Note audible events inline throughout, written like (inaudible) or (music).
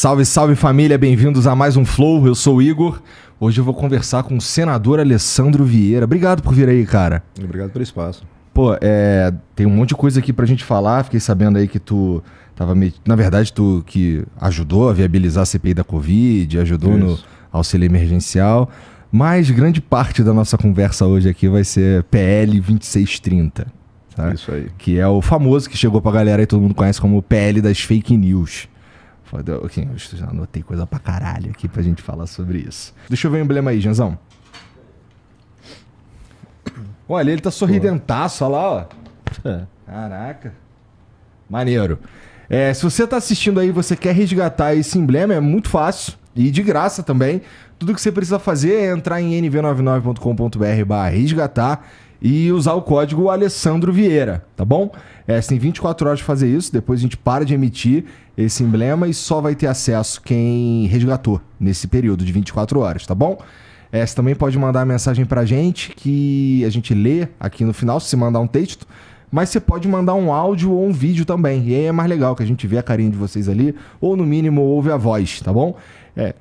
Salve, salve família, bem-vindos a mais um Flow. Eu sou o Igor. Hoje eu vou conversar com o senador Alessandro Vieira. Obrigado por vir aí, cara. Obrigado pelo espaço. Pô, é, tem um monte de coisa aqui pra gente falar. Fiquei sabendo aí que tu tava meio. Na verdade, tu que ajudou a viabilizar a CPI da Covid, ajudou Isso. no auxílio emergencial. Mas grande parte da nossa conversa hoje aqui vai ser PL 2630. Tá? Isso aí. Que é o famoso que chegou pra galera e todo mundo conhece como PL das fake news. Ok, já eu anotei coisa pra caralho aqui pra gente falar sobre isso. Deixa eu ver o emblema aí, Janzão. Olha, ele tá sorridentaço, olha lá, ó. É. Caraca. Maneiro. É, se você tá assistindo aí você quer resgatar esse emblema, é muito fácil e de graça também. Tudo que você precisa fazer é entrar em nv99.com.br resgatar e usar o código Alessandro Vieira, tá bom? É, você tem 24 horas de fazer isso, depois a gente para de emitir esse emblema e só vai ter acesso quem resgatou nesse período de 24 horas, tá bom? É, você também pode mandar mensagem pra gente que a gente lê aqui no final, se mandar um texto, mas você pode mandar um áudio ou um vídeo também. E aí é mais legal que a gente vê a carinha de vocês ali, ou no mínimo ouve a voz, tá bom? É,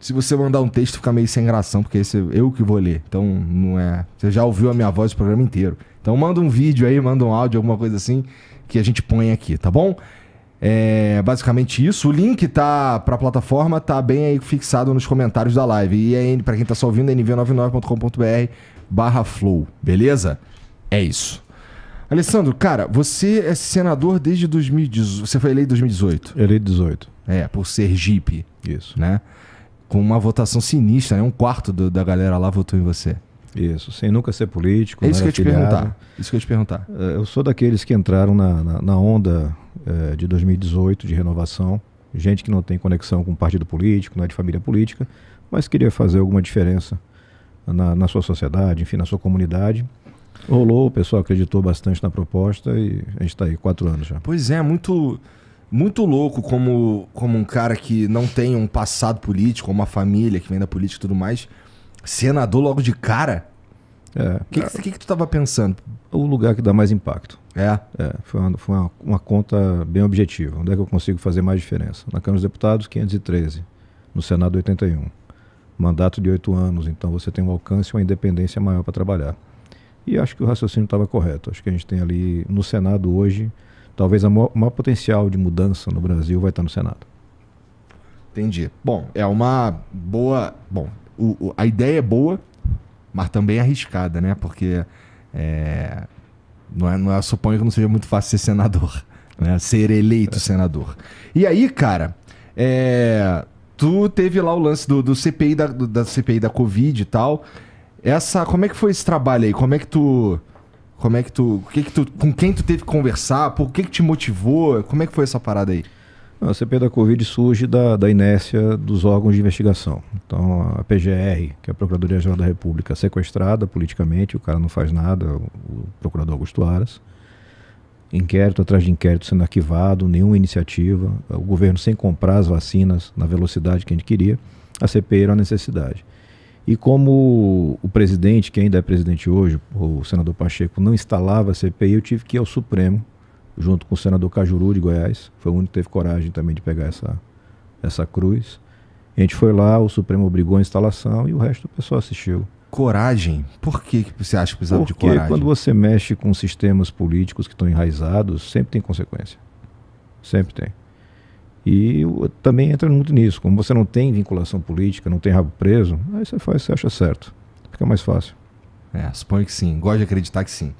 se você mandar um texto, fica meio sem gração, porque esse, é eu que vou ler. Então, não é. Você já ouviu a minha voz o programa inteiro. Então, manda um vídeo aí, manda um áudio, alguma coisa assim, que a gente põe aqui, tá bom? É basicamente isso. O link tá pra plataforma tá bem aí fixado nos comentários da live. E aí, é pra quem tá só ouvindo, é nv99.com.br barra flow, beleza? É isso. Alessandro, cara, você é senador desde 2018. Você foi eleito em 2018. Eleito 2018. É, por Sergipe. Isso. Né? com uma votação sinistra, né? Um quarto do, da galera lá votou em você. Isso, sem nunca ser político. É isso que eu te perguntar. É isso que eu te perguntar. É, eu sou daqueles que entraram na, na, na onda é, de 2018 de renovação, gente que não tem conexão com partido político, não é de família política, mas queria fazer alguma diferença na, na sua sociedade, enfim, na sua comunidade. Rolou, o pessoal acreditou bastante na proposta e a gente está aí quatro anos já. Pois é, muito muito louco como, como um cara que não tem um passado político, uma família que vem da política e tudo mais, senador logo de cara. É. O que, que, que, que, tu estava pensando? O lugar que dá mais impacto. É? é foi, uma, foi uma, uma, conta bem objetiva. Onde é que eu consigo fazer mais diferença? Na Câmara dos Deputados, 513. No Senado, 81. Mandato de oito anos, então você tem um alcance e uma independência maior para trabalhar. E acho que o raciocínio estava correto. Acho que a gente tem ali, no Senado hoje, talvez o maior, maior potencial de mudança no Brasil vai estar no Senado. Entendi. Bom, é uma boa. Bom, o, o, a ideia é boa, mas também arriscada, né? Porque é, não, é, não é, suponho que não seja muito fácil ser senador, (laughs) né? Ser eleito senador. E aí, cara, é, tu teve lá o lance do, do CPI da, do, da CPI da Covid e tal. Essa, como é que foi esse trabalho aí? Como é que tu como é que tu, que que tu, com quem tu teve que conversar? Por que que te motivou? Como é que foi essa parada aí? A CP da Covid surge da, da, inércia dos órgãos de investigação. Então, a PGR, que é a Procuradoria-Geral da República, sequestrada politicamente, o cara não faz nada, o procurador Augusto Aras. Inquérito atrás de inquérito sendo arquivado, nenhuma iniciativa, o governo sem comprar as vacinas na velocidade que a gente queria. A CPI era uma necessidade. E como o presidente, que ainda é presidente hoje, o senador Pacheco, não instalava a CPI, eu tive que ir ao Supremo, junto com o senador Cajuru de Goiás, foi o único que teve coragem também de pegar essa, essa cruz. A gente foi lá, o Supremo obrigou a instalação e o resto do pessoal assistiu. Coragem? Por que, que você acha que precisava Porque de coragem? Porque quando você mexe com sistemas políticos que estão enraizados, sempre tem consequência. Sempre tem. E também entra muito nisso. Como você não tem vinculação política, não tem rabo preso, aí você faz, você acha certo. Fica mais fácil. É, suponho que sim. Gosto de acreditar que sim.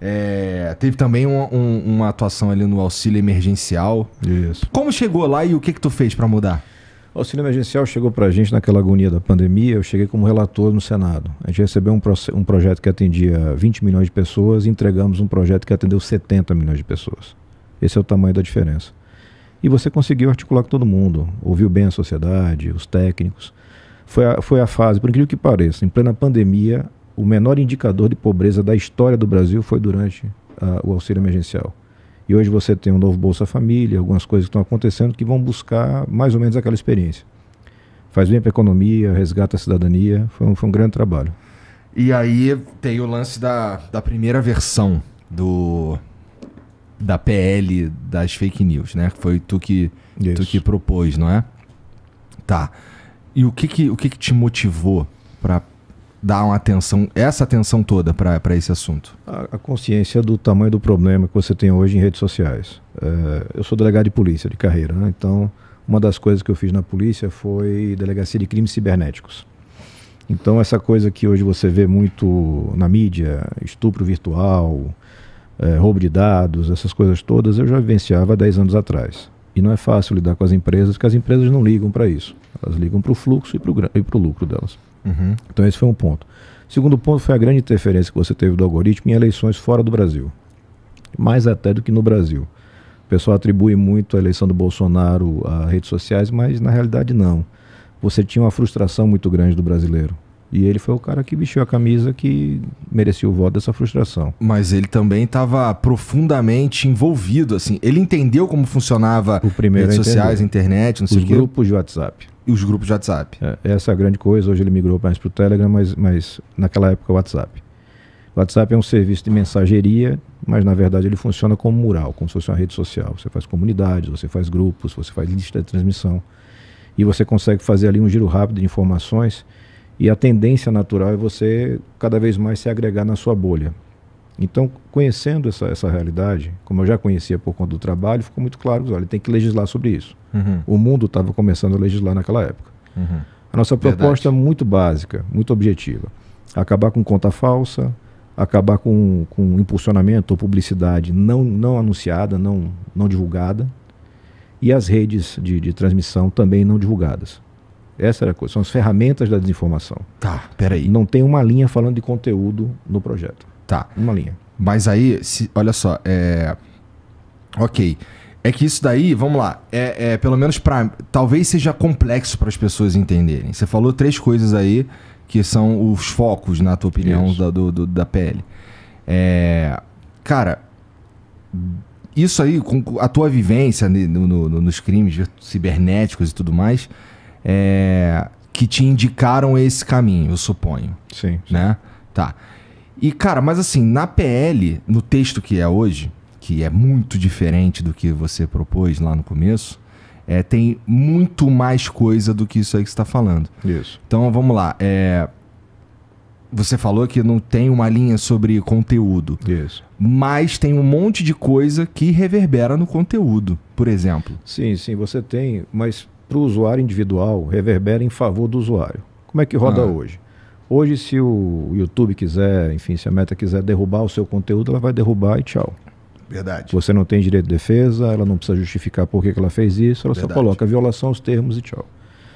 É, teve também um, um, uma atuação ali no auxílio emergencial. Isso. Como chegou lá e o que que tu fez para mudar? O auxílio emergencial chegou para a gente naquela agonia da pandemia. Eu cheguei como relator no Senado. A gente recebeu um, um projeto que atendia 20 milhões de pessoas e entregamos um projeto que atendeu 70 milhões de pessoas. Esse é o tamanho da diferença e você conseguiu articular com todo mundo, ouviu bem a sociedade, os técnicos. Foi a, foi a fase, por incrível que pareça, em plena pandemia, o menor indicador de pobreza da história do Brasil foi durante a, ah, o auxílio emergencial. E hoje você tem um novo Bolsa Família, algumas coisas que estão acontecendo que vão buscar mais ou menos aquela experiência. Faz bem para a economia, resgata a cidadania, foi um, foi um grande trabalho. E aí tem o lance da, da primeira versão do, da PL das fake news, né? Foi tu que, tu que propôs, não é? Tá. E o que que, o que, que te motivou para dar uma atenção, essa atenção toda para esse assunto? A, a, consciência do tamanho do problema que você tem hoje em redes sociais. É, eu sou delegado de polícia de carreira, né? então uma das coisas que eu fiz na polícia foi delegacia de crimes cibernéticos. Então essa coisa que hoje você vê muito na mídia, estupro virtual, é, roubo de dados, essas coisas todas, eu já vivenciava 10 anos atrás. E não é fácil lidar com as empresas, porque as empresas não ligam para isso. Elas ligam para o fluxo e para o lucro delas. Uhum. Então, esse foi um ponto. Segundo ponto foi a grande interferência que você teve do algoritmo em eleições fora do Brasil. Mais até do que no Brasil. O pessoal atribui muito a eleição do Bolsonaro a redes sociais, mas na realidade não. Você tinha uma frustração muito grande do brasileiro. E ele foi o cara que vestiu a camisa que merecia o voto dessa frustração. Mas ele também estava profundamente envolvido, assim. Ele entendeu como funcionava o primeiro redes sociais, internet, não sei Os o quê. grupos de WhatsApp. E os grupos de WhatsApp. É, essa é a grande coisa. Hoje ele migrou mais para o Telegram, mas, mas naquela época o WhatsApp. O WhatsApp é um serviço de mensageria, mas na verdade ele funciona como mural, como se fosse uma rede social. Você faz comunidades, você faz grupos, você faz lista de transmissão. E você consegue fazer ali um giro rápido de informações e a tendência natural é você cada vez mais se agregar na sua bolha. Então, conhecendo essa, essa realidade, como eu já conhecia por conta do trabalho, ficou muito claro que olha, tem que legislar sobre isso. Uhum. O mundo estava começando a legislar naquela época. Uhum. A nossa proposta Verdade. é muito básica, muito objetiva. Acabar com conta falsa, acabar com, com impulsionamento ou publicidade não, não anunciada, não, não divulgada, e as redes de, de transmissão também não divulgadas. Essa era a coisa. São as ferramentas da desinformação. Tá, peraí. Não tem uma linha falando de conteúdo no projeto. Tá. Uma linha. Mas aí, se, olha só, é. Ok. É que isso daí, vamos lá, é, é pelo menos para. Talvez seja complexo para as pessoas entenderem. Você falou três coisas aí que são os focos, na tua opinião, da, do, do, da pele. É, cara, isso aí, com a tua vivência né, no, no, nos crimes cibernéticos e tudo mais, é, que te indicaram esse caminho, eu suponho. Sim, Né? Tá. E, cara, mas assim, na PL, no texto que é hoje, que é muito diferente do que você propôs lá no começo, é, tem muito mais coisa do que isso aí que você está falando. Isso. Então, vamos lá. É, você falou que não tem uma linha sobre conteúdo. Isso. Mas tem um monte de coisa que reverbera no conteúdo, por exemplo. Sim, sim, você tem. Mas para o usuário individual reverbera em favor do usuário. Como é que roda ah. hoje? Hoje, se o YouTube quiser, enfim, se a meta quiser derrubar o seu conteúdo, ela vai derrubar e tchau. Verdade. Você não tem direito de defesa, ela não precisa justificar por que, ela fez isso, ela Verdade. só coloca violação aos termos e tchau.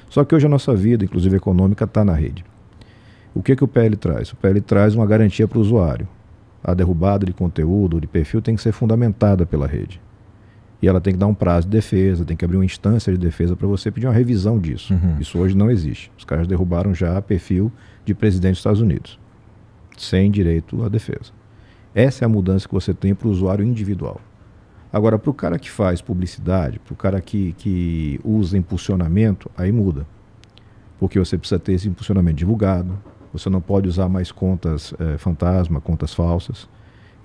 Só que hoje a nossa vida, inclusive econômica, está na rede. O que, que o PL traz? O PL traz uma garantia para o usuário. A derrubada de conteúdo, de perfil, tem que ser fundamentada pela rede e ela tem que dar um prazo de defesa, tem que abrir uma instância de defesa para você pedir uma revisão disso. Uhum. Isso hoje não existe. Os caras derrubaram já perfil de presidente dos Estados Unidos, sem direito à defesa. Essa é a mudança que você tem para o usuário individual. Agora, para o cara que faz publicidade, para o cara que, que usa impulsionamento, aí muda. Porque você precisa ter esse impulsionamento divulgado, você não pode usar mais contas eh, fantasma, contas falsas.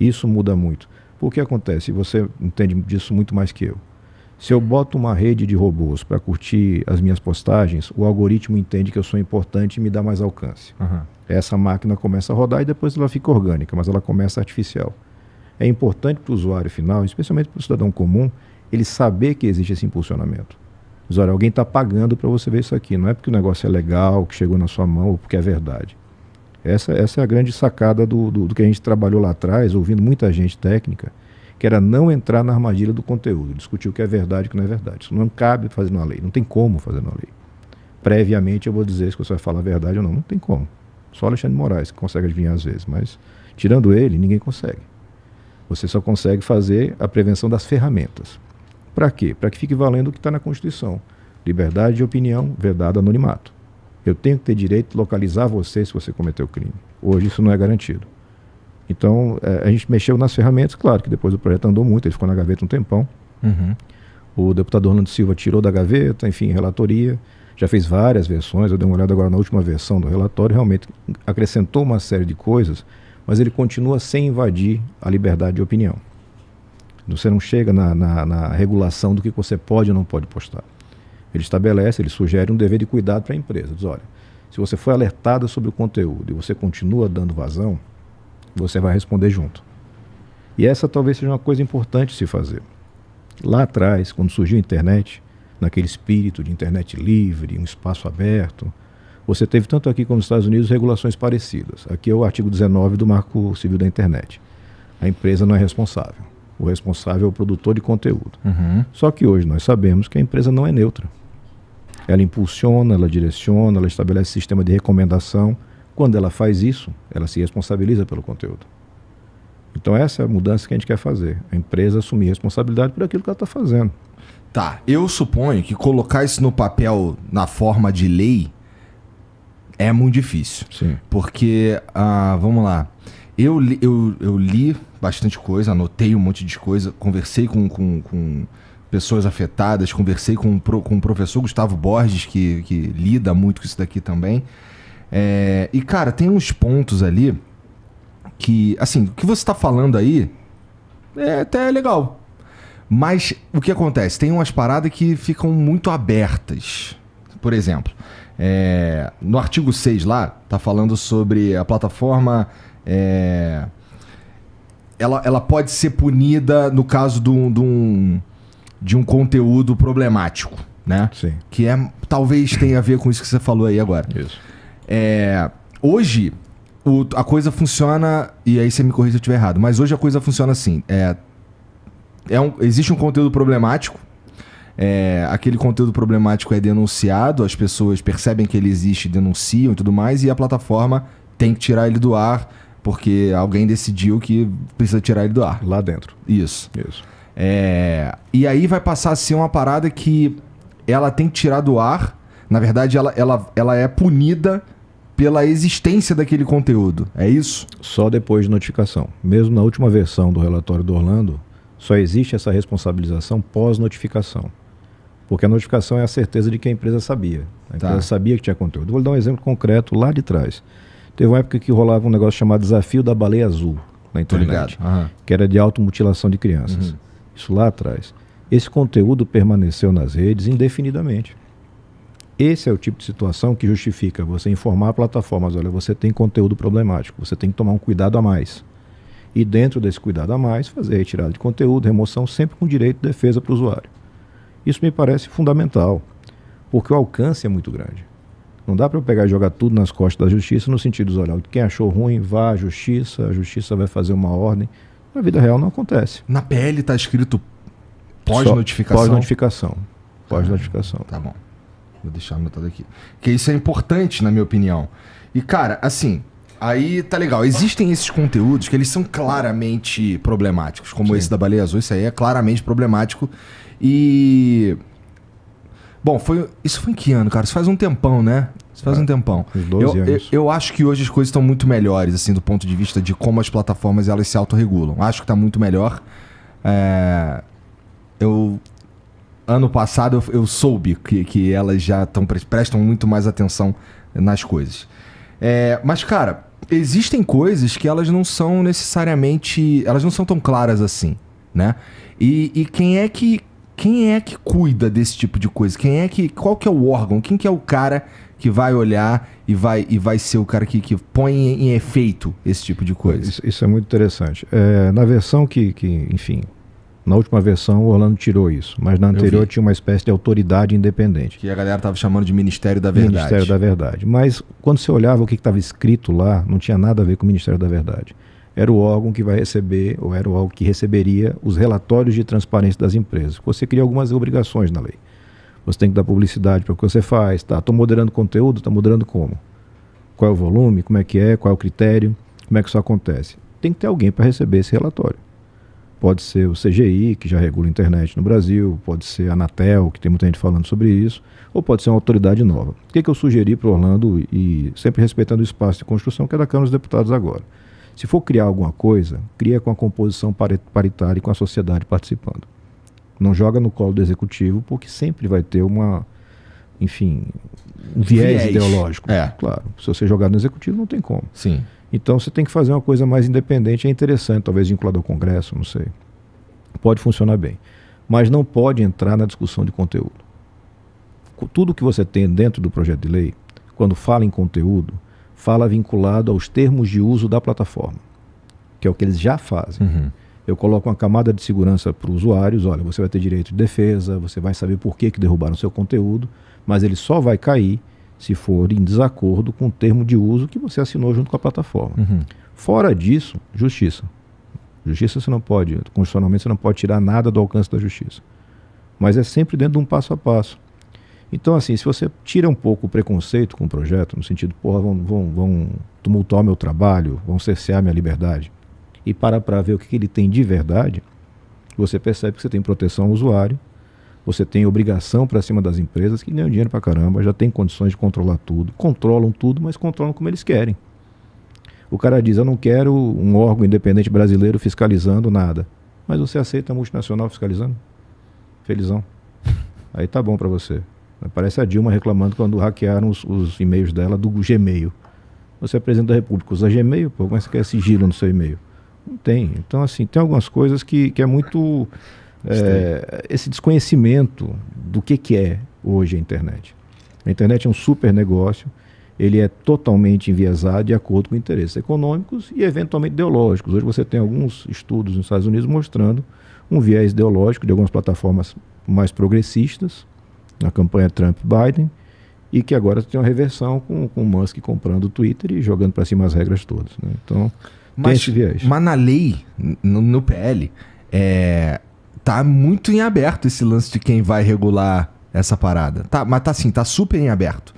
Isso muda muito. O que acontece? Você entende disso muito mais que eu. Se eu boto uma rede de robôs para curtir as minhas postagens, o algoritmo entende que eu sou importante e me dá mais alcance. Uhum. Essa máquina começa a rodar e depois ela fica orgânica, mas ela começa artificial. É importante para o usuário final, especialmente para o cidadão comum, ele saber que existe esse impulsionamento. Mas olha, alguém está pagando para você ver isso aqui. Não é porque o negócio é legal, que chegou na sua mão ou porque é verdade. Essa, essa é a grande sacada do, do, do que a gente trabalhou lá atrás, ouvindo muita gente técnica, que era não entrar na armadilha do conteúdo, discutir o que é verdade e o que não é verdade. Isso não cabe fazer uma lei, não tem como fazer uma lei. Previamente eu vou dizer se você vai falar a verdade ou não, não tem como. Só Alexandre Moraes que consegue adivinhar às vezes, mas tirando ele, ninguém consegue. Você só consegue fazer a prevenção das ferramentas. Para quê? Para que fique valendo o que está na Constituição: liberdade de opinião, verdade, anonimato. Eu tenho que ter direito de localizar você se você cometeu crime. Hoje isso não é garantido. Então, é, a gente mexeu nas ferramentas, claro que depois o projeto andou muito, ele ficou na gaveta um tempão. Uhum. O deputado Orlando Silva tirou da gaveta, enfim, relatoria, já fez várias versões, eu dei uma olhada agora na última versão do relatório, realmente acrescentou uma série de coisas, mas ele continua sem invadir a liberdade de opinião. Você não chega na, na, na regulação do que você pode ou não pode postar. Ele estabelece, ele sugere um dever de cuidado para a empresa. Diz, olha, se você foi alertada sobre o conteúdo e você continua dando vazão, você vai responder junto. E essa talvez seja uma coisa importante se fazer. Lá atrás, quando surgiu a internet, naquele espírito de internet livre, um espaço aberto, você teve tanto aqui como nos Estados Unidos regulações parecidas. Aqui é o artigo 19 do Marco Civil da Internet. A empresa não é responsável. O responsável é o produtor de conteúdo. Uhum. Só que hoje nós sabemos que a empresa não é neutra. Ela impulsiona, ela direciona, ela estabelece sistema de recomendação. Quando ela faz isso, ela se responsabiliza pelo conteúdo. Então essa é a mudança que a gente quer fazer. A empresa assumir responsabilidade por aquilo que ela está fazendo. Tá, eu suponho que colocar isso no papel na forma de lei é muito difícil. Sim. Porque, ah, vamos lá, eu, eu, eu li bastante coisa, anotei um monte de coisa, conversei com, com, com pessoas afetadas, conversei com, com o professor Gustavo Borges, que, que lida muito com isso daqui também. É, e, cara, tem uns pontos ali que, assim, o que você está falando aí é até legal. Mas o que acontece? Tem umas paradas que ficam muito abertas. Por exemplo, é, no artigo 6 lá, tá falando sobre a plataforma. É, ela, ela pode ser punida no caso de um de um conteúdo problemático, né? Sim. Que é talvez tenha a ver com isso que você falou aí agora. Isso. É, hoje o, a coisa funciona e aí você me corrija se eu estiver errado, mas hoje a coisa funciona assim. É, é um, existe um conteúdo problemático. É, aquele conteúdo problemático é denunciado, as pessoas percebem que ele existe, denunciam e tudo mais, e a plataforma tem que tirar ele do ar porque alguém decidiu que precisa tirar ele do ar. Lá dentro. Isso. Isso. É, e aí vai passar a ser uma parada que ela tem que tirar do ar. Na verdade, ela, ela, ela é punida pela existência daquele conteúdo. É isso? Só depois de notificação. Mesmo na última versão do relatório do Orlando, só existe essa responsabilização pós-notificação. Porque a notificação é a certeza de que a empresa sabia. A tá. empresa tá. sabia que tinha conteúdo. Vou dar um exemplo concreto lá de trás. Teve uma época que rolava um negócio chamado Desafio da Baleia Azul na internet, que era de automutilação de crianças. Uhum isso lá atrás, esse conteúdo permaneceu nas redes indefinidamente. Esse é o tipo de situação que justifica você informar plataformas: olha, você tem conteúdo problemático, você tem que tomar um cuidado a mais. E dentro desse cuidado a mais, fazer retirada de conteúdo, remoção, sempre com direito de defesa para o usuário. Isso me parece fundamental, porque o alcance é muito grande. Não dá para eu pegar e jogar tudo nas costas da justiça, no sentido de, olha, quem achou ruim, vá à justiça, a justiça vai fazer uma ordem. Na vida real não acontece. Na PL está escrito pós-notificação? Pós-notificação. Pós-notificação. Tá bom. Vou deixar anotado aqui. Porque isso é importante, na minha opinião. E, cara, assim, aí tá legal. Existem esses conteúdos que eles são claramente problemáticos, como Sim. esse da Baleia Azul. Isso aí é claramente problemático. E. Bom, foi... isso foi em que ano, cara? Isso faz um tempão, né? Isso faz um é. tempão. Uns 12 eu, anos. Eu, eu, acho que hoje as coisas estão muito melhores, assim, do ponto de vista de como as plataformas elas se autorregulam. Acho que está muito melhor. É... Eu ano passado eu, eu soube que, que elas já tão, prestam muito mais atenção nas coisas. É, mas, cara, existem coisas que elas não são necessariamente. Elas não são tão claras assim, né? E, e, quem é que. Quem é que cuida desse tipo de coisa? Quem é que. Qual que é o órgão? Quem que é o cara que vai olhar e vai, e vai ser o cara que, que põe em efeito esse tipo de coisa. Isso, isso é muito interessante. É, na versão que, que, enfim, na última versão o Orlando tirou isso, mas na anterior tinha uma espécie de autoridade independente. Que a galera estava chamando de Ministério da Verdade. Ministério da Verdade. Mas quando você olhava o que estava escrito lá, não tinha nada a ver com o Ministério da Verdade era o órgão que vai receber, ou era o órgão que receberia os relatórios de transparência das empresas. Você cria algumas obrigações na lei. Você tem que dar publicidade para o que você faz, tá? Estou moderando conteúdo, está moderando como? Qual é o volume, como é que é, qual é o critério, como é que isso acontece? Tem que ter alguém para receber esse relatório. Pode ser o CGI, que já regula a internet no Brasil, pode ser a Anatel, que tem muita gente falando sobre isso, ou pode ser uma autoridade nova. O que, que eu sugeri para o Orlando, e sempre respeitando o espaço de construção, que é da Câmara dos Deputados agora. Se for criar alguma coisa, cria com a composição paritária e com a sociedade participando. Não joga no colo do executivo, porque sempre vai ter uma, enfim, um viés, viés. ideológico. É. Claro. Se você jogar no executivo, não tem como. Sim. Então você tem que fazer uma coisa mais independente, é interessante, talvez vinculado ao Congresso, não sei. Pode funcionar bem. Mas não pode entrar na discussão de conteúdo. Tudo que você tem dentro do projeto de lei, quando fala em conteúdo, fala vinculado aos termos de uso da plataforma, que é o que eles já fazem. Uhum. Eu coloco uma camada de segurança para os usuários, olha, você vai ter direito de defesa, você vai saber por que, que derrubaram o seu conteúdo, mas ele só vai cair se for em desacordo com o termo de uso que você assinou junto com a plataforma. Uhum. Fora disso, justiça. Justiça você não pode, constitucionalmente você não pode tirar nada do alcance da justiça. Mas é sempre dentro de um passo a passo. Então, assim, se você tira um pouco o preconceito com o projeto, no sentido, porra, vão, vão, vão tumultuar meu trabalho, vão cercear minha liberdade, e para para ver o que ele tem de verdade, você percebe que você tem proteção ao usuário, você tem obrigação para cima das empresas que ganham dinheiro para caramba, já tem condições de controlar tudo, controlam tudo, mas controlam como eles querem. O cara diz: Eu não quero um órgão independente brasileiro fiscalizando nada. Mas você aceita a multinacional fiscalizando? Felizão. (laughs) Aí tá bom para você. Parece a Dilma reclamando quando hackearam os, os e-mails dela do Gmail. Você é presidente da República, usa Gmail, pô, como é que você quer sigilo no seu e-mail? Não tem. Então, assim, tem algumas coisas que, que é muito. É, esse desconhecimento do que, que é hoje a internet. A internet é um super negócio, ele é totalmente enviesado de acordo com interesses econômicos e eventualmente ideológicos. Hoje você tem alguns estudos nos Estados Unidos mostrando um viés ideológico de algumas plataformas mais progressistas na campanha Trump-Biden e que agora tem uma reversão com, com o Musk comprando o Twitter e jogando para cima as regras todas. Né? Então, mas, é mas na lei, no, no PL, é, tá muito em aberto esse lance de quem vai regular essa parada. Tá, mas tá assim, tá super em aberto.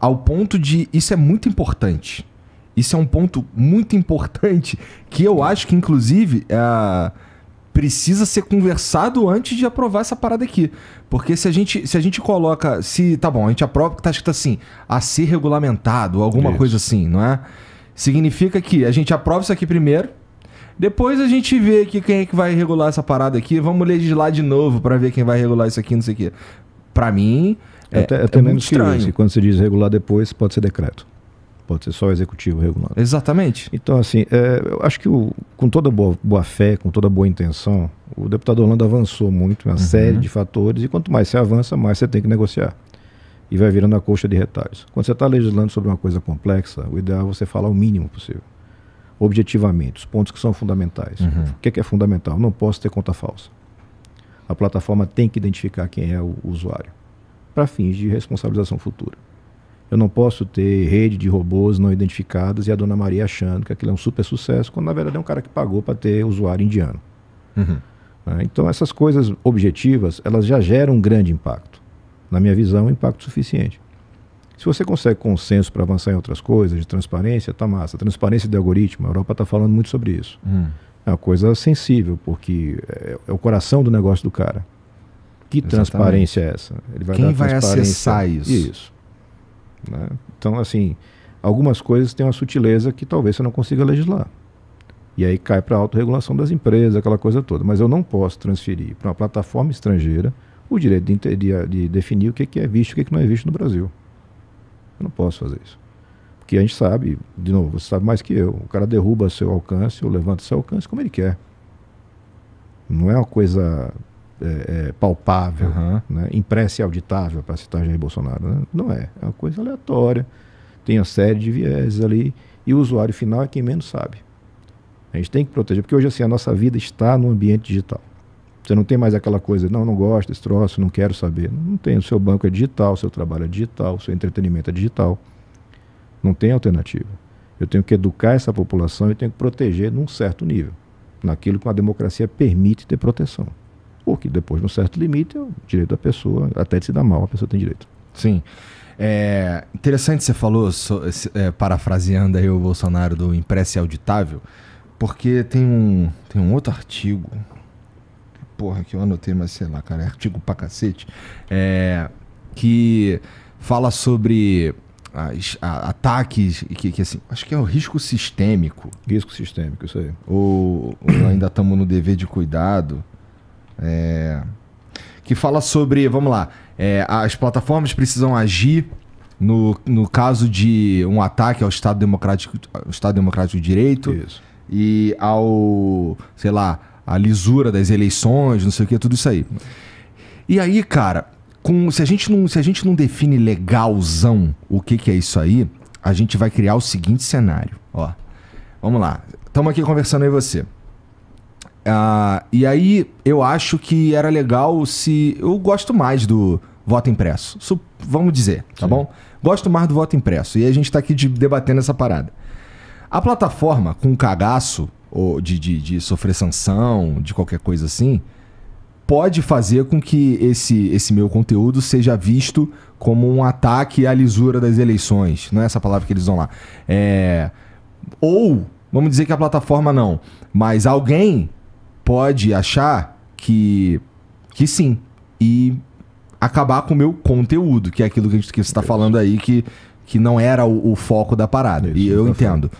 Ao ponto de. Isso é muito importante. Isso é um ponto muito importante que eu acho que, inclusive, é, precisa ser conversado antes de aprovar essa parada aqui. Porque se a gente, se a gente coloca. se Tá bom, a gente aprova que tá escrito assim, a ser regulamentado, alguma Isso. coisa assim, não é? Significa que a gente aprova isso aqui primeiro, depois a gente vê aqui quem é que vai regular essa parada aqui, vamos legislar de novo para ver quem vai regular isso aqui, não sei o quê. Para mim, é, é, até, é, até é muito estranho. Quando se diz regular depois, pode ser decreto. Pode ser só o executivo regulando. Exatamente. Então, assim, é, eu acho que o, com toda boa, boa fé, com toda boa intenção, o deputado Orlando avançou muito em uma uhum. série de fatores e quanto mais você avança, mais você tem que negociar e vai virando a coxa de retalhos. Quando você está legislando sobre uma coisa complexa, o ideal é você falar o mínimo possível. Objetivamente, os pontos que são fundamentais. Uhum. O que é, que é fundamental? Não posso ter conta falsa. A plataforma tem que identificar quem é o usuário, para fins de responsabilização futura. Eu não posso ter rede de robôs não identificadas e a dona Maria achando que aquilo é um super sucesso, quando na verdade é um cara que pagou para ter usuário indiano. Uhum. Né? Então, essas coisas objetivas, elas já geram um grande impacto na minha visão, é um impacto suficiente. Se você consegue consenso para avançar em outras coisas, de transparência, está massa. Transparência de algoritmo, a Europa está falando muito sobre isso. Hum. É uma coisa sensível, porque é, é, o coração do negócio do cara. Que Exatamente. transparência é essa? Ele vai Quem vai acessar isso? Isso. Né? Então, assim, algumas coisas têm uma sutileza que talvez você não consiga legislar. E aí cai para a autorregulação das empresas, aquela coisa toda. Mas eu não posso transferir para uma plataforma estrangeira o direito de, de, de definir o que, é que é visto e o que, é que não é visto no Brasil. Eu não posso fazer isso. Porque a gente sabe, de novo, você sabe mais que eu. O cara derruba seu alcance ou levanta seu alcance como ele quer. Não é uma coisa é, é, palpável, uhum. né? impressa e auditável, para citar Jair Bolsonaro. Né? Não é. É uma coisa aleatória. Tem uma série de vieses ali. E o usuário final é quem menos sabe. A gente tem que proteger, porque hoje assim, a nossa vida está no ambiente digital. Você não tem mais aquela coisa, não, não gosto desse troço, não quero saber. Não tem. O seu banco é digital, o seu trabalho é digital, o seu entretenimento é digital. Não tem alternativa. Eu tenho que educar essa população e tenho que proteger num certo nível, naquilo que a democracia permite ter proteção. Porque depois, num certo limite, é o direito da pessoa, até de se dar mal, a pessoa tem direito. Sim. É interessante você falou, so, é, parafraseando aí o Bolsonaro do impresso auditável, porque tem um, tem um outro artigo porra que eu anotei, mas sei lá, cara, é artigo pra cacete, é, que fala sobre as, a, ataques, que, que, assim, acho que é o risco sistêmico. Risco sistêmico, isso aí. Ou, ou (clears throat) ainda estamos no dever de cuidado. É, que fala sobre, vamos lá, é, as plataformas precisam agir no, no caso de um ataque ao Estado Democrático, ao Estado Democrático de Direito isso. e ao, sei lá, a lisura das eleições, não sei o que, tudo isso aí. E aí, cara, com, se, a gente não, se a gente não define legalzão o que, que é isso aí, a gente vai criar o seguinte cenário. Ó, vamos lá. Estamos aqui conversando aí você. Ah, e aí, eu acho que era legal se. Eu gosto mais do voto impresso. vamos dizer, tá Sim. bom? Gosto mais do voto impresso. E a gente está aqui de, debatendo essa parada. A plataforma, com cagaço, ou de, de, de sofrer sanção, de qualquer coisa assim, pode fazer com que esse, esse meu conteúdo seja visto como um ataque à lisura das eleições. Não é essa palavra que eles vão lá. É... Ou, vamos dizer que a plataforma não, mas alguém pode achar que, que sim e acabar com o meu conteúdo, que é aquilo que, que você está falando aí, que, que não era o, o foco da parada. Isso, e eu entendo. Falando.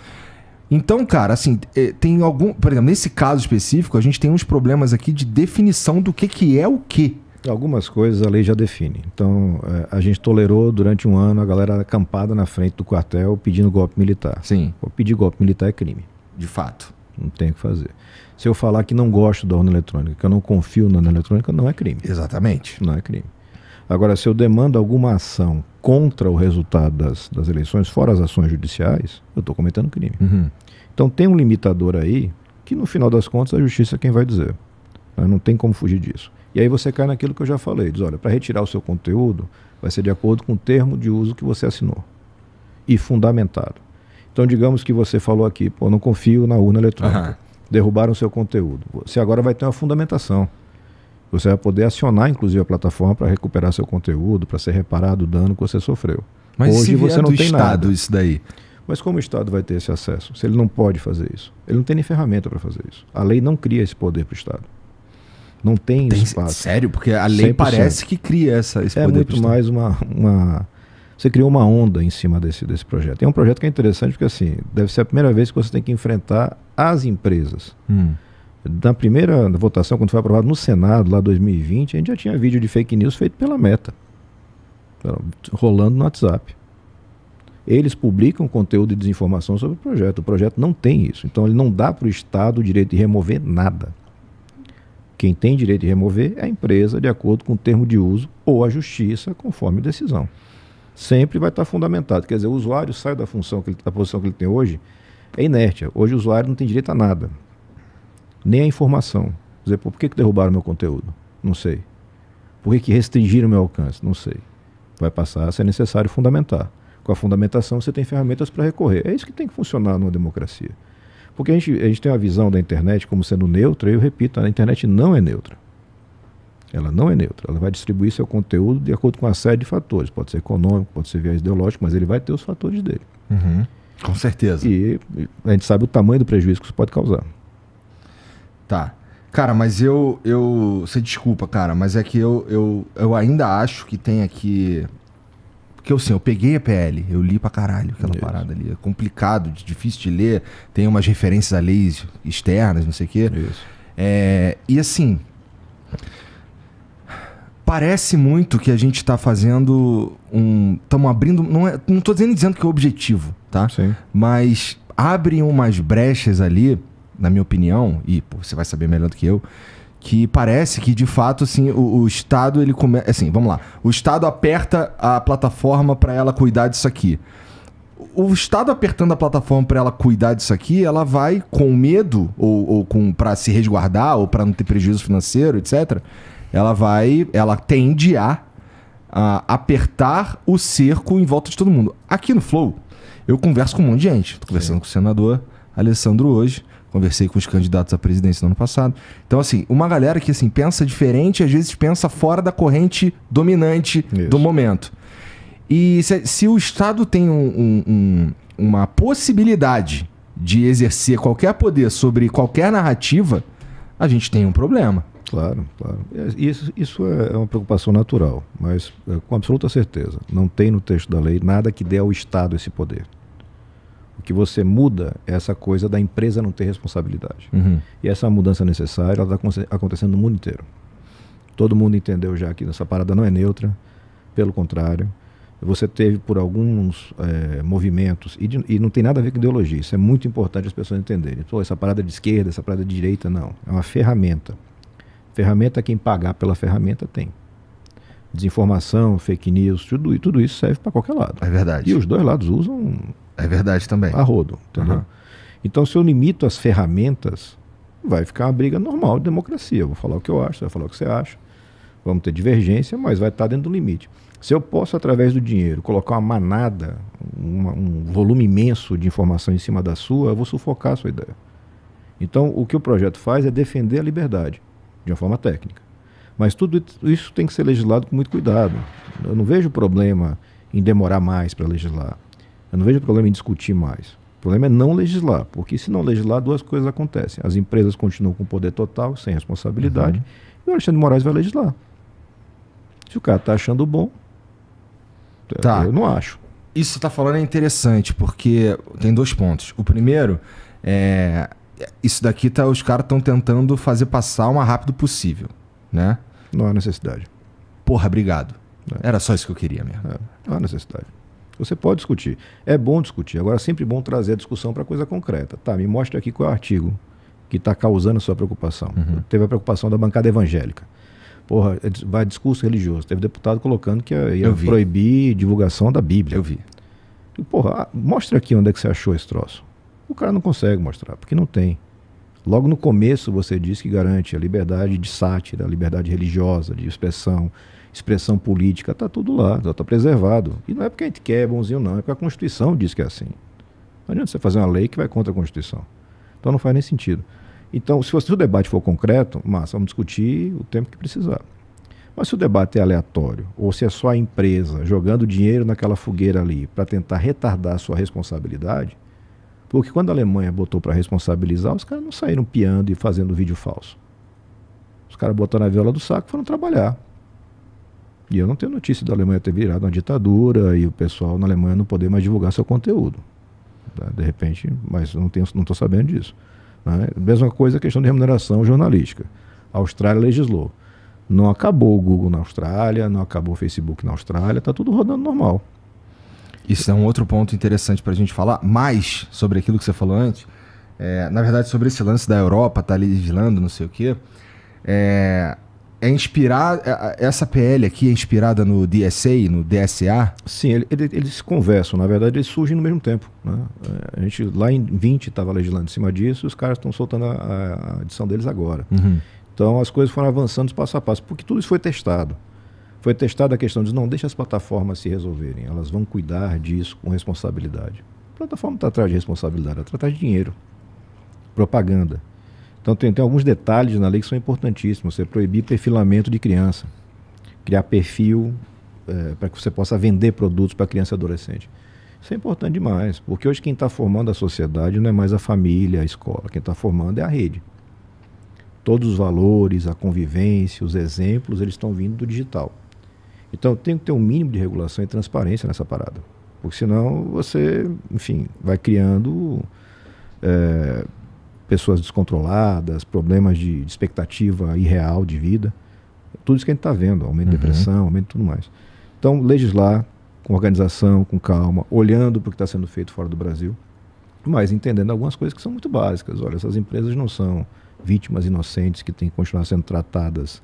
Então, cara, assim, é, tem algum. Por exemplo, nesse caso específico, a gente tem uns problemas aqui de definição do que, que é o que. Algumas coisas a lei já define. Então, é, a gente tolerou durante um ano a galera acampada na frente do quartel pedindo golpe militar. Sim. Pô, pedir golpe militar é crime. De fato. Não tem o que fazer. Se eu falar que não gosto da urna eletrônica, que eu não confio na urna eletrônica, não é crime. Exatamente. Não é crime. Agora, se eu demando alguma ação contra o resultado das, das eleições, fora as ações judiciais, eu estou cometendo crime. Uhum. Então tem um limitador aí que no final das contas a justiça é quem vai dizer. Né? Não tem como fugir disso. E aí você cai naquilo que eu já falei. Diz, olha, para retirar o seu conteúdo vai ser de acordo com o termo de uso que você assinou. E fundamentado. Então digamos que você falou aqui, pô, não confio na urna eletrônica. Uhum. Derrubaram o seu conteúdo. Você agora vai ter uma fundamentação. Você vai poder acionar, inclusive, a plataforma para recuperar seu conteúdo, para ser reparado o dano que você sofreu. Mas Hoje você não do tem Estado nada. isso daí. Mas como o Estado vai ter esse acesso se ele não pode fazer isso? Ele não tem nem ferramenta para fazer isso. A lei não cria esse poder para o Estado. Não tem, tem espaço. Sério? Porque a lei 100%. parece que cria essa, esse é poder. É muito mais uma, uma. Você criou uma onda em cima desse, desse projeto. E é um projeto que é interessante porque, assim, deve ser a primeira vez que você tem que enfrentar as empresas. Hum. Na primeira votação, quando foi aprovado no Senado, lá em 2020, a gente já tinha vídeo de fake news feito pela meta. Rolando no WhatsApp eles publicam conteúdo de desinformação sobre o projeto. O projeto não tem isso. Então, ele não dá para o Estado o direito de remover nada. Quem tem direito de remover é a empresa, de acordo com o termo de uso, ou a justiça, conforme decisão. Sempre vai estar fundamentado. Quer dizer, o usuário sai da função que ele, da posição que ele tem hoje, é inércia. Hoje o usuário não tem direito a nada. Nem a informação. Quer dizer, por que, que derrubaram meu conteúdo? Não sei. Por que, que restringiram meu alcance? Não sei. Vai passar a ser necessário fundamentar com a fundamentação, você tem ferramentas para recorrer. É isso que tem que funcionar numa democracia. Porque a gente, a gente tem uma visão da internet como sendo neutra, e eu repito, a internet não é neutra. Ela não é neutra. Ela vai distribuir seu conteúdo de acordo com uma série de fatores. Pode ser econômico, pode ser viés ideológico, mas ele vai ter os fatores dele. Uhum. Com certeza. E, e a gente sabe o tamanho do prejuízo que isso pode causar. Tá. Cara, mas eu. eu você desculpa, cara, mas é que eu, eu, eu ainda acho que tem aqui porque assim, eu peguei a PL, eu li pra caralho aquela parada ali. É complicado, difícil de ler, tem umas referências a leis externas, não sei o quê. Isso. É, e assim. Parece muito que a gente está fazendo um. Estamos abrindo. Não, é, não dizendo, dizendo que é o objetivo, tá? Sim. Mas abrem umas brechas ali, na minha opinião, e pô, você vai saber melhor do que eu, que parece que de fato assim o, o estado ele começa assim vamos lá o estado aperta a plataforma para ela cuidar disso aqui o estado apertando a plataforma para ela cuidar disso aqui ela vai com medo ou, ou com para se resguardar ou para não ter prejuízo financeiro etc ela vai ela tende a, a apertar o cerco em volta de todo mundo aqui no flow eu converso com um monte de gente tô conversando Sim. com o senador Alessandro hoje Conversei com os candidatos à presidência no ano passado. Então, assim, uma galera que assim pensa diferente, às vezes pensa fora da corrente dominante Isso. do momento. E se, se o Estado tem um, um, um, uma possibilidade de exercer qualquer poder sobre qualquer narrativa, a gente tem um problema. Claro, claro. É, isso, isso é, é uma preocupação natural, mas é, com absoluta certeza. Não tem no texto da lei nada que dê ao Estado esse poder. O que você muda é essa coisa da empresa não ter responsabilidade. Uhum. E essa mudança necessária ela está acontecendo no mundo inteiro. Todo mundo entendeu já que essa parada não é neutra, pelo contrário. Você teve por alguns é, movimentos, e, de, e, não tem nada a ver com ideologia, isso é muito importante as pessoas entenderem. Pô, essa parada de esquerda, essa parada de direita, não. É uma ferramenta. Ferramenta, quem pagar pela ferramenta tem. Desinformação, fake news, tudo, tudo isso serve para qualquer lado. É verdade. E os dois lados usam é verdade também. A rodo, entendeu? Uhum. Então, se eu limito as ferramentas, vai ficar uma briga normal de democracia. Eu vou falar o que eu acho, você vai falar o que você acha. Vamos ter divergência, mas vai estar dentro do limite. Se eu posso, através do dinheiro, colocar uma manada, uma, um volume imenso de informação em cima da sua, eu vou sufocar a sua ideia. Então, o que o projeto faz é defender a liberdade, de uma forma técnica. Mas tudo isso tem que ser legislado com muito cuidado. Eu não vejo problema em demorar mais para legislar. Eu não vejo problema em discutir mais. O problema é não legislar, porque se não legislar, duas coisas acontecem. As empresas continuam com poder total, sem responsabilidade, uhum. e o Alexandre Moraes vai legislar. Se o cara está achando bom, tá. eu não acho. Isso que você está falando é interessante, porque tem dois pontos. O primeiro é. Isso daqui tá, os caras estão tentando fazer passar o mais rápido possível, né? Não há necessidade. Porra, obrigado. É. Era só isso que eu queria mesmo. É. Não há necessidade. Você pode discutir. É bom discutir. Agora, é sempre bom trazer a discussão para coisa concreta. Tá, me mostra aqui qual é o artigo que está causando a sua preocupação. Uhum. Teve a preocupação da bancada evangélica. Porra, é vai discurso religioso. Teve deputado colocando que ia proibir divulgação da Bíblia. Eu vi. Porra, ah, mostra aqui onde é que você achou esse troço. O cara não consegue mostrar, porque não tem. Logo no começo você diz que garante a liberdade de sátira, a liberdade religiosa, de expressão, expressão política, está tudo lá, está tá preservado. E não é porque a gente quer, é bonzinho, não, é porque a Constituição diz que é assim. Não adianta você fazer uma lei que vai contra a Constituição. Então não faz nem sentido. Então, se, se o debate for concreto, massa, vamos discutir o tempo que precisar. Mas se o debate é aleatório, ou se é só a empresa jogando dinheiro naquela fogueira ali para tentar retardar a sua responsabilidade, porque quando a Alemanha botou para responsabilizar, os caras não saíram piando e fazendo vídeo falso. Os caras botaram a viola do saco e foram trabalhar. E eu não tenho notícia da Alemanha ter virado uma ditadura e o pessoal na Alemanha não poder mais divulgar seu conteúdo. Tá? De repente, mas não estou sabendo disso. Né? Mesma coisa a questão de remuneração jornalística. A Austrália legislou. Não acabou o Google na Austrália, não acabou o Facebook na Austrália, está tudo rodando normal. Isso é um outro ponto interessante para a gente falar mais sobre aquilo que você falou antes. É, na verdade, sobre esse lance da Europa, tá legislando, não sei o quê. É, é inspirada. É, é, essa PL aqui é inspirada no DSA, no DSA? Sim, ele, ele, eles conversam, na verdade, eles surgem no mesmo tempo. Né? É, a gente lá em 20 estava legislando em cima disso, os caras estão soltando a, a, edição deles agora. Uhum. Então as coisas foram avançando passo a passo, porque tudo isso foi testado. Foi testada a questão de não deixa as plataformas se resolverem, elas vão cuidar disso com responsabilidade. A plataforma está atrás de responsabilidade, ela está atrás de dinheiro, propaganda. Então, tem, tem alguns detalhes na lei que são importantíssimos. Você é proibir perfilamento de criança, criar perfil é, para que você possa vender produtos para criança e adolescente. Isso é importante demais, porque hoje quem está formando a sociedade não é mais a família, a escola, quem está formando é a rede. Todos os valores, a convivência, os exemplos, eles estão vindo do digital. Então tem que ter um mínimo de regulação e transparência nessa parada, porque senão você, enfim, vai criando é, pessoas descontroladas, problemas de, de expectativa irreal de vida. Tudo isso que a gente está vendo, aumento de uhum. depressão, aumento de tudo mais. Então, legislar com organização, com calma, olhando para o que está sendo feito fora do Brasil, mas entendendo algumas coisas que são muito básicas. Olha, essas empresas não são vítimas inocentes que têm que continuar sendo tratadas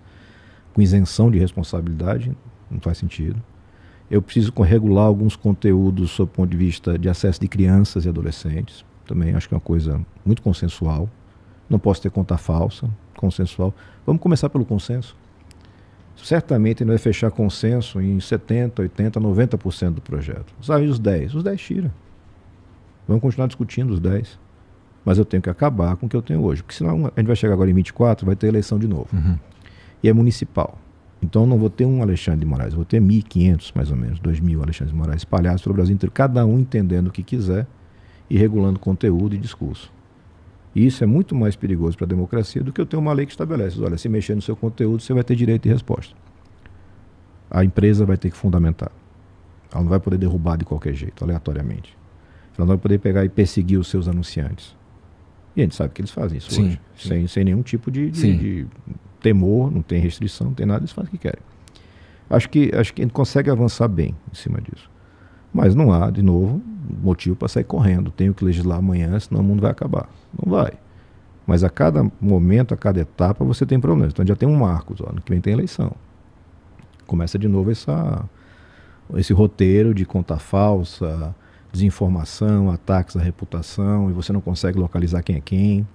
com isenção de responsabilidade, não faz sentido. Eu preciso regular alguns conteúdos sob o ponto de vista de acesso de crianças e adolescentes, também acho que é uma coisa muito consensual. Não posso ter conta falsa, consensual. Vamos começar pelo consenso. Certamente não vai é fechar consenso em 70, 80, 90% do projeto. Sabe os 10? Os 10 tira. Vamos continuar discutindo os 10. Mas eu tenho que acabar com o que eu tenho hoje. Porque senão a gente vai chegar agora em 24, vai ter eleição de novo. Uhum. E é municipal. Então não vou ter um Alexandre de Moraes, vou ter 1.500 mais ou menos, 2.000 Alexandre de Moraes espalhados pelo Brasil inteiro, cada um entendendo o que quiser e regulando conteúdo e discurso. E isso é muito mais perigoso para a democracia do que eu ter uma lei que estabelece: olha, se mexer no seu conteúdo, você vai ter direito de resposta. A empresa vai ter que fundamentar. Ela não vai poder derrubar de qualquer jeito, aleatoriamente. Ela não vai poder pegar e perseguir os seus anunciantes. E a gente sabe que eles fazem isso sim, hoje, sim. Sem, sem nenhum tipo de, de, de, temor, não tem restrição, não tem nada, eles fazem o que querem. Acho que, acho que a gente consegue avançar bem em cima disso. Mas não há, de novo, motivo para sair correndo. Tenho que legislar amanhã, senão o mundo vai acabar. Não vai. Mas a cada momento, a cada etapa, você tem problemas. Então já tem um marco. Ó, ano que vem tem eleição. Começa de novo essa, esse roteiro de conta falsa, desinformação, ataques à reputação, e você não consegue localizar quem é quem.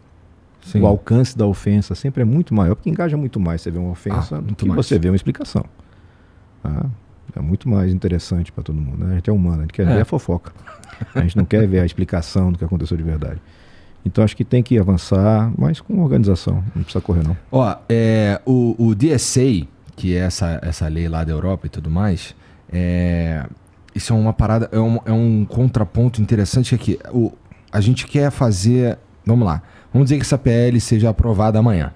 Sim. O alcance da ofensa sempre é muito maior, porque engaja muito mais. Você vê uma ofensa ah, do que mais. você vê uma explicação. Ah. É muito mais interessante para todo mundo. Né? A gente é humano, a gente quer é. ver a fofoca. A gente não quer ver a explicação do que aconteceu de verdade. Então acho que tem que avançar, mas com organização, não precisa correr não. Ó, é, o, o DSA, que é essa, essa lei lá da Europa e tudo mais, é, isso é uma parada, é um, é um contraponto interessante aqui. É o, a gente quer fazer, vamos lá, vamos dizer que essa PL seja aprovada amanhã.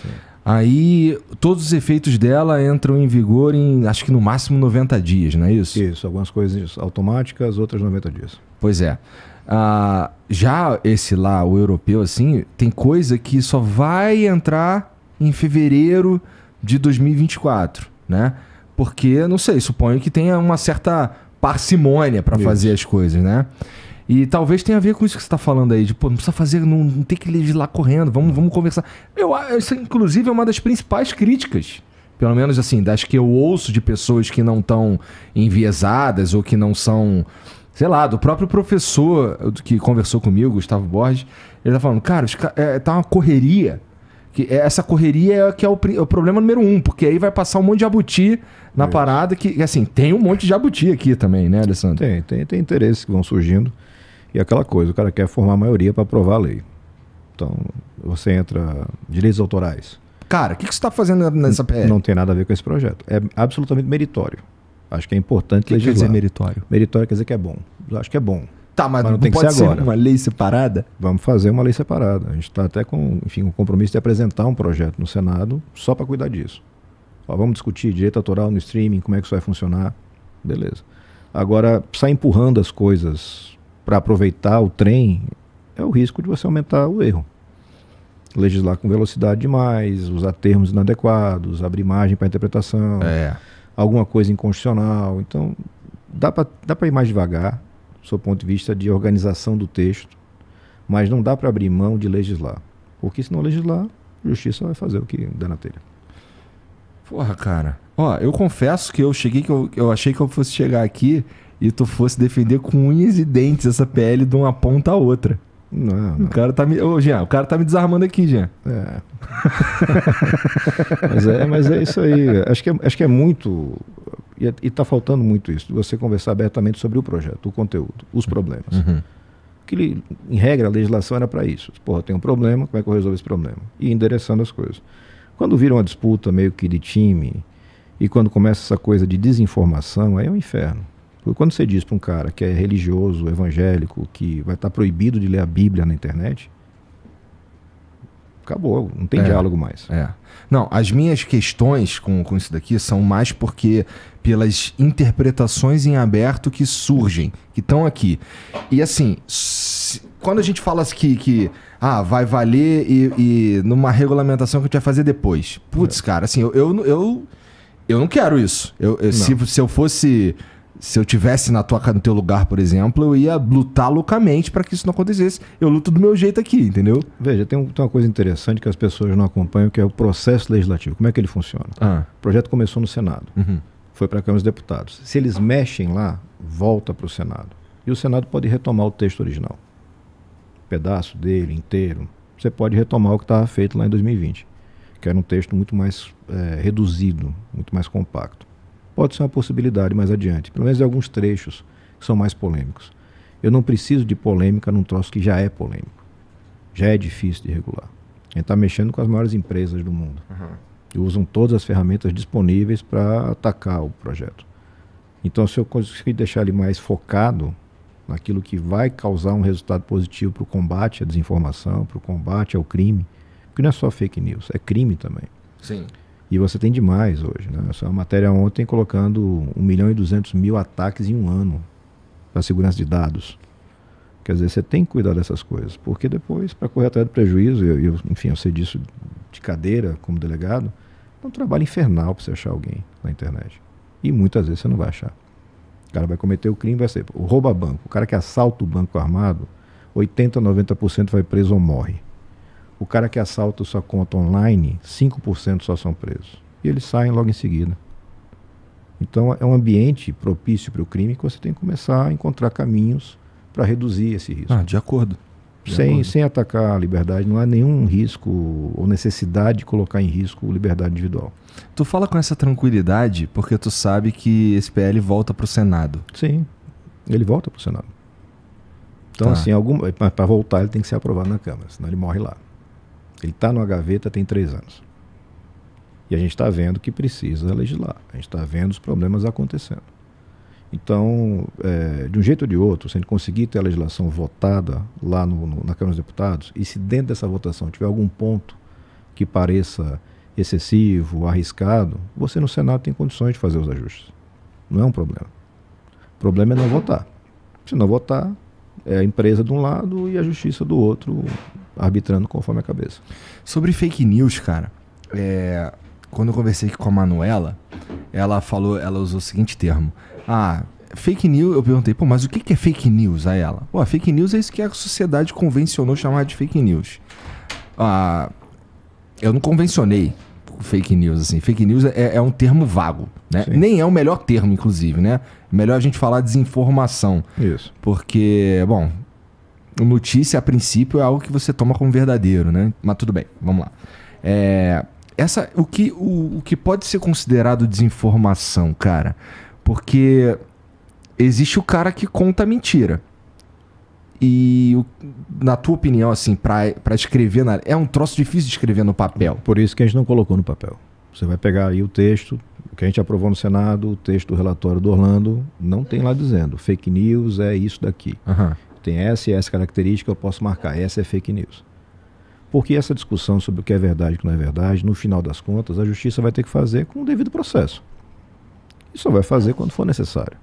Sim. Aí todos os efeitos dela entram em vigor em acho que no máximo 90 dias, não é isso? Isso, algumas coisas automáticas, outras 90 dias. Pois é. Ah, já esse lá, o europeu, assim, tem coisa que só vai entrar em fevereiro de 2024, né? Porque, não sei, suponho que tenha uma certa parcimônia para fazer as coisas, né? E talvez tenha a ver com isso que você está falando aí, de pô, não precisa fazer, não, não tem que legislar correndo, vamos, vamos conversar. Eu, ah, isso, inclusive, é uma das principais críticas pelo menos assim, das que eu ouço de pessoas que não estão enviesadas ou que não são, sei lá, do próprio professor que conversou comigo, Gustavo Borges, ele tá falando, cara, está é, uma correria. Que é, essa correria é que é o, é o problema número um, porque aí vai passar um monte de abutir na é. parada, que assim, tem um monte de abutir aqui também, né, Alessandro? Tem, tem, tem interesses que vão surgindo. E aquela coisa, o cara quer formar a maioria para aprovar a lei. Então, você entra direitos autorais. Cara, o que, que você está fazendo nessa PL? Não tem nada a ver com esse projeto. É absolutamente meritório. Acho que é importante que legislar. quer dizer meritório? Meritório quer dizer que é bom. acho que é bom. Tá, mas, mas não, não, tem pode que ser, agora. uma lei separada? Vamos fazer uma lei separada. A gente está até com enfim, um compromisso de apresentar um projeto no Senado só para cuidar disso. Ó, vamos discutir direito autoral no streaming, como é que isso vai funcionar. Beleza. Agora, sai empurrando as coisas para aproveitar o trem, é o risco de você aumentar o erro. Legislar com velocidade demais, usar termos inadequados, abrir margem para interpretação, é. alguma coisa inconstitucional. Então, dá para ir mais devagar, do seu ponto de vista de organização do texto, mas não dá para abrir mão de legislar. Porque se não legislar, a justiça vai fazer o que dá na telha. Porra, cara. Ó, eu confesso que eu cheguei que eu, eu achei que eu fosse chegar aqui e tu fosse defender com unhas e dentes essa PL de uma ponta a outra. Não, não. O cara tá me. Ô, Jean, o cara tá me desarmando aqui, Jean. É. mas, é mas é isso aí. Acho que é, acho que é muito. E, é, e tá faltando muito isso, você conversar abertamente sobre o projeto, o conteúdo, os problemas. Uhum. Que, em regra, a legislação era para isso. Porra, tem um problema, como é que eu resolvo esse problema? E endereçando as coisas. Quando vira uma disputa meio que de time, e quando começa essa coisa de desinformação, aí é um inferno. Quando você diz para um cara que é religioso, evangélico, que vai estar tá proibido de ler a Bíblia na internet, acabou, não tem é, diálogo mais. É. Não, as minhas questões com, com isso daqui são mais porque pelas interpretações em aberto que surgem, que estão aqui. E assim, se, quando a gente fala que, que ah, vai valer e, e numa regulamentação que a gente vai fazer depois. Putz, é. cara, assim, eu, eu, eu, eu não quero isso. Eu, eu se, se eu fosse se eu tivesse na tua no teu lugar, por exemplo, eu ia lutar loucamente para que isso não acontecesse. Eu luto do meu jeito aqui, entendeu? Veja, tem, um, tem, uma coisa interessante que as pessoas não acompanham, que é o processo legislativo. Como é que ele funciona? Ah. O projeto começou no Senado, uhum. foi para a Câmara dos Deputados. Se eles mexem lá, volta para o Senado. E o Senado pode retomar o texto original. Um pedaço dele, inteiro. Você pode retomar o que estava tá feito lá em 2020, que era um texto muito mais é, reduzido, muito mais compacto pode ser uma possibilidade mais adiante, pelo menos em alguns trechos que são mais polêmicos. Eu não preciso de polêmica num troço que já é polêmico, já é difícil de regular. A gente está mexendo com as maiores empresas do mundo, uhum. que usam todas as ferramentas disponíveis para atacar o projeto. Então, se eu conseguir deixar ele mais focado naquilo que vai causar um resultado positivo para o combate à desinformação, para o combate ao crime, porque não é só fake news, é crime também. Sim. E você tem demais hoje. Né? Só a matéria ontem colocando 1 milhão e 200 mil ataques em um ano para segurança de dados. Quer dizer, você tem que cuidar dessas coisas, porque depois, para correr atrás do prejuízo, eu, eu, enfim, eu sei disso de cadeira como delegado, é um trabalho infernal para você achar alguém na internet. E muitas vezes você não vai achar. O cara vai cometer o crime, vai ser o rouba banco. O cara que assalta o banco armado, 80, 90% vai preso ou morre. O cara que assalta sua conta online, 5% só são presos. E eles saem logo em seguida. Então é um ambiente propício para o crime que você tem que começar a encontrar caminhos para reduzir esse risco. Ah, de acordo. De sem, acordo. sem atacar a liberdade, não há nenhum risco ou necessidade de colocar em risco a liberdade individual. Tu fala com essa tranquilidade porque tu sabe que esse PL volta para o Senado. Sim, ele volta para o Senado. Então, tá. assim, algum, é, para voltar ele tem que ser aprovado na Câmara, senão ele morre lá. Ele está numa gaveta tem três anos. E a gente está vendo que precisa legislar. A gente está vendo os problemas acontecendo. Então, é, de um jeito ou de outro, se a gente conseguir ter a legislação votada lá no, no, na Câmara dos Deputados, e se dentro dessa votação tiver algum ponto que pareça excessivo, arriscado, você no Senado tem condições de fazer os ajustes. Não é um problema. O problema é não votar. Se não votar, é a empresa de um lado e a justiça do outro arbitrando conforme a cabeça. Sobre fake news, cara, é, quando eu conversei com a Manuela, ela falou, ela usou o seguinte termo: Ah, fake news, eu perguntei, pô, mas o que é fake news a ela? Pô, fake news é isso que a sociedade convencionou chamar de fake news. Ah, eu não convencionei fake news, assim. Fake news é, é um termo vago, né? Sim. Nem é o melhor termo, inclusive, né? Melhor a gente falar desinformação. Isso. Porque, bom, notícia, a princípio, é algo que você toma como verdadeiro, né? Mas tudo bem, vamos lá. É, essa, o, que, o, o que pode ser considerado desinformação, cara? Porque existe o cara que conta mentira. E na tua opinião, assim, para escrever na, é um troço difícil de escrever no papel. Por isso que a gente não colocou no papel. Você vai pegar aí o texto que a gente aprovou no Senado, o texto do relatório do Orlando, não tem lá dizendo fake news é isso daqui. Uhum tem essa e essa característica, eu posso marcar, essa é fake news. Porque essa discussão sobre o que é verdade e o que não é verdade, no final das contas, a justiça vai ter que fazer com o devido processo. E só vai fazer quando for necessário.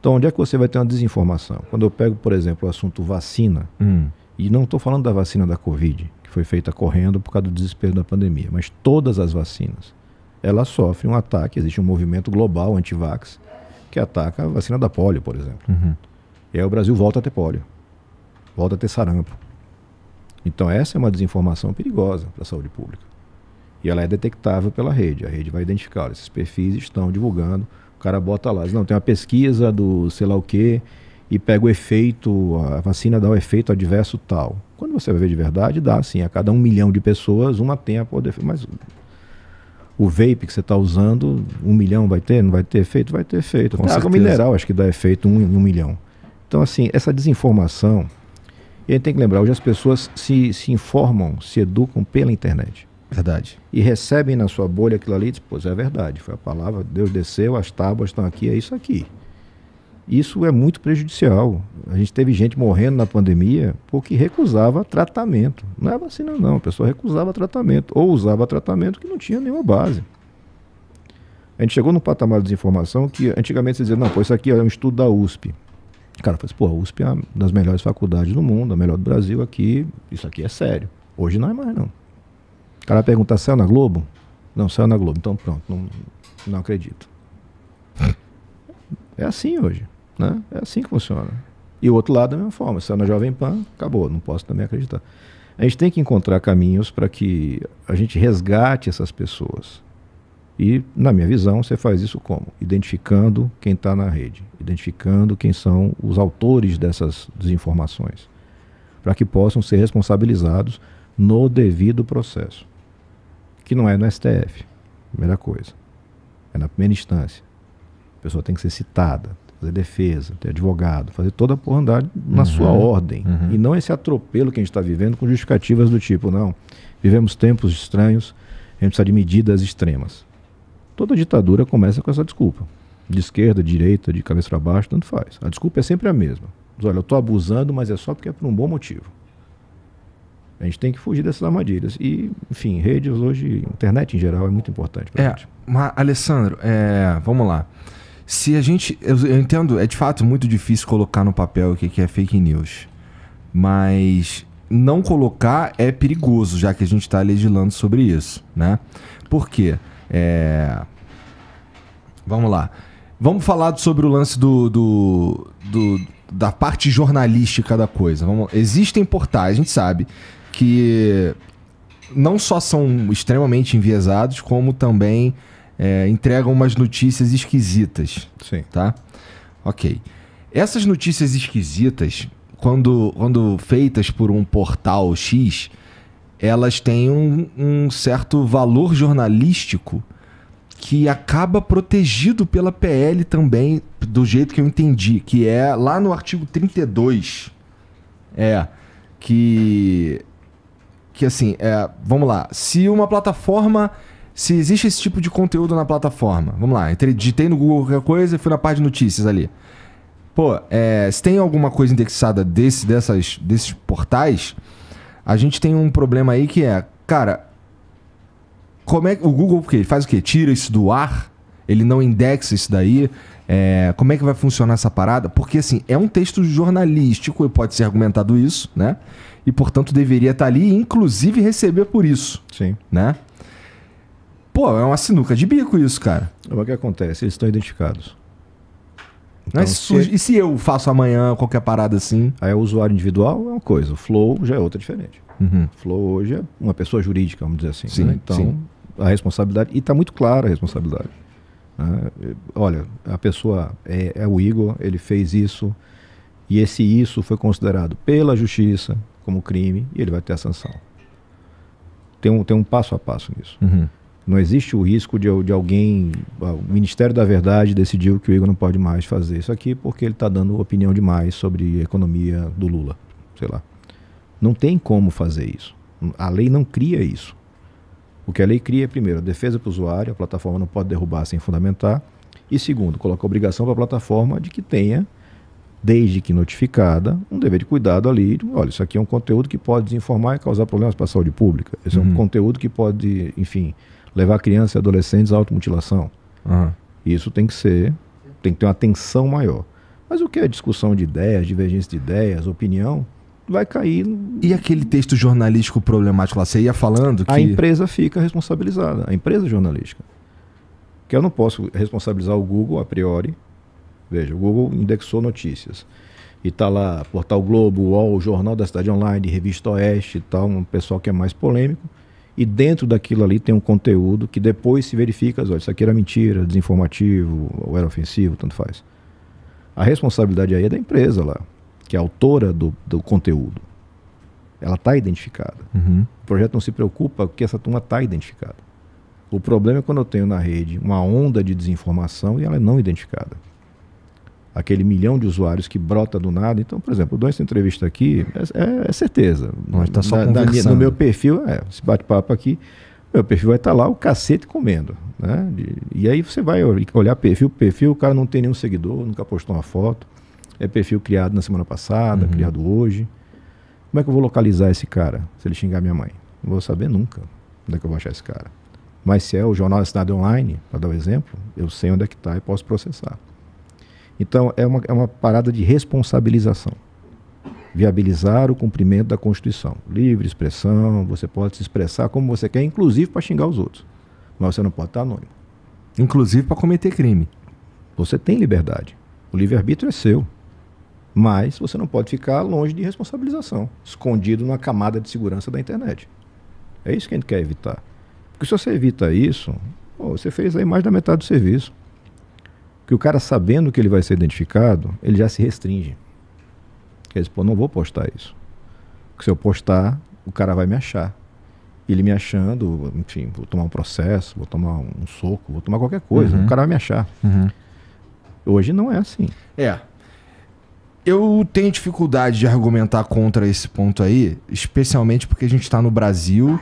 Então, onde é que você vai ter uma desinformação? Quando eu pego, por exemplo, o assunto vacina, hum. e não estou falando da vacina da Covid, que foi feita correndo por causa do desespero da pandemia, mas todas as vacinas, elas sofrem um ataque, existe um movimento global anti-vax que ataca a vacina da polio, por exemplo. Uhum. E é, aí o Brasil volta a ter pólio, volta a ter sarampo. Então essa é uma desinformação perigosa para a saúde pública. E ela é detectável pela rede, a rede vai identificar, esses perfis estão divulgando, o cara bota lá, não, tem uma pesquisa do sei lá o quê, e pega o efeito, a vacina dá o um efeito adverso tal. Quando você vai ver de verdade, dá assim, a cada um milhão de pessoas, uma tem a poder, mas o vape que você está usando, um milhão vai ter? Não vai ter efeito? Vai ter efeito. Com água mineral acho que dá efeito um, um milhão. Então, assim, essa desinformação, a gente tem que lembrar, hoje as pessoas se, se informam, se educam pela internet. Verdade. E recebem na sua bolha aquilo ali e dizem, pois é verdade, foi a palavra, Deus desceu, as tábuas estão aqui, é isso aqui. Isso é muito prejudicial. A gente teve gente morrendo na pandemia porque recusava tratamento. Não é vacina, não. A pessoa recusava tratamento. Ou usava tratamento que não tinha nenhuma base. A gente chegou num patamar de desinformação que antigamente você dizia, não, pô, isso aqui é um estudo da USP. Cara, assim, pô, a USP é uma das melhores faculdades do mundo, a melhor do Brasil aqui, isso aqui é sério. Hoje não é mais, não. O cara perguntar, saiu na Globo? Não, saiu na Globo, então pronto, não, não acredito. É assim hoje, né? É assim que funciona. E o outro lado da é mesma forma, saiu na Jovem Pan, acabou, não posso também acreditar. A gente tem que encontrar caminhos para que a gente resgate essas pessoas. E, na minha visão, você faz isso como? Identificando quem está na rede, identificando quem são os autores dessas desinformações, para que possam ser responsabilizados no devido processo, que não é no STF, primeira coisa. É na primeira instância. A pessoa tem que ser citada, fazer defesa, ter advogado, fazer toda a porra andar na uhum. sua ordem. Uhum. E não esse atropelo que a gente está vivendo com justificativas do tipo, não, vivemos tempos estranhos, a gente precisa de medidas extremas. Toda ditadura começa com essa desculpa. De esquerda, de direita, de cabeça para baixo, tanto faz. A desculpa é sempre a mesma. olha, eu estou abusando, mas é só porque é por um bom motivo. A gente tem que fugir dessas armadilhas. E, enfim, redes hoje, internet em geral, é muito importante para é, gente. Mas, Alessandro, é, vamos lá. Se a gente. Eu, eu, entendo, é de fato muito difícil colocar no papel o que, que é fake news. Mas não colocar é perigoso, já que a gente está legislando sobre isso, né? Por quê? Porque é... Vamos lá. Vamos falar sobre o lance do, do, do da parte jornalística da coisa. Vamos... Existem portais, a gente sabe, que não só são extremamente enviesados, como também é, entregam umas notícias esquisitas. Sim. Tá? Ok. Essas notícias esquisitas, quando, quando feitas por um portal X, elas têm um, um certo valor jornalístico que acaba protegido pela PL também, do jeito que eu entendi, que é lá no artigo 32. É, que que assim, é, vamos lá, se uma plataforma, se existe esse tipo de conteúdo na plataforma, vamos lá, entre, digitei no Google qualquer coisa e fui na parte de notícias ali. Pô, é, se tem alguma coisa indexada desse, dessas, desses portais, a gente tem um problema aí que é, cara, como é que o Google porque ele faz o quê? Tira isso do ar? Ele não indexa isso daí? É, como é que vai funcionar essa parada? Porque assim, é um texto jornalístico e pode ser argumentado isso, né? E portanto deveria estar tá ali, inclusive receber por isso. Sim. Né? Pô, é uma sinuca de bico isso, cara. É o que acontece, eles estão identificados. Então, Mas se... E se eu faço amanhã qualquer parada assim? Aí o usuário individual é uma coisa, o flow já é outra diferente. Uhum. Flow hoje é uma pessoa jurídica, vamos dizer assim. Sim, né? Então, sim. a responsabilidade, e está muito clara a responsabilidade. Né? Olha, a pessoa é, é, o Igor, ele fez isso, e esse isso foi considerado pela justiça como crime, e ele vai ter a sanção. Tem um, tem um passo a passo nisso. Uhum. Não existe o risco de, de alguém, ah, o Ministério da Verdade decidiu que o Igor não pode mais fazer isso aqui porque ele está dando opinião demais sobre a economia do Lula, sei lá. Não tem como fazer isso. A lei não cria isso. O que a lei cria é, primeiro, a defesa para o usuário, a plataforma não pode derrubar sem fundamentar. E segundo, coloca a obrigação para a plataforma de que tenha, desde que notificada, um dever de cuidado ali. olha, isso aqui é um conteúdo que pode desinformar e causar problemas para a saúde pública. Isso uhum. é um uhum. conteúdo que pode, enfim, levar crianças e adolescentes à automutilação. Uhum. Isso tem que ser, tem que ter uma atenção maior. Mas o que é discussão de ideias, divergência de ideias, opinião, vai cair. E aquele texto jornalístico problemático lá, você ia falando que. A empresa fica responsabilizada, a empresa jornalística. Que eu não posso responsabilizar o Google a priori. Veja, o Google indexou notícias. E está lá Portal Globo, UOL, Jornal da Cidade Online, Revista Oeste e tal, um pessoal que é mais polêmico e dentro daquilo ali tem um conteúdo que depois se verifica, olha, isso aqui era mentira, desinformativo, ou era ofensivo, tanto faz. A responsabilidade aí é da empresa lá, que é autora do, do conteúdo. Ela está identificada. Uhum. O projeto não se preocupa porque essa turma está identificada. O problema é quando eu tenho na rede uma onda de desinformação e ela é não identificada aquele milhão de usuários que brota do nada. Então, por exemplo, eu dou essa entrevista aqui, é, é, é certeza. Nós tá só da, da, No meu perfil, é, esse bate-papo aqui, meu perfil vai estar tá lá o cacete comendo. Né? E, e aí você vai olhar perfil perfil, o cara não tem nenhum seguidor, nunca postou uma foto. É perfil criado na semana passada, uhum. criado hoje. Como é que eu vou localizar esse cara se ele xingar minha mãe? Não vou saber nunca onde é que eu vou achar esse cara. Mas se é o Jornal da Cidade Online, para dar o um exemplo, eu sei onde é que está e posso processar. Então, é uma, é uma parada de responsabilização. Viabilizar o cumprimento da Constituição. Livre expressão, você pode se expressar como você quer, inclusive para xingar os outros. Mas você não pode estar anônimo. Inclusive para cometer crime. Você tem liberdade. O livre-arbítrio é seu. Mas você não pode ficar longe de responsabilização, escondido numa camada de segurança da internet. É isso que a gente quer evitar. Porque se você evita isso, pô, você fez aí mais da metade do serviço. Porque o cara sabendo que ele vai ser identificado, ele já se restringe. Quer dizer, pô, não vou postar isso. Porque se eu postar, o cara vai me achar. Ele me achando, enfim, vou tomar um processo, vou tomar um soco, vou tomar qualquer coisa. Uhum. O cara vai me achar. Uhum. Hoje não é assim. É. Eu tenho dificuldade de argumentar contra esse ponto aí, especialmente porque a gente está no Brasil,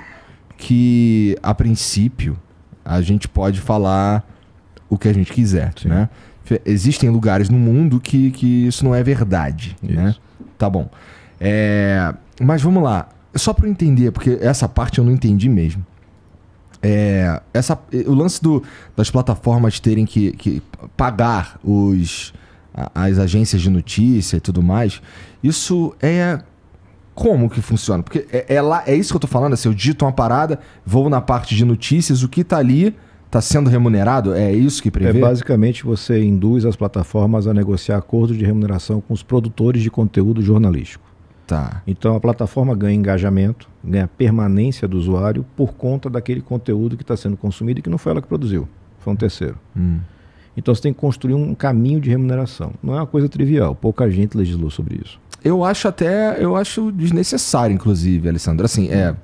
que a princípio a gente pode falar o que a gente quiser, Sim. né? Existem lugares no mundo que, que isso não é verdade, né? isso. né? Tá bom. É, mas vamos lá. Só para entender, porque essa parte eu não entendi mesmo. É, essa, o lance do, das plataformas terem que, que pagar os, as agências de notícia e tudo mais, isso é como que funciona? Porque é, é, lá, é isso que eu tô falando, assim, eu digito uma parada, vou na parte de notícias, o que tá ali está sendo remunerado? É isso que prevê? É, basicamente, você induz as plataformas a negociar acordos de remuneração com os produtores de conteúdo jornalístico. Tá. Então a plataforma ganha engajamento, ganha permanência do usuário por conta daquele conteúdo que está sendo consumido e que não foi ela que produziu, foi um terceiro. Hum. Então você tem que construir um caminho de remuneração. Não é uma coisa trivial, pouca gente legislou sobre isso. Eu acho até, eu acho desnecessário, inclusive, Alessandro. Assim, é,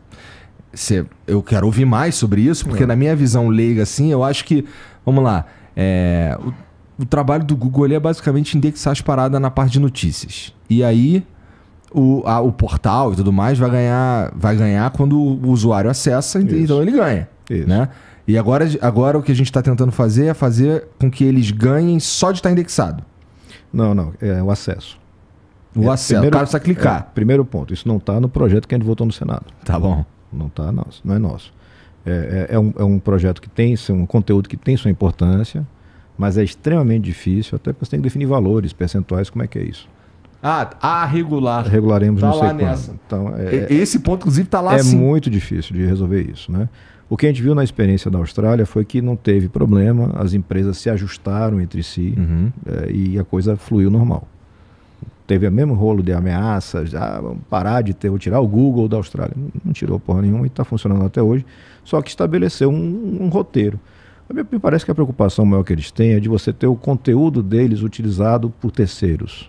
Cê, eu quero ouvir mais sobre isso, porque é. na minha visão leiga, assim, eu acho que, vamos lá, é, o, o, trabalho do Google é basicamente indexar as paradas na parte de notícias. E aí o, a, o portal e tudo mais vai ganhar, vai ganhar quando o usuário acessa, isso. então ele ganha. Né? E agora, agora o que a gente está tentando fazer é fazer com que eles ganhem só de estar tá indexado. Não, não, é o acesso. O é, acesso, primeiro, o cara precisa clicar. É, primeiro ponto, isso não está no projeto que a gente votou no Senado. Tá bom. Não tá nosso, não é nosso. É, é, é, um, é um projeto que tem, um conteúdo que tem sua importância, mas é extremamente difícil, até porque você tem que definir valores, percentuais, como é que é isso. Ah, a regular. Regularemos tá não sei quando. Nessa. Então, é, Esse ponto, inclusive, está lá É muito difícil de resolver isso. Né? O que a gente viu na experiência da Austrália foi que não teve problema, as empresas se ajustaram entre si uhum. é, e a coisa fluiu normal teve o mesmo rolo de ameaças, já ah, parar de ter, tirar o Google da Austrália. Não, não tirou porra nenhuma e está funcionando até hoje, só que estabeleceu um, um roteiro. Me parece que a preocupação maior que eles têm é de você ter o conteúdo deles utilizado por terceiros.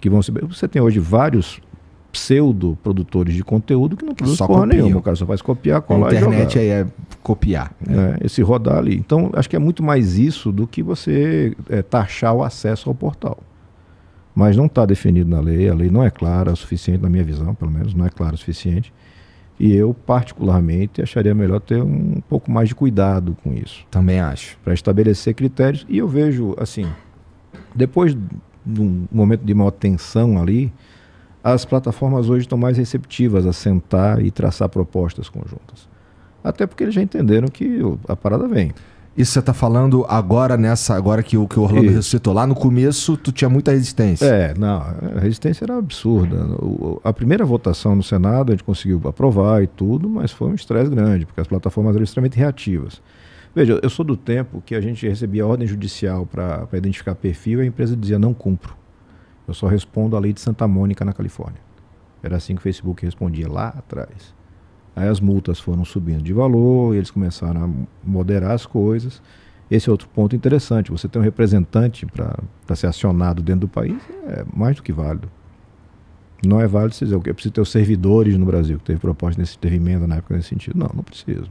Que vão se... Você tem hoje vários pseudo produtores de conteúdo que não produzem só porra copiam. nenhuma. O cara só faz copiar, colar A internet é, é copiar. Né? É, esse rodar ali. Então, acho que é muito mais isso do que você é, taxar o acesso ao portal mas não está definido na lei, a lei não é clara o suficiente, na minha visão, pelo menos, não é clara o suficiente. E eu, particularmente, acharia melhor ter um pouco mais de cuidado com isso. Também acho. Para estabelecer critérios. E eu vejo, assim, depois de um momento de maior tensão ali, as plataformas hoje estão mais receptivas a sentar e traçar propostas conjuntas. Até porque eles já entenderam que a parada vem. Isso você está falando agora nessa, agora que o que o Orlando Isso. ressuscitou. Lá no começo, tu tinha muita resistência. É, não, a resistência era absurda. a primeira votação no Senado a gente conseguiu aprovar e tudo, mas foi um estresse grande, porque as plataformas eram extremamente reativas. Veja, eu sou do tempo que a gente recebia ordem judicial para identificar perfil e a empresa dizia não cumpro. Eu só respondo à lei de Santa Mônica na Califórnia. Era assim que o Facebook respondia lá atrás. Aí as multas foram subindo de valor, eles começaram a moderar as coisas. Esse é outro ponto interessante. Você tem um representante para ser acionado dentro do país, é mais do que válido. Não é válido dizer, eu preciso ter os servidores no Brasil, que teve proposta, nesse, teve emenda na época nesse sentido. Não, não preciso.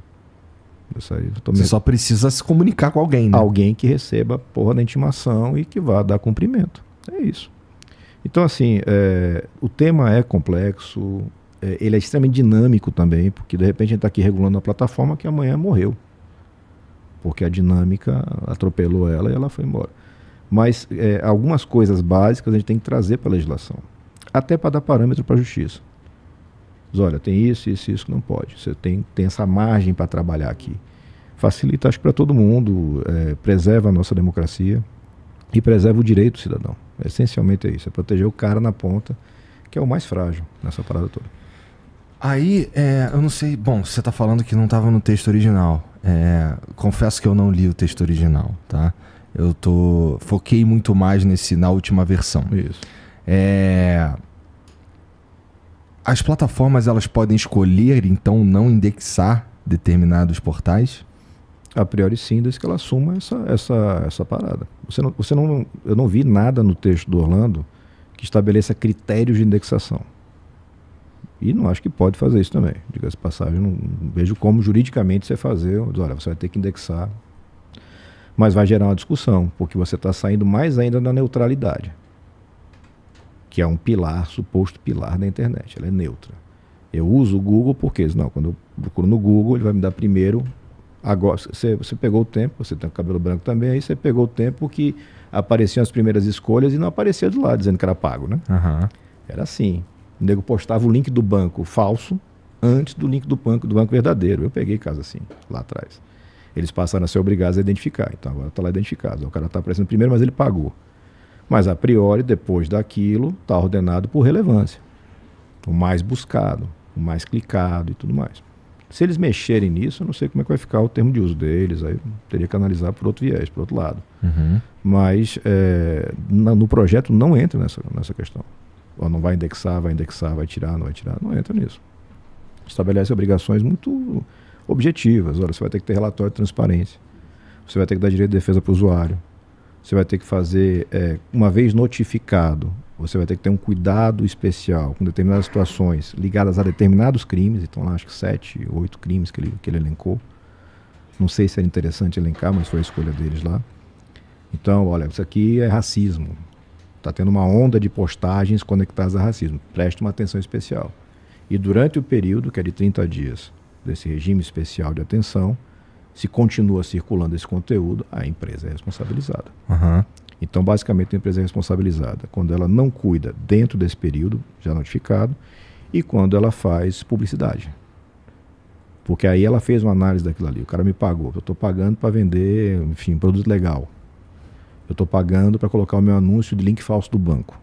Aí, Você meio... só precisa se comunicar com alguém, né? Alguém que receba a porra da intimação e que vá dar cumprimento. É isso. Então, assim, é, o tema é complexo, é, ele é extremamente dinâmico também, porque de repente a gente está aqui regulando a plataforma que amanhã morreu. Porque a dinâmica atropelou ela e ela foi embora. Mas é, algumas coisas básicas a gente tem que trazer para a legislação. Até para dar parâmetro para a justiça. olha, tem isso, isso, isso que não pode. Você tem, tem essa margem para trabalhar aqui. Facilita, acho, para todo mundo, é, preserva a nossa democracia e preserva o direito do cidadão. Essencialmente é isso, é proteger o cara na ponta, que é o mais frágil nessa parada toda. Aí, é, eu não sei. Bom, você tá falando que não tava no texto original. É, confesso que eu não li o texto original, tá? Eu tô foquei muito mais nesse na última versão. Isso. É, as plataformas elas podem escolher então não indexar determinados portais? A priori sim, desde que ela assuma essa, essa, essa parada. Você não, você não, eu não vi nada no texto do Orlando que estabeleça critérios de indexação. E não acho que pode fazer isso também. Diga-se passagem, não, vejo como juridicamente você fazer. Olha, você vai ter que indexar. Mas vai gerar uma discussão, porque você está saindo mais ainda da neutralidade, que é um pilar, suposto pilar da internet. Ela é neutra. Eu uso o Google porque, não, quando eu procuro no Google, ele vai me dar primeiro. Agora, você, você pegou o tempo, você tem o cabelo branco também, aí você pegou o tempo que apareciam as primeiras escolhas e não aparecia de lá dizendo que era pago, né? Uhum. Era assim. O nego postava o link do banco falso antes do link do banco, do banco verdadeiro. Eu peguei casa assim, lá atrás. Eles passaram a ser obrigados a identificar. Então agora está lá identificado. O cara está aparecendo primeiro, mas ele pagou. Mas a priori, depois daquilo, está ordenado por relevância. O mais buscado, o mais clicado e tudo mais. Se eles mexerem nisso, eu não sei como é que vai ficar o termo de uso deles, aí teria que analisar por outro viés, por outro lado. Uhum. Mas é, no projeto não entra nessa, nessa questão. Ou não vai indexar, vai indexar, vai tirar, não vai tirar. Não entra nisso. Estabelece obrigações muito objetivas. Olha, você vai ter que ter relatório de transparência. Você vai ter que dar direito de defesa para o usuário. Você vai ter que fazer, é, uma vez notificado, você vai ter que ter um cuidado especial com determinadas situações ligadas a determinados crimes. Então, lá acho que sete, oito crimes que ele, que ele elencou. Não sei se era interessante elencar, mas foi a escolha deles lá. Então, olha, isso aqui é racismo. Está tendo uma onda de postagens conectadas a racismo. Preste uma atenção especial. E durante o período, que é de 30 dias, desse regime especial de atenção, se continua circulando esse conteúdo, a empresa é responsabilizada. Uhum. Então, basicamente, a empresa é responsabilizada quando ela não cuida dentro desse período já notificado e quando ela faz publicidade. Porque aí ela fez uma análise daquilo ali. O cara me pagou, eu estou pagando para vender, enfim, produto legal. Eu estou pagando para colocar o meu anúncio de link falso do banco.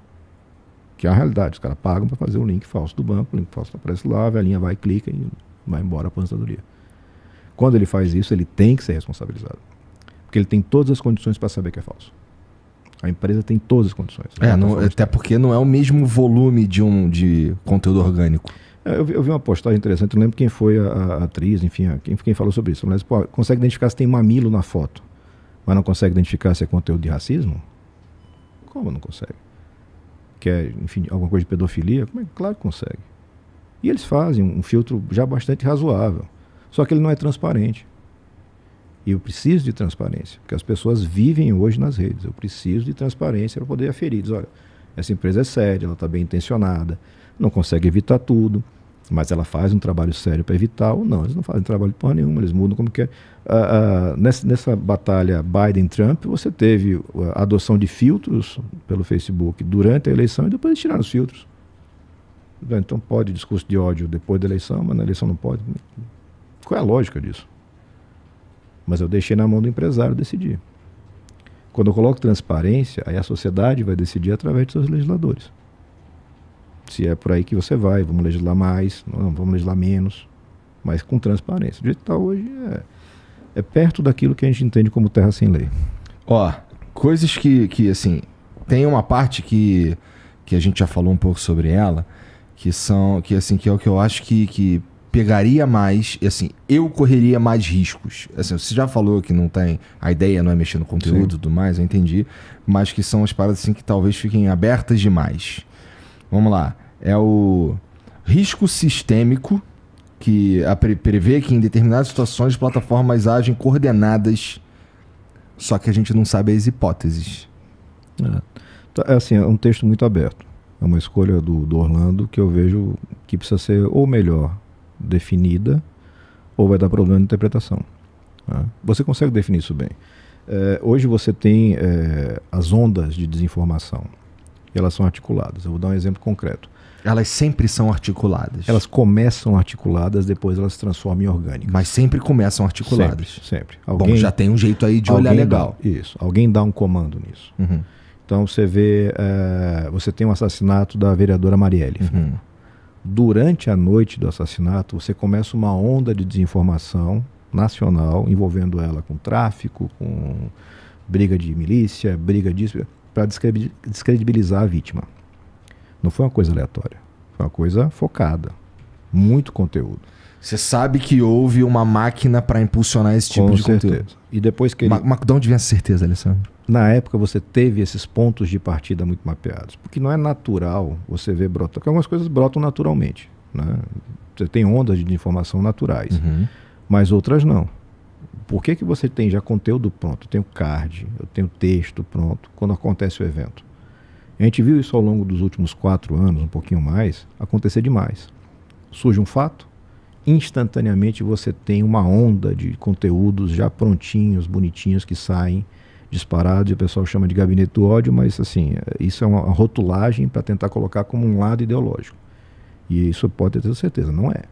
Que é a realidade, os caras pagam para fazer um link falso do banco, o link falso tá aparece lá, a velhinha vai, clica e vai embora a aposentadoria. Quando ele faz isso, ele tem que ser responsabilizado. Porque ele tem todas as condições para saber que é falso. A empresa tem todas as condições. É, tá não, até porque não é o mesmo volume de um de conteúdo orgânico. É, eu vi, eu vi uma postagem interessante, não lembro quem foi a, a atriz, enfim, a, quem, quem falou sobre isso. Mas pô, consegue identificar se tem mamilo na foto mas não consegue identificar se é conteúdo de racismo? Como não consegue? Quer, é, enfim, alguma coisa de pedofilia? É? Claro que consegue. E eles fazem um filtro já bastante razoável, só que ele não é transparente. E eu preciso de transparência, porque as pessoas vivem hoje nas redes. Eu preciso de transparência para poder aferir. Diz, olha, essa empresa é séria, ela está bem intencionada, não consegue evitar tudo, mas ela faz um trabalho sério para evitar ou não. Eles não fazem trabalho de porra nenhuma, eles mudam como quer. é. Ah, ah, nessa, nessa batalha Biden-Trump, você teve ah, a adoção de filtros pelo Facebook durante a eleição e depois eles tiraram os filtros. Então pode discurso de ódio depois da eleição, mas na eleição não pode. Qual é a lógica disso? Mas eu deixei na mão do empresário decidir. Quando eu coloco transparência, aí a sociedade vai decidir através de seus legisladores se é por aí que você vai, vamos legislar mais, não, vamos legislar menos, mas com transparência. O jeito que está hoje é, é perto daquilo que a gente entende como terra sem lei. Ó, coisas que, que assim, tem uma parte que, que a gente já falou um pouco sobre ela, que são, que assim, que é o que eu acho que, que pegaria mais, assim, eu correria mais riscos. Assim, você já falou que não tem, a ideia não é mexer no conteúdo e tudo mais, eu entendi, mas que são as paradas assim que talvez fiquem abertas demais. Vamos lá. É o risco sistêmico, que pre prevê que em determinadas situações plataformas agem coordenadas, só que a gente não sabe as hipóteses. É, então, é assim, é um texto muito aberto. É uma escolha do, do Orlando que eu vejo que precisa ser ou melhor definida ou vai dar problema de interpretação. Né? Você consegue definir isso bem. É, hoje você tem é, as ondas de desinformação e elas são articuladas. Eu vou dar um exemplo concreto. Elas sempre são articuladas. Elas começam articuladas, depois elas se transformam em orgânicas. Mas sempre começam articuladas. Sempre. sempre. Alguém, Bom, já tem um jeito aí de olhar legal. Dá, isso. Alguém dá um comando nisso. Uhum. Então você vê, é, você tem o um assassinato da vereadora Marielle. Uhum. Durante a noite do assassinato, você começa uma onda de desinformação nacional envolvendo ela com tráfico, com briga de milícia, briga disso. De para descredibilizar a vítima. Não foi uma coisa aleatória, foi uma coisa focada, muito conteúdo. Você sabe que houve uma máquina para impulsionar esse tipo Com de certeza. conteúdo. E depois que ele... Ma, de onde vem essa certeza, Alessandro? Na época você teve esses pontos de partida muito mapeados, porque não é natural você ver brotar, porque algumas coisas brotam naturalmente, né? Você tem ondas de informação naturais, uhum. mas outras não. Por que, que você tem já conteúdo pronto? Eu tenho card, eu tenho texto pronto quando acontece o evento. A gente viu isso ao longo dos últimos quatro anos, um pouquinho mais, acontecer demais. Surge um fato, instantaneamente você tem uma onda de conteúdos já prontinhos, bonitinhos, que saem disparados, e o pessoal chama de gabinete do ódio, mas assim, isso é uma rotulagem para tentar colocar como um lado ideológico. E isso pode ter certeza, não é.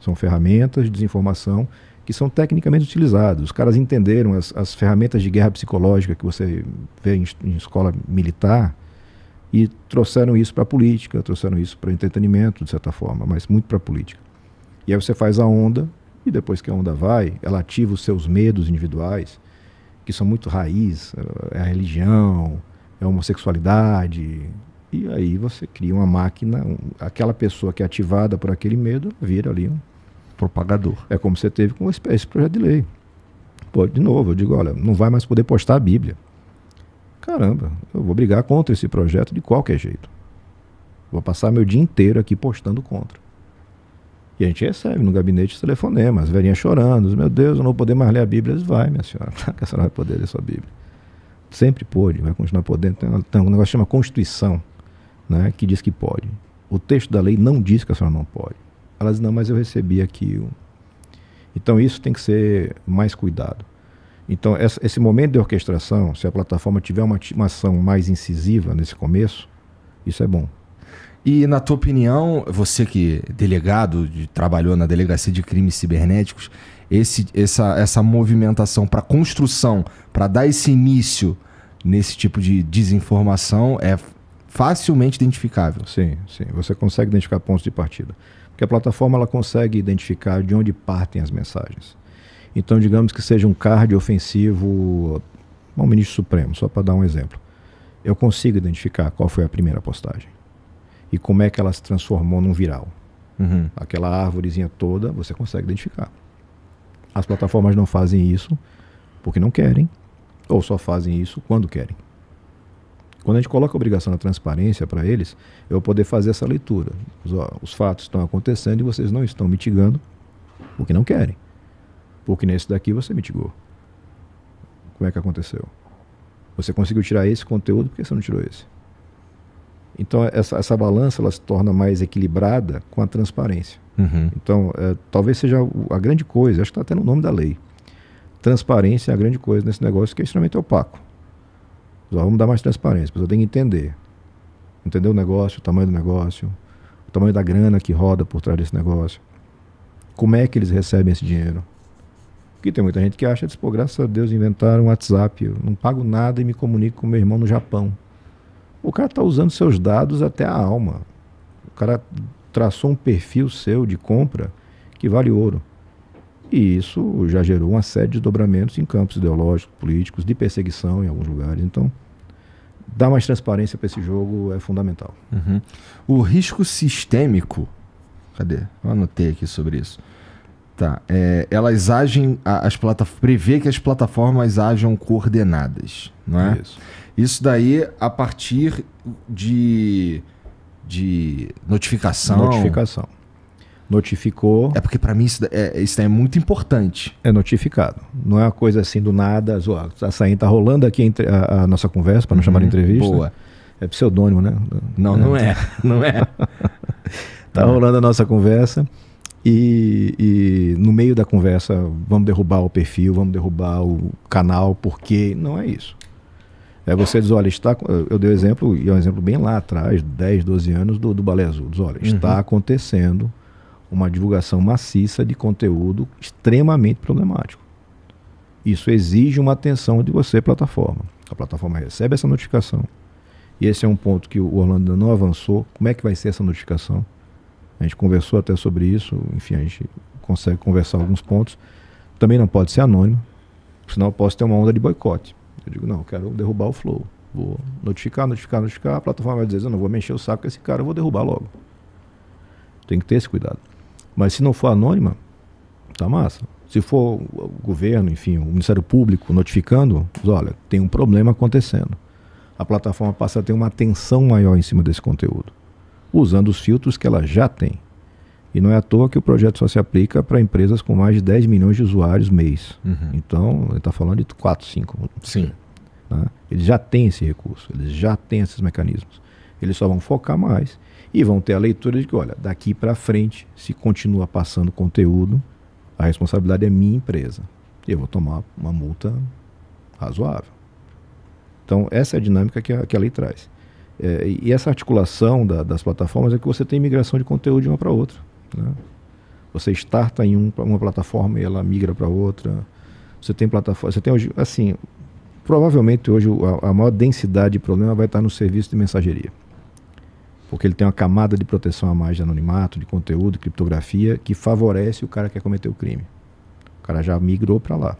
São ferramentas de desinformação que são tecnicamente utilizados. Os caras entenderam as, as ferramentas de guerra psicológica que você vê em, em escola militar e trouxeram isso para a política, trouxeram isso para o entretenimento, de certa forma, mas muito para a política. E aí você faz a onda, e depois que a onda vai, ela ativa os seus medos individuais, que são muito raiz, é, é a religião, é a homossexualidade, e aí você cria uma máquina, um, aquela pessoa que é ativada por aquele medo vira ali um propagador. É como você teve com esse projeto de lei. Pô, de novo, eu digo, olha, não vai mais poder postar a Bíblia. Caramba, eu vou brigar contra esse projeto de qualquer jeito. Vou passar meu dia inteiro aqui postando contra. E a gente recebe no gabinete telefonema, as velhinhas chorando, meu Deus, eu não vou poder mais ler a Bíblia. Diz, vai, minha senhora, (laughs) tá, que a senhora vai poder ler sua Bíblia. Sempre pode, vai continuar podendo. Tem, tem um negócio que chama Constituição, né, que diz que pode. O texto da lei não diz que a senhora não pode elas não, mas eu recebi aqui. Então isso tem que ser mais cuidado. Então, esse momento de orquestração, se a plataforma tiver uma, uma ação mais incisiva nesse começo, isso é bom. E na tua opinião, você que delegado, de, trabalhou na delegacia de crimes cibernéticos, esse, essa, essa movimentação para construção, para dar esse início nesse tipo de desinformação é facilmente identificável. Sim, sim. Você consegue identificar pontos de partida. Porque a plataforma ela consegue identificar de onde partem as mensagens. Então, digamos que seja um card ofensivo ao ministro supremo, só para dar um exemplo. Eu consigo identificar qual foi a primeira postagem e como é que ela se transformou num viral. Uhum. Aquela árvorezinha toda, você consegue identificar. As plataformas não fazem isso porque não querem, ou só fazem isso quando querem. Quando a gente coloca a obrigação da transparência para eles, eu vou poder fazer essa leitura. Os, ó, os fatos estão acontecendo e vocês não estão mitigando porque não querem. Porque nesse daqui você mitigou. Como é que aconteceu? Você conseguiu tirar esse conteúdo, por que você não tirou esse? Então, essa, essa balança ela se torna mais equilibrada com a transparência. Uhum. Então, é, talvez seja a grande coisa, acho que está até no nome da lei. Transparência é a grande coisa nesse negócio que é extremamente opaco vamos dar mais transparência, a pessoa tem que entender. Entender o negócio, o tamanho do negócio, o tamanho da grana que roda por trás desse negócio. Como é que eles recebem esse dinheiro? Porque tem muita gente que acha, pô, graças a Deus inventaram o um WhatsApp, eu não pago nada e me comunico com meu irmão no Japão. O cara está usando seus dados até a alma. O cara traçou um perfil seu de compra que vale ouro. E isso já gerou uma série de desdobramentos em campos ideológicos, políticos, de perseguição em alguns lugares. Então, dar mais transparência para esse jogo é fundamental. Uhum. O risco sistêmico. Cadê? Eu anotei aqui sobre isso. Tá. É, elas agem. As plata, prevê que as plataformas ajam coordenadas. Não é? Isso. Isso daí a partir de. De notificação. Notificação notificou. É porque para mim isso é, isso é muito importante. É notificado. Não é uma coisa assim do nada, a saída tá rolando aqui entre a, a nossa conversa, para não uhum, chamar de uhum. entrevista. Boa. É pseudônimo, né? Não, não é. (laughs) Não é. (laughs) tá rolando a nossa conversa. E, e, no meio da conversa, vamos derrubar o perfil, vamos derrubar o canal, porque não é isso. É você diz, olha, está. Eu dei o um exemplo, e é um exemplo bem lá atrás, 10, 12 anos, do, do Balé Azul. Diz, olha, uhum. está acontecendo uma divulgação maciça de conteúdo extremamente problemático. Isso exige uma atenção de você, plataforma. A plataforma recebe essa notificação. E esse é um ponto que o Orlando não avançou. Como é que vai ser essa notificação? A gente conversou até sobre isso, enfim, a gente consegue conversar alguns pontos. Também não pode ser anônimo, senão eu posso ter uma onda de boicote. Eu digo, não, eu quero derrubar o Flow. Vou notificar, notificar, notificar. A plataforma vai dizer, eu não vou mexer o saco com esse cara, eu vou derrubar logo. Tem que ter esse cuidado. Mas se não for anônima, tá massa. Se for o governo, enfim, o Ministério Público notificando, olha, tem um problema acontecendo. A plataforma passa a ter uma atenção maior em cima desse conteúdo, usando os filtros que ela já tem. E não é à toa que o projeto só se aplica para empresas com mais de 10 milhões de usuários mês. Uhum. Então, ele está falando de 4, 5. Sim. Né? Eles já têm esse recurso, eles já têm esses mecanismos. Eles só vão focar mais e vão ter a leitura de que, olha, daqui para frente, se continua passando conteúdo, a responsabilidade é minha empresa. E eu vou tomar uma multa razoável. Então, essa é a dinâmica que a, que a lei traz. É, e essa articulação da, das plataformas é que você tem migração de conteúdo de uma para outra. Né? Você starta em um, uma plataforma e ela migra para outra. Você tem plataforma, você tem hoje, assim, provavelmente hoje a, a maior densidade de problema vai estar no serviço de mensageria porque ele tem uma camada de proteção a mais de anonimato, de conteúdo, de criptografia, que favorece o cara que quer cometer o crime. O cara já migrou para lá.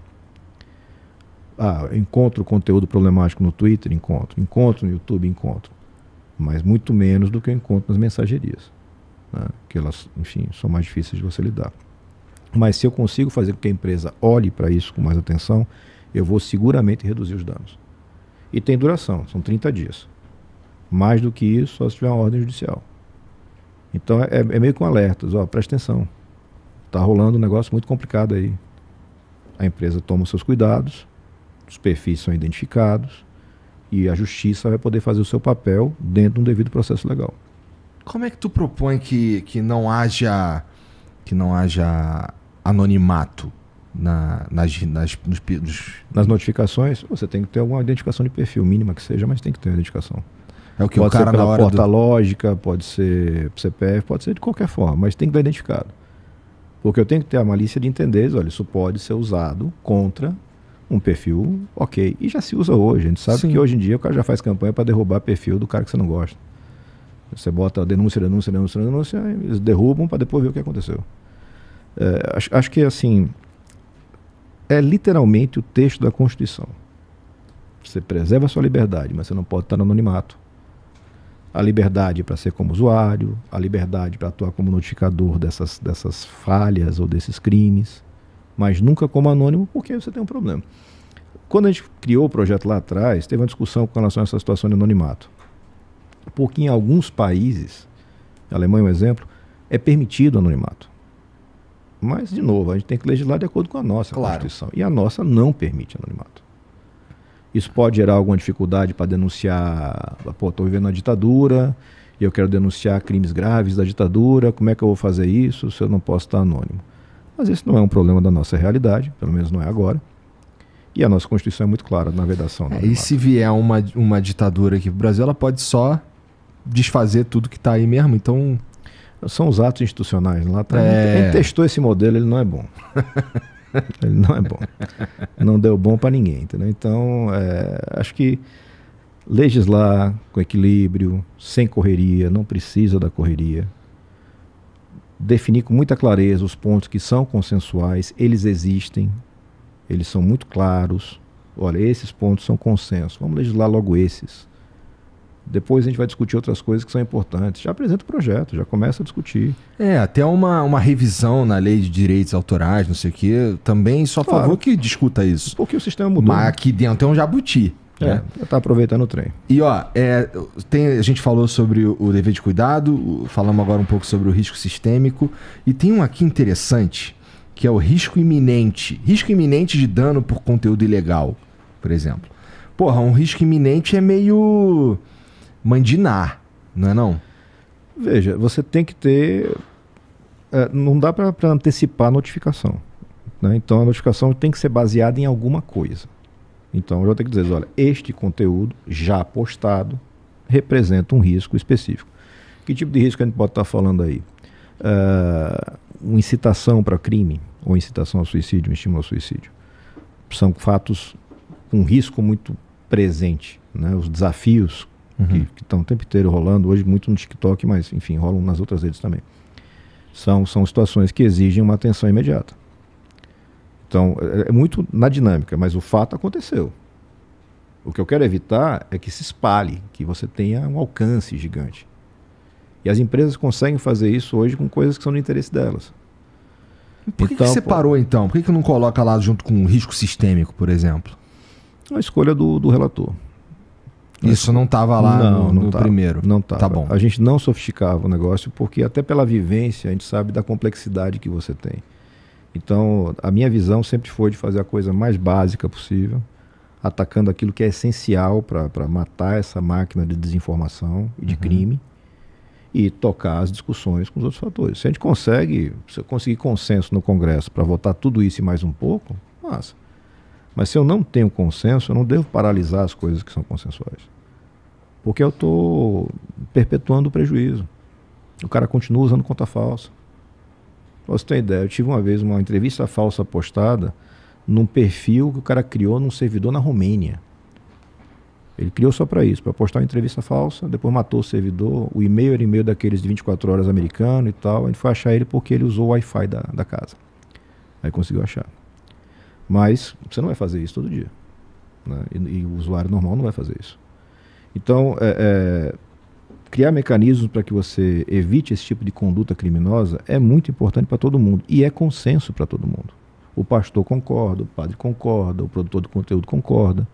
Ah, encontro conteúdo problemático no Twitter, encontro. Encontro no YouTube, encontro. Mas muito menos do que eu encontro nas mensagerias. Né? Que elas, enfim, são mais difíceis de você lidar. Mas se eu consigo fazer com que a empresa olhe para isso com mais atenção, eu vou seguramente reduzir os danos. E tem duração, são 30 dias. Mais do que isso, só se tiver uma ordem judicial. Então é, é meio com alertas, ó, presta atenção. Está rolando um negócio muito complicado aí. A empresa toma os seus cuidados, os perfis são identificados e a justiça vai poder fazer o seu papel dentro de um devido processo legal. Como é que tu propõe que, que não haja que não haja anonimato na, nas, nas, nos, nos... nas notificações? Você tem que ter alguma identificação de perfil mínima que seja, mas tem que ter uma identificação. É o que pode o cara ser pela na hora porta do... lógica, pode ser CPF, pode ser de qualquer forma, mas tem que estar identificado. Porque eu tenho que ter a malícia de entender, olha, isso pode ser usado contra um perfil, ok. E já se usa hoje. A gente sabe Sim. que hoje em dia o cara já faz campanha para derrubar perfil do cara que você não gosta. Você bota denúncia, denúncia, denúncia, denúncia, eles derrubam para depois ver o que aconteceu. É, acho, acho que, assim, é literalmente o texto da Constituição. Você preserva a sua liberdade, mas você não pode estar no anonimato a liberdade para ser como usuário, a liberdade para atuar como notificador dessas, dessas falhas ou desses crimes, mas nunca como anônimo, porque você tem um problema. Quando a gente criou o projeto lá atrás, teve uma discussão com relação a essa situação de anonimato. Porque em alguns países, Alemanha é um exemplo, é permitido anonimato. Mas, de novo, a gente tem que legislar de acordo com a nossa claro. Constituição. E a nossa não permite anonimato. Isso pode gerar alguma dificuldade para denunciar, pô, estou vivendo uma ditadura e eu quero denunciar crimes graves da ditadura, como é que eu vou fazer isso se eu não posso estar anônimo? Mas esse não é um problema da nossa realidade, pelo menos não é agora. E a nossa Constituição é muito clara na vedação. É, e se vier uma, uma ditadura aqui para o Brasil, ela pode só desfazer tudo que está aí mesmo. Então. São os atos institucionais né? lá. Tá? É... testou esse modelo, ele não é bom. (laughs) (laughs) não é bom. Não deu bom para ninguém, entendeu? Então, é, acho que legislar com equilíbrio, sem correria, não precisa da correria. Definir com muita clareza os pontos que são consensuais, eles existem, eles são muito claros. Olha, esses pontos são consenso. Vamos legislar logo esses. Depois a gente vai discutir outras coisas que são importantes. Já apresenta o projeto, já começa a discutir. É, até uma, uma revisão na lei de direitos autorais, não sei o quê, também só claro. favor que discuta isso. Porque o sistema mudou. Mas aqui dentro é um jabuti. É, né? tá aproveitando o trem. E ó, é, tem, a gente falou sobre o dever de cuidado, falamos agora um pouco sobre o risco sistêmico. E tem um aqui interessante, que é o risco iminente. Risco iminente de dano por conteúdo ilegal, por exemplo. Porra, um risco iminente é meio mandinar, não é não? Veja, você tem que ter. É, não dá para antecipar a notificação. Né? Então a notificação tem que ser baseada em alguma coisa. Então eu vou tenho que dizer, olha, este conteúdo já postado representa um risco específico. Que tipo de risco a gente pode estar tá falando aí? É, uma incitação para crime ou incitação ao suicídio, um estímulo ao suicídio. São fatos com risco muito presente. Né? Os desafios uhum. que estão o tempo inteiro rolando, hoje muito no TikTok, mas enfim, rolam nas outras redes também. São, são situações que exigem uma atenção imediata. Então, é, é muito na dinâmica, mas o fato aconteceu. O que eu quero evitar é que se espalhe, que você tenha um alcance gigante. E as empresas conseguem fazer isso hoje com coisas que são do interesse delas. Por que, então, que você parou então? Por que, que não coloca lá junto com risco sistêmico, por exemplo? A escolha do, do relator. Isso não estava lá não, no, no, tava, primeiro. Não estava. Tá bom. A gente não sofisticava o negócio, porque até pela vivência a gente sabe da complexidade que você tem. Então, a minha visão sempre foi de fazer a coisa mais básica possível, atacando aquilo que é essencial para matar essa máquina de desinformação e de uhum. crime e tocar as discussões com os outros fatores. Se a gente consegue, se conseguir consenso no Congresso para votar tudo isso e mais um pouco, massa. Mas se eu não tenho consenso, eu não devo paralisar as coisas que são consensuais. Porque eu estou perpetuando o prejuízo. O cara continua usando conta falsa. Pra você ter ideia, eu tive uma vez uma entrevista falsa postada num perfil que o cara criou num servidor na Romênia. Ele criou só para isso, para postar uma entrevista falsa, depois matou o servidor, o e-mail era e-mail daqueles de 24 horas americano e tal. A gente foi achar ele porque ele usou o Wi-Fi da, da casa. Aí conseguiu achar. Mas você não vai fazer isso todo dia. Né? E, e, o usuário normal não vai fazer isso. Então, é, é, criar mecanismos para que você evite esse tipo de conduta criminosa é muito importante para todo mundo e é consenso para todo mundo. O pastor concorda, o padre concorda, o produtor de conteúdo concorda.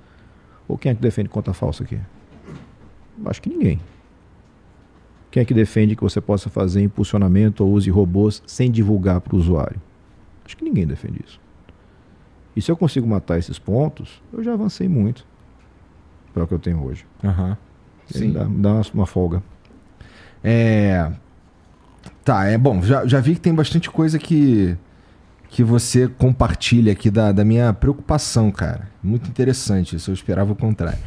Ou quem é que defende conta falsa aqui? Acho que ninguém. Quem é que defende que você possa fazer impulsionamento ou use robôs sem divulgar para o usuário? Acho que ninguém defende isso. E se eu consigo matar esses pontos, eu já avancei muito para o que eu tenho hoje. Uhum. Sim. Dá, dá uma, uma folga. É. Tá, é bom. Já, já vi que tem bastante coisa que, que você compartilha aqui da, da minha preocupação, cara. Muito interessante isso. Eu esperava o contrário.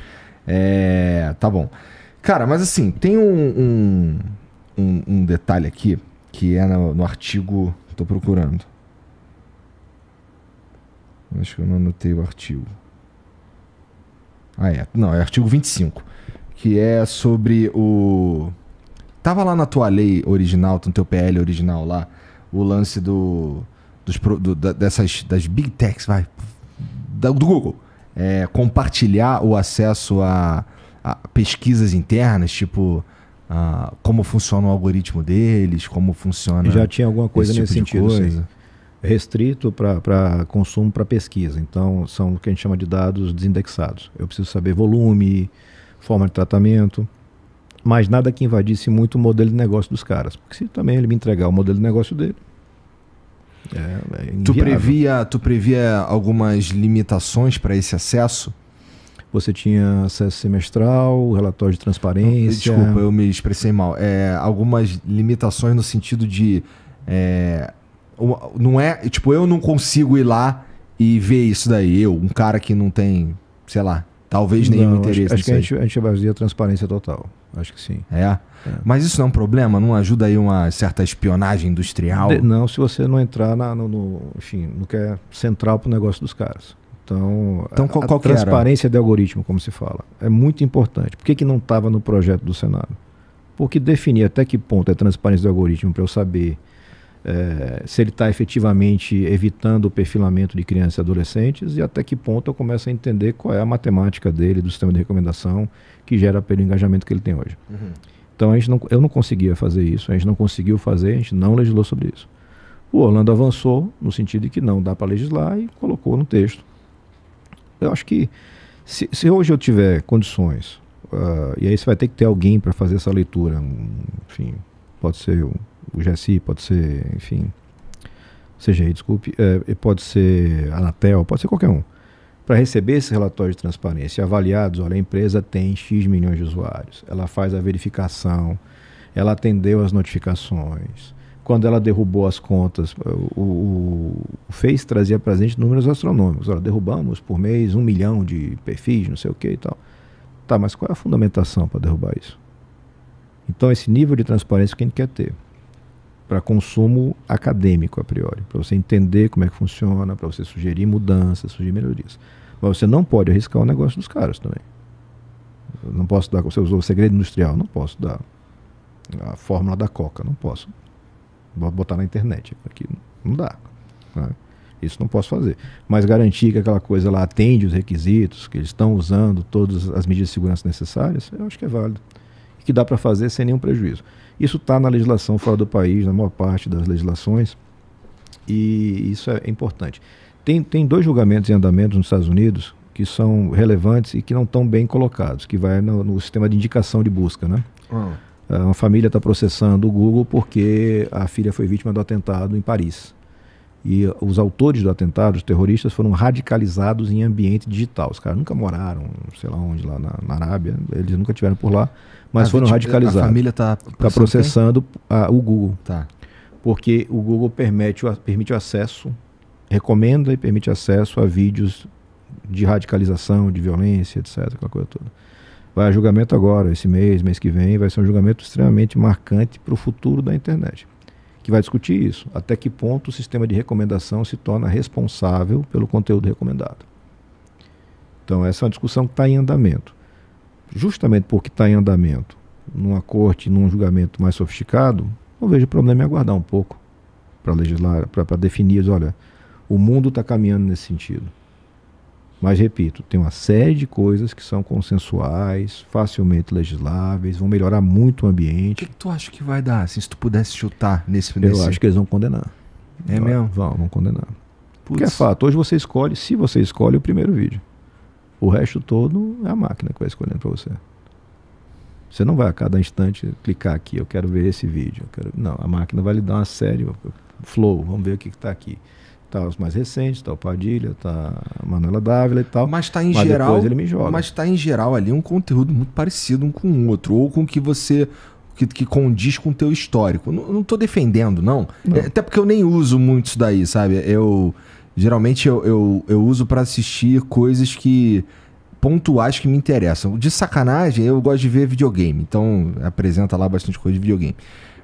É. Tá bom. Cara, mas assim, tem um, um, um, um detalhe aqui que é no, no artigo. Tô procurando. Acho que eu não anotei o artigo. Ah, é. Não, é artigo 25. Que é sobre o. Tava lá na tua lei original, no teu PL original lá, o lance do. Dos, do, dessas. Das big techs, vai. do Google. É, compartilhar o acesso a, a pesquisas internas, tipo. Ah, como funciona o algoritmo deles, como funciona. Já tinha alguma coisa nesse tipo nesse sentido. Coisa. Sim restrito para consumo para pesquisa. Então, são o que a gente chama de dados desindexados. Eu preciso saber volume, forma de tratamento, mas nada que invadisse muito o modelo de negócio dos caras. Porque se também ele me entregar o modelo de negócio dele. É, é tu, previa, tu previa algumas limitações para esse acesso? Você tinha acesso semestral, relatório de transparência. Desculpa, eu me expressei mal. É, algumas limitações no sentido de é, não é. Tipo, eu não consigo ir lá e ver isso daí. Eu, um cara que não tem, sei lá, talvez nenhum não, interesse. Acho, acho que a gente, a gente baseia a transparência total. Acho que sim. É? é? Mas isso não é um problema? Não ajuda aí uma certa espionagem industrial? De, não, se você não entrar na, no, no, enfim, no que é central para o negócio dos caras. Então, então qual, a, transparência era? de algoritmo, como se fala, é muito importante. Por que, que não estava no projeto do Senado? Porque definir até que ponto é transparência do algoritmo para eu saber é, se ele está efetivamente evitando o perfilamento de crianças e adolescentes e até que ponto eu começo a entender qual é a matemática dele, do sistema de recomendação que gera pelo engajamento que ele tem hoje. Uhum. Então a gente não, eu não conseguia fazer isso, a gente não conseguiu fazer, a gente não legislou sobre isso. O Orlando avançou no sentido de que não dá para legislar e colocou no texto. Eu acho que se, se hoje eu tiver condições, uh, e aí você vai ter que ter alguém para fazer essa leitura, um, enfim, pode ser um o GSI, pode ser, enfim, CGI, desculpe, é, pode ser Anatel, pode ser qualquer um. Para receber esse relatório de transparência avaliados, olha, a empresa tem X milhões de usuários, ela faz a verificação, ela atendeu as notificações, quando ela derrubou as contas, o, o, o Face trazia para gente números astronômicos. Olha, derrubamos por mês um milhão de perfis, não sei o que e tal. Tá, mas qual é a fundamentação para derrubar isso? Então, esse nível de transparência que a gente quer ter para consumo acadêmico a priori, para você entender como é que funciona, para você sugerir mudanças, sugerir melhorias. Mas você não pode arriscar o negócio dos caras também. Eu não posso dar, você usou o segredo industrial, não posso dar a fórmula da coca, não posso. Vou botar na internet, aqui não dá. Né? Isso não posso fazer. Mas garantir que aquela coisa lá atende os requisitos, que eles estão usando todas as medidas de segurança necessárias, eu acho que é válido que dá para fazer sem nenhum prejuízo. Isso está na legislação fora do país, na maior parte das legislações, e isso é importante. Tem, tem dois julgamentos em andamento nos Estados Unidos que são relevantes e que não estão bem colocados, que vai no, no sistema de indicação de busca, né? Ah. Ah, uma família está processando o Google porque a filha foi vítima do atentado em Paris. E os autores do atentado, os terroristas, foram radicalizados em ambiente digital. Os caras nunca moraram, sei lá onde, lá na, na Arábia, eles nunca tiveram por lá, mas a foram gente, radicalizados. A família está tá, tá processando a, o Google. Tá. Porque o Google permite o, permite o acesso, recomenda e permite acesso a vídeos de radicalização, de violência, etc. Aquela coisa toda. Vai a julgamento agora, esse mês, mês que vem, vai ser um julgamento extremamente marcante para o futuro da internet que vai discutir isso. Até que ponto o sistema de recomendação se torna responsável pelo conteúdo recomendado. Então, essa é uma discussão que está em andamento. Justamente porque está em andamento, numa corte, num julgamento mais sofisticado, não vejo problema em aguardar um pouco para legislar, para definir, olha, o mundo está caminhando nesse sentido. Mas, repito, tem uma série de coisas que são consensuais, facilmente legisláveis, vão melhorar muito o ambiente. O que, que tu acha que vai dar, assim, se tu pudesse chutar nesse Eu nesse... acho que eles vão condenar. É vão, mesmo? Vão, vão condenar. Putz. Porque é fato, hoje você escolhe, se você escolhe o primeiro vídeo. O resto todo é a máquina que vai escolhendo para você. Você não vai a cada instante clicar aqui, eu quero ver esse vídeo. Quero... Não, a máquina vai lhe dar uma série, flow, vamos ver o que está aqui. Tá os mais recentes, tá o Padilha, tá a Manuela Dávila e tal. Mas tá em mas geral. Depois ele me joga. Mas tá em geral ali um conteúdo muito parecido um com o outro, ou com o que você. Que, que condiz com o teu histórico. Não, não tô defendendo, não. não. É, até porque eu nem uso muito isso daí, sabe? Eu. Geralmente eu, eu, eu uso para assistir coisas que pontuais que me interessam. De sacanagem, eu gosto de ver videogame, então apresenta lá bastante coisa de videogame.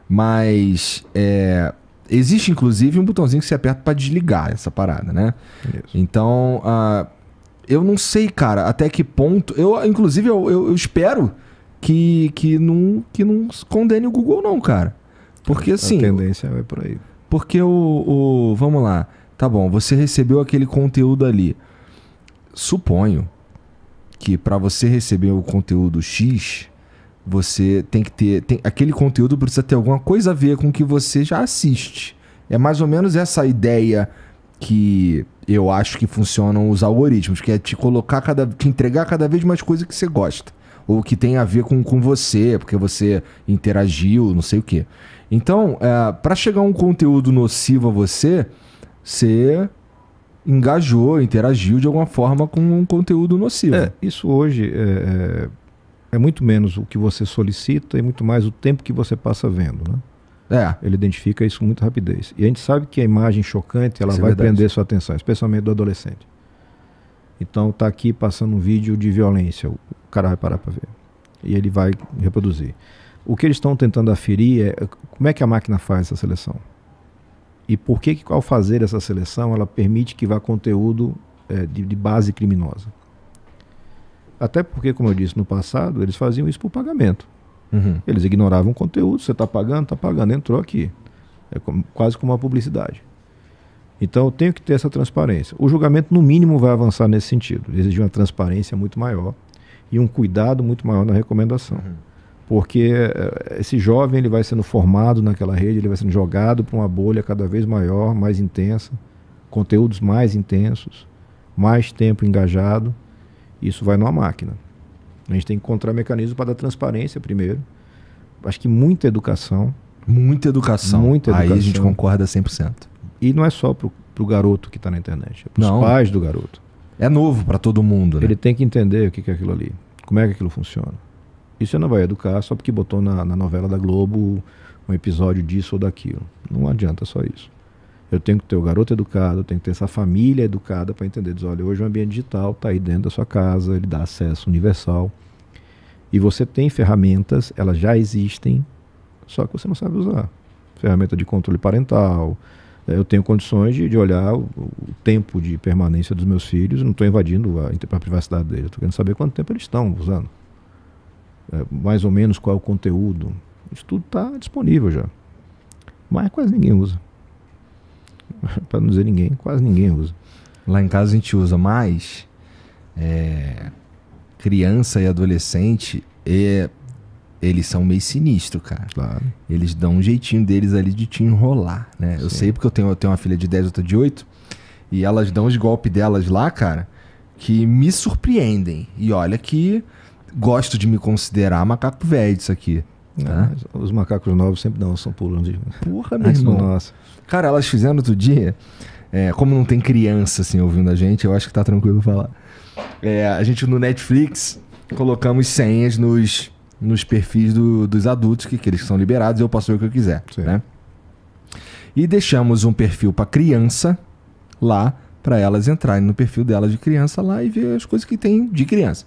Mas é, Existe, inclusive, um botãozinho que você aperta para desligar essa parada, né? Isso. Então, uh, eu não sei, cara, até que ponto. Eu, inclusive, eu, eu, eu espero que, que, não, que não condene o Google, não, cara. Porque assim. A tendência vai por aí. Porque o, o. Vamos lá. Tá bom, você recebeu aquele conteúdo ali. Suponho que para você receber o conteúdo X, você tem que ter. Tem, aquele conteúdo precisa ter alguma coisa a ver com o que você já assiste. É mais ou menos essa ideia que eu acho que funcionam os algoritmos, que é te colocar cada. te entregar cada vez mais coisa que você gosta. Ou que tem a ver com, com você, porque você interagiu, não sei o quê. Então, é, para chegar um conteúdo nocivo a você, você engajou, interagiu de alguma forma com um conteúdo nocivo. É, isso hoje. É, é é muito menos o que você solicita e muito mais o tempo que você passa vendo, né? É. Ele identifica isso com muita rapidez. E a gente sabe que a imagem chocante ela isso é vai é prender sua atenção, especialmente do adolescente. Então tá aqui passando um vídeo de violência, o cara vai parar para ver e ele vai reproduzir. O que eles estão tentando aferir é, é como é que a máquina faz essa seleção e por que, que ao fazer essa seleção ela permite que vá conteúdo é, de, de base criminosa. Até porque, como eu disse, no passado, eles faziam isso por pagamento. Uhum. Eles ignoravam o conteúdo, você está pagando, está pagando, entrou aqui. É como, quase como uma publicidade. Então eu tenho que ter essa transparência. O julgamento, no mínimo, vai avançar nesse sentido. Exigir uma transparência muito maior e um cuidado muito maior na recomendação. Uhum. Porque eh, esse jovem ele vai sendo formado naquela rede, ele vai sendo jogado para uma bolha cada vez maior, mais intensa, conteúdos mais intensos, mais tempo engajado isso vai numa máquina. A gente tem que encontrar mecanismo para dar transparência primeiro. Acho que muita educação. Muita educação. Muita educação. Aí a gente concorda 100%. E não é só para o garoto que está na internet, é para os pais do garoto. É novo para todo mundo. Né? Ele tem que entender o que é aquilo ali, como é que aquilo funciona. E você não vai educar só porque botou na, na novela da Globo um episódio disso ou daquilo. Não adianta só isso. Eu tenho que ter o garoto educado, eu tenho que ter essa família educada para entender. Diz, olha, hoje o ambiente digital está aí dentro da sua casa, ele dá acesso universal. E você tem ferramentas, elas já existem, só que você não sabe usar. Ferramenta de controle parental. Eu tenho condições de, de olhar o, o, tempo de permanência dos meus filhos, não estou invadindo a, a privacidade deles, estou querendo saber quanto tempo eles estão usando. É, mais ou menos qual é o conteúdo. Isso tudo está disponível já. Mas quase ninguém usa. (laughs) para não dizer ninguém, quase ninguém usa. Lá em casa a gente usa, mas é, criança e adolescente, eles são meio sinistro, cara. Claro. Eles dão um jeitinho deles ali de te enrolar, né? Sim. Eu sei porque eu tenho, eu tenho uma filha de 10, outra de 8, e elas dão os golpes delas lá, cara, que me surpreendem. E olha que gosto de me considerar macaco velho disso aqui. Ah, né? os macacos novos sempre dão, são pulando De... Porra, (laughs) mesmo. Nossa. Cara, elas fizeram outro dia. É, como não tem criança assim ouvindo a gente, eu acho que tá tranquilo falar. É, a gente no Netflix colocamos senhas nos, nos perfis do, dos adultos, que, que eles são liberados, eu passo o que eu quiser. Né? E deixamos um perfil para criança lá, para elas entrarem no perfil delas de criança lá e ver as coisas que tem de criança.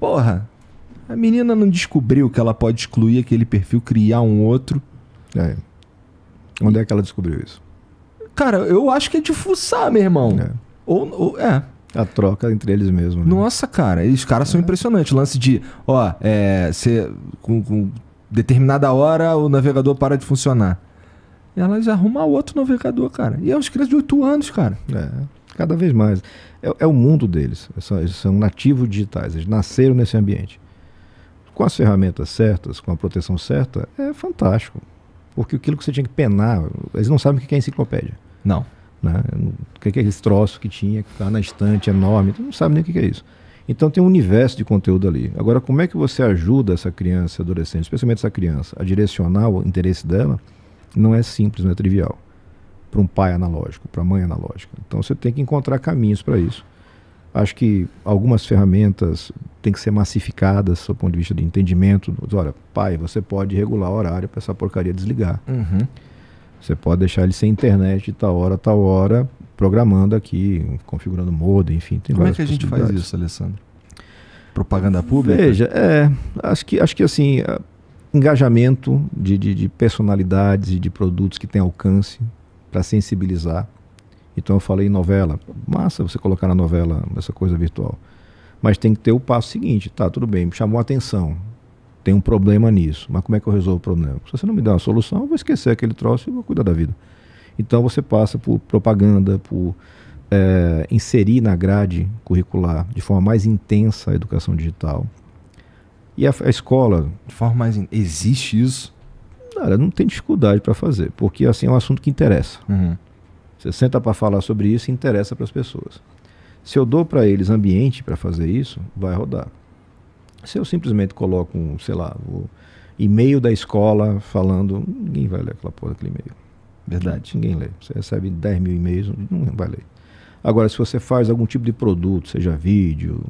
Porra, a menina não descobriu que ela pode excluir aquele perfil, criar um outro. É. Onde é que ela descobriu isso? Cara, eu acho que é de fuçar, meu irmão. É. Ou, ou, é. A troca entre eles mesmo. Né? Nossa, cara, os caras é. são impressionantes. O lance de, ó, é, cê, com, com determinada hora o navegador para de funcionar. E elas arrumam outro navegador, cara. E é uns crianças de 8 anos, cara. É, cada vez mais. É, é o mundo deles. São, eles são nativos digitais. Eles nasceram nesse ambiente. Com as ferramentas certas, com a proteção certa, é fantástico. Porque aquilo que você tinha que penar, eles não sabem o que é enciclopédia. Não. Né? O que é esse troço que tinha, que está na estante enorme, não sabe nem o que é isso. Então tem um universo de conteúdo ali. Agora, como é que você ajuda essa criança, adolescente, especialmente essa criança, a direcionar o interesse dela? Não é simples, não é trivial. Para um pai analógico, para a mãe analógica. Então você tem que encontrar caminhos para isso. Acho que algumas ferramentas têm que ser massificadas do ponto de vista de entendimento. Olha, pai, você pode regular o horário para essa porcaria desligar. Uhum. Você pode deixar ele sem internet de tal hora tal hora, programando aqui, configurando modo, enfim. Tem Como é que a gente faz isso, Alessandro? Propaganda pública? Veja, é, acho que, acho que assim, é, engajamento de, de, de personalidades e de produtos que têm alcance para sensibilizar. Então eu falei novela. Massa você colocar na novela essa coisa virtual. Mas tem que ter o passo seguinte, tá, tudo bem, me chamou a atenção. Tem um problema nisso. Mas como é que eu resolvo o problema? Se você não me der uma solução, eu vou esquecer aquele troço e vou cuidar da vida. Então você passa por propaganda, por é, inserir na grade curricular de forma mais intensa a educação digital. E a, a escola. De forma mais. In... Existe isso? Cara, não tem dificuldade para fazer, porque assim é um assunto que interessa. Uhum. Você senta para falar sobre isso e interessa para as pessoas. Se eu dou para eles ambiente para fazer isso, vai rodar. Se eu simplesmente coloco, um, sei lá, o e-mail da escola falando, ninguém vai ler aquela porra, aquele e-mail. Verdade. Ninguém lê. Você recebe 10 mil e-mails, não vai ler. Agora, se você faz algum tipo de produto, seja vídeo,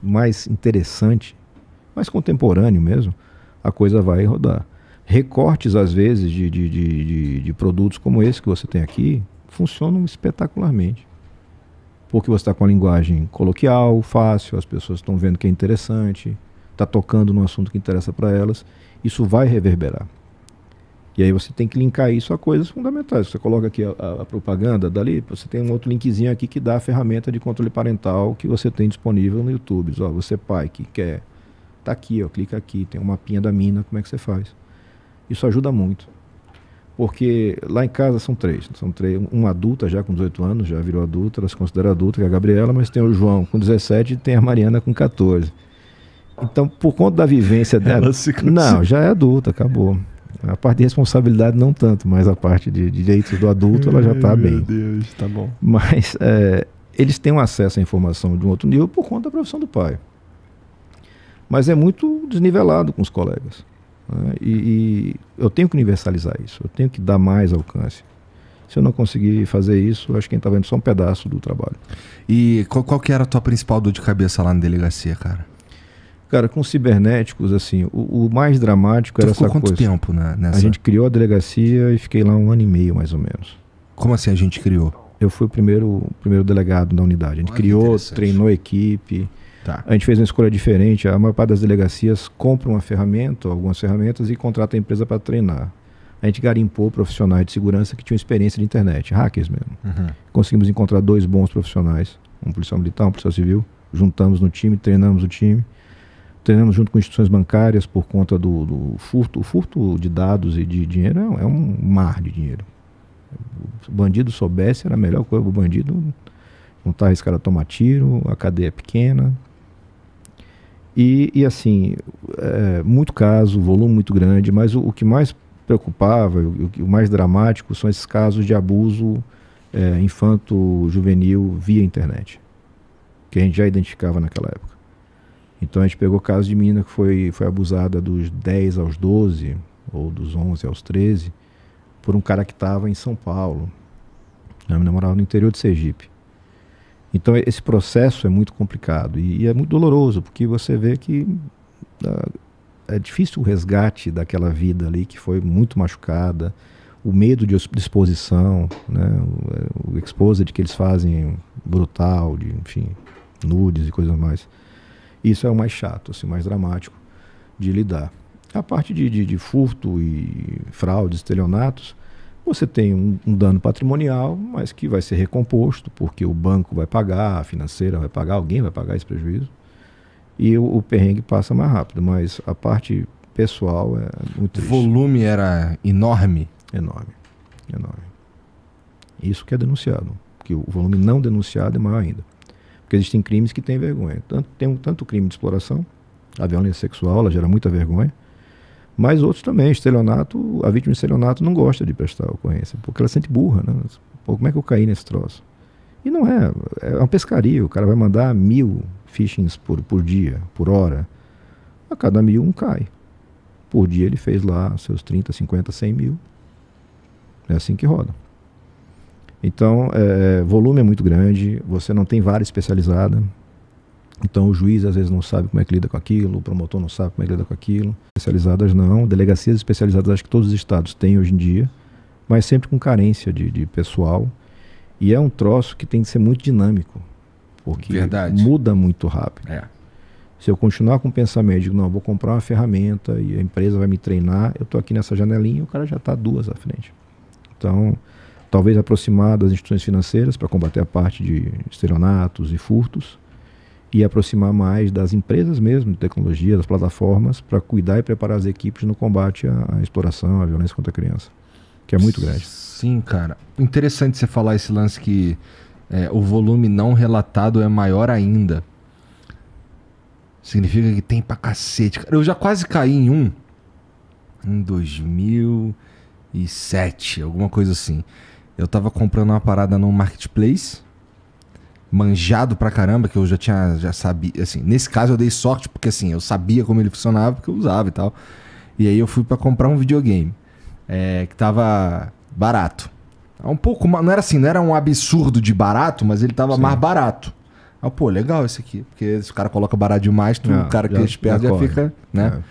mais interessante, mais contemporâneo mesmo, a coisa vai rodar. Recortes, às vezes, de, de, de, de, de produtos como esse que você tem aqui, funcionam espetacularmente. Porque você está com a linguagem coloquial, fácil, as pessoas estão vendo que é interessante, está tocando num assunto que interessa para elas, isso vai reverberar. E aí você tem que linkar isso a coisas fundamentais. Você coloca aqui a, a, a, propaganda dali, você tem um outro linkzinho aqui que dá a ferramenta de controle parental que você tem disponível no YouTube. Ó, você pai que quer, tá aqui, ó, clica aqui, tem um mapinha da mina, como é que você faz? Isso ajuda muito porque lá em casa são três. São três, uma adulta já com 18 anos, já virou adulta, ela se considera adulta, que é a Gabriela, mas tem o João com 17 e tem a Mariana com 14. Então, por conta da vivência dela. não, já é adulta, acabou. A parte de responsabilidade não tanto, mas a parte de, de direitos do adulto ela já está bem. Meu Deus, tá bom. Mas é, eles têm um acesso à informação de um outro nível por conta da profissão do pai. Mas é muito desnivelado com os colegas. Né? E, e, eu tenho que universalizar isso, eu tenho que dar mais alcance. Se eu não conseguir fazer isso, acho que a gente está vendo só um pedaço do trabalho. E qual, qual que era a tua principal dor de cabeça lá na delegacia, cara? Cara, com cibernéticos, assim, o, o mais dramático tu era ficou essa quanto coisa. tempo na nessa? A gente criou a delegacia e fiquei lá um ano e meio, mais ou menos. Como assim a gente criou? Eu fui o primeiro, primeiro delegado da unidade. A gente Olha, criou, treinou a equipe. Tá. A gente fez uma escolha diferente. A maior parte das delegacias compra uma ferramenta, algumas ferramentas, e contrata a empresa para treinar. A gente garimpou profissionais de segurança que tinham experiência de internet, hackers mesmo. Uhum. Conseguimos encontrar dois bons profissionais, um policial militar, um policial civil. Juntamos no time, treinamos o time. Treinamos junto com instituições bancárias por conta do, do furto. O furto de dados e de dinheiro é, é um mar de dinheiro. Se o bandido soubesse, era a melhor coisa. O bandido não tá arriscado a tomar tiro, a cadeia é pequena, e, e assim, é, muito caso, volume muito grande, mas o, o que mais preocupava, o, o, mais dramático, são esses casos de abuso é, infanto-juvenil via internet, que a gente já identificava naquela época. Então a gente pegou casos de menina que foi, foi abusada dos 10 aos 12, ou dos 11 aos 13, por um cara que estava em São Paulo. Eu namorava no interior de Sergipe. Então esse processo é muito complicado e, e é muito doloroso, porque você vê que ah, é difícil o resgate daquela vida ali que foi muito machucada, o medo de exposição, né? o, o exposed que eles fazem brutal, de, enfim, nudes e coisas mais. Isso é o mais chato, assim, o mais dramático de lidar. A parte de, de, de furto e fraudes, estelionatos, você tem um, um, dano patrimonial, mas que vai ser recomposto, porque o banco vai pagar, a financeira vai pagar, alguém vai pagar esse prejuízo. E o, o perrengue passa mais rápido, mas a parte pessoal é muito triste. O volume era enorme? Enorme, enorme. Isso que é denunciado, porque o volume não denunciado é maior ainda. Porque existem crimes que têm vergonha. Tanto, tem um, tanto crime de exploração, a violência sexual, ela gera muita vergonha, mas outros também, estelionato, a vítima de estelionato não gosta de prestar ocorrência, porque ela sente burra, né? Pô, como é que eu caí nesse troço? E não é, é uma pescaria, o cara vai mandar mil phishings por, por dia, por hora. A cada mil um cai. Por dia ele fez lá seus 30, 50, 100 mil. É assim que roda. Então, é, é, volume é muito grande, você não tem vara especializada, então o juiz às vezes não sabe como é que lida com aquilo, o promotor não sabe como é que lida com aquilo. Especializadas não, delegacias especializadas acho que todos os estados têm hoje em dia, mas sempre com carência de, de pessoal. E é um troço que tem que ser muito dinâmico, porque Verdade. muda muito rápido. É. Se eu continuar com o pensamento de, não, vou comprar uma ferramenta e a empresa vai me treinar, eu estou aqui nessa janelinha e o cara já está duas à frente. Então, talvez aproximar das instituições financeiras para combater a parte de estelionatos e furtos, e aproximar mais das empresas mesmo, de tecnologia, das plataformas, para cuidar e preparar as equipes no combate à, à exploração, à violência contra a criança, que é muito grande. Sim, cara. Interessante você falar esse lance que é, o volume não relatado é maior ainda. Significa que tem pra cacete. eu já quase caí em um em 2007, alguma coisa assim. Eu tava comprando uma parada no marketplace manjado pra caramba, que eu já tinha, já sabia, assim, nesse caso eu dei sorte porque assim, eu sabia como ele funcionava, porque eu usava e tal. E aí eu fui para comprar um videogame é, que tava barato. É um pouco, não era assim, não era um absurdo de barato, mas ele tava Sim. mais barato. Ah, pô, legal esse aqui, porque se o cara coloca barato demais, tu, é, o cara que espera esperto já, já fica, né? É.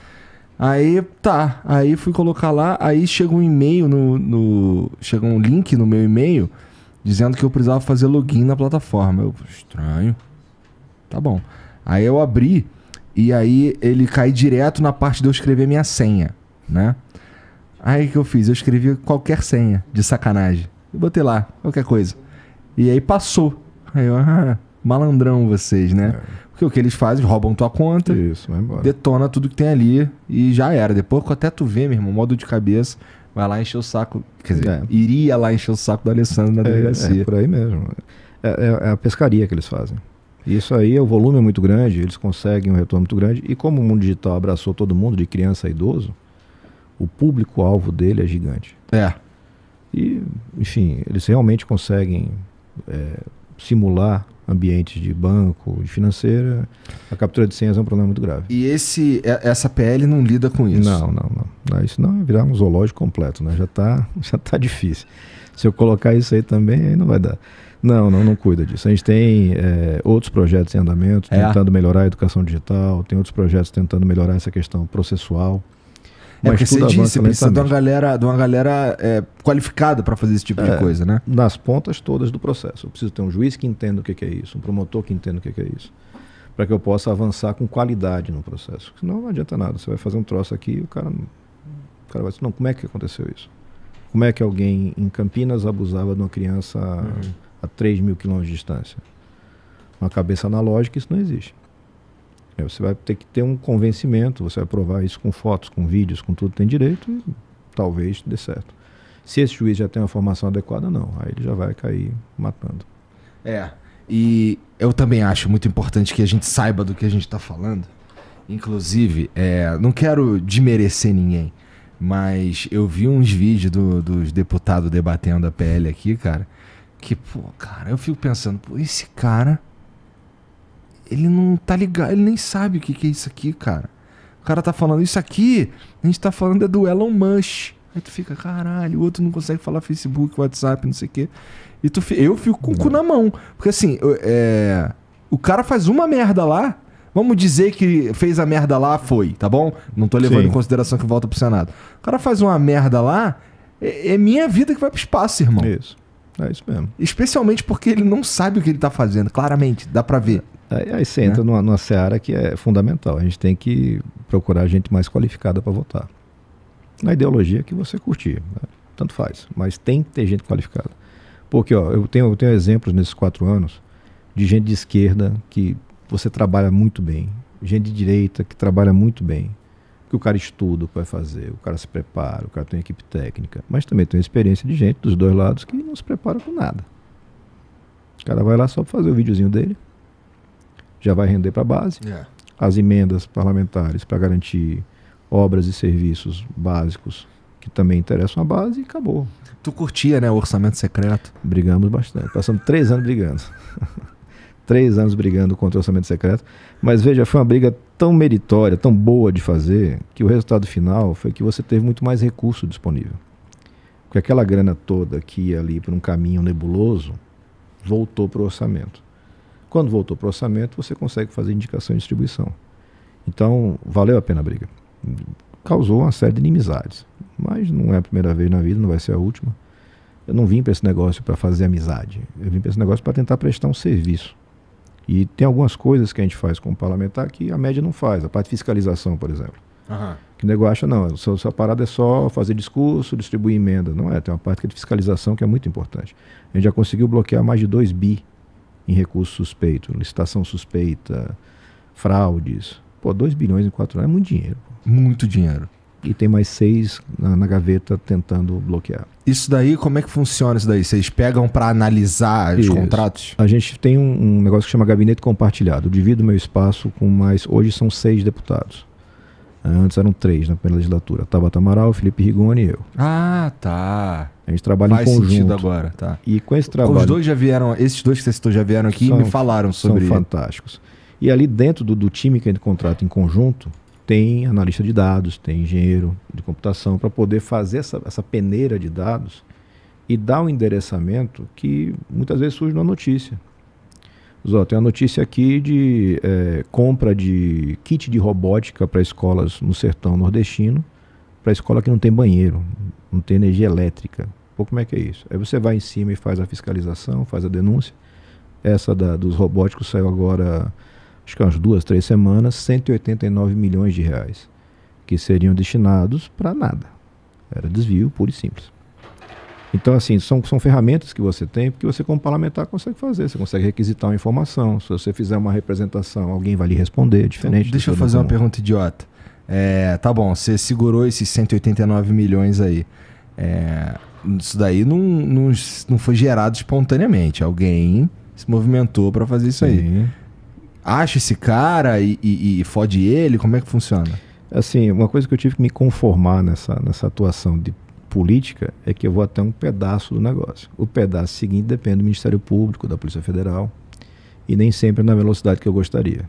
Aí tá, aí fui colocar lá, aí chega um e-mail no, no. Chega um link no meu e-mail dizendo que eu precisava fazer login na plataforma. Eu, estranho. Tá bom. Aí eu abri e aí ele cai direto na parte de eu escrever minha senha, né? Aí o que eu fiz? Eu escrevi qualquer senha, de sacanagem. Eu botei lá, qualquer coisa. E aí passou. Aí eu, ah, malandrão vocês, né? É. Porque o que eles fazem, roubam tua conta, Isso, vai embora. detona tudo que tem ali e já era. Depois até tu vê, meu irmão, modo de cabeça vai lá encher o saco. Quer dizer, é. iria lá encher o saco do Alessandro na é, delegacia. É, é por aí mesmo. É, é, é, a pescaria que eles fazem. Isso aí, é o volume é muito grande, eles conseguem um retorno muito grande. E como o mundo digital abraçou todo mundo, de criança a idoso, o público-alvo dele é gigante. É. E, enfim, eles realmente conseguem simular ambientes de banco, de financeira, a captura de senhas é um problema muito grave. E esse, é, essa PL não lida com isso? Não, não, não. Ah, isso não é virar um zoológico completo, né? Já está (laughs) já tá difícil. Se eu colocar isso aí também, aí não vai dar. Não, não, não cuida disso. A gente tem é, outros projetos em andamento, é. tentando melhorar a educação digital, tem outros projetos tentando melhorar essa questão processual. É porque você disse, precisa de uma galera, de uma galera é, qualificada para fazer esse tipo é, de coisa, né? Nas pontas todas do processo. Eu preciso ter um juiz que entenda o que é isso, um promotor que entenda o que é isso, para que eu possa avançar com qualidade no processo. Senão não adianta nada. Você vai fazer um troço aqui e o cara, o cara vai dizer, não, como é que aconteceu isso? Como é que alguém em Campinas abusava de uma criança uhum. a 3 mil quilômetros de distância? Uma cabeça analógica, isso não existe. É, você vai ter que ter um convencimento, você vai provar isso com fotos, com vídeos, com tudo tem direito e talvez dê certo. Se esse juiz já tem uma formação adequada, não. Aí ele já vai cair matando. É. E eu também acho muito importante que a gente saiba do que a gente está falando. Inclusive, é, não quero desmerecer ninguém, mas eu vi uns vídeos do, dos deputados debatendo a PL aqui, cara. Que, pô, cara, eu fico pensando, pô, esse cara ele não tá ligado, ele nem sabe o que, que é isso aqui, cara. O cara tá falando, isso aqui, a gente tá falando é do Elon Musk. Aí tu fica, caralho, o outro não consegue falar Facebook, WhatsApp, não sei o quê. E tu, eu fico com o cu na mão. Porque assim, é, o cara faz uma merda lá, Vamos dizer que fez a merda lá, foi, tá bom? Não tô levando Sim. em consideração que volta pro Senado. O cara faz uma merda lá, é, é, minha vida que vai pro espaço, irmão. Isso. É isso mesmo. Especialmente porque ele não sabe o que ele tá fazendo, claramente, dá pra ver. Aí, aí você entra né? numa, numa seara que é fundamental. A gente tem que procurar gente mais qualificada para votar. Na ideologia que você curtir, né? tanto faz, mas tem que ter gente qualificada. Porque ó, eu, tenho, eu tenho exemplos nesses quatro anos de gente de esquerda que você trabalha muito bem, gente de direita que trabalha muito bem, que o cara estuda o que vai fazer, o cara se prepara, o cara tem equipe técnica, mas também tem experiência de gente dos dois lados que não se prepara com nada. O cara vai lá só para fazer o videozinho dele, já vai render para a base. É. As emendas parlamentares para garantir obras e serviços básicos que também interessam a base e acabou. Tu curtia, né, o orçamento secreto? Brigamos bastante. Passamos três anos brigando. (laughs) três anos brigando contra o orçamento secreto. Mas veja, foi uma briga tão meritória, tão boa de fazer, que o resultado final foi que você teve muito mais recurso disponível. Porque aquela grana toda que ia ali para um caminho nebuloso voltou para o orçamento. Quando voltou para o orçamento, você consegue fazer indicação e distribuição. Então, valeu a pena a briga. Causou uma série de inimizades. Mas não é a primeira vez na vida, não vai ser a última. Eu não vim para esse negócio para fazer amizade. Eu vim para esse negócio para tentar prestar um serviço. E tem algumas coisas que a gente faz como parlamentar que a média não faz. A parte de fiscalização, por exemplo. Uhum. Que o nego não, a sua parada é só fazer discurso, distribuir emenda. Não é, tem uma parte que é de fiscalização que é muito importante. A gente já conseguiu bloquear mais de 2 bi em recurso suspeito, licitação suspeita, fraudes. Pô, 2 bilhões em 4 anos é muito dinheiro. Pô. Muito dinheiro. E tem mais seis na, na, gaveta tentando bloquear. Isso daí, como é que funciona isso daí? Vocês pegam para analisar os isso. contratos? A gente tem um, um, negócio que chama gabinete compartilhado. Eu divido meu espaço com mais. Hoje são seis deputados. Antes eram três na primeira legislatura: Tabata Amaral, Felipe Rigoni e eu. Ah, tá. A gente trabalha Faz em conjunto. agora, tá. E com esse trabalho. Os dois já vieram, esses dois que você citou já vieram aqui são, e me falaram sobre. São fantásticos. E ali dentro do, do time que a gente contrata em conjunto, tem analista de dados, tem engenheiro de computação, para poder fazer essa, essa peneira de dados e dar um endereçamento que muitas vezes surge na notícia. Zó, tem uma notícia aqui de é, compra de kit de robótica para escolas no sertão nordestino, para escola que não tem banheiro, não tem energia elétrica. Pô, como é que é isso? Aí você vai em cima e faz a fiscalização, faz a denúncia. Essa da, dos robóticos saiu agora, acho que umas duas, três semanas, 189 milhões de reais, que seriam destinados para nada. Era desvio puro e simples. Então, assim, são, são ferramentas que você tem, porque você, como parlamentar, consegue fazer. Você consegue requisitar uma informação. Se você fizer uma representação, alguém vai lhe responder, então, diferente. Então, deixa eu fazer uma pergunta idiota. É, tá bom, você segurou esses 189 milhões aí. É, isso daí não, não, não foi gerado espontaneamente. Alguém se movimentou para fazer isso Sim. aí. Acha esse cara e, e, e fode ele? Como é que funciona? Assim, uma coisa que eu tive que me conformar nessa, nessa atuação de política é que eu vou até um pedaço do negócio. O pedaço seguinte depende do Ministério Público, da Polícia Federal, e nem sempre na velocidade que eu gostaria.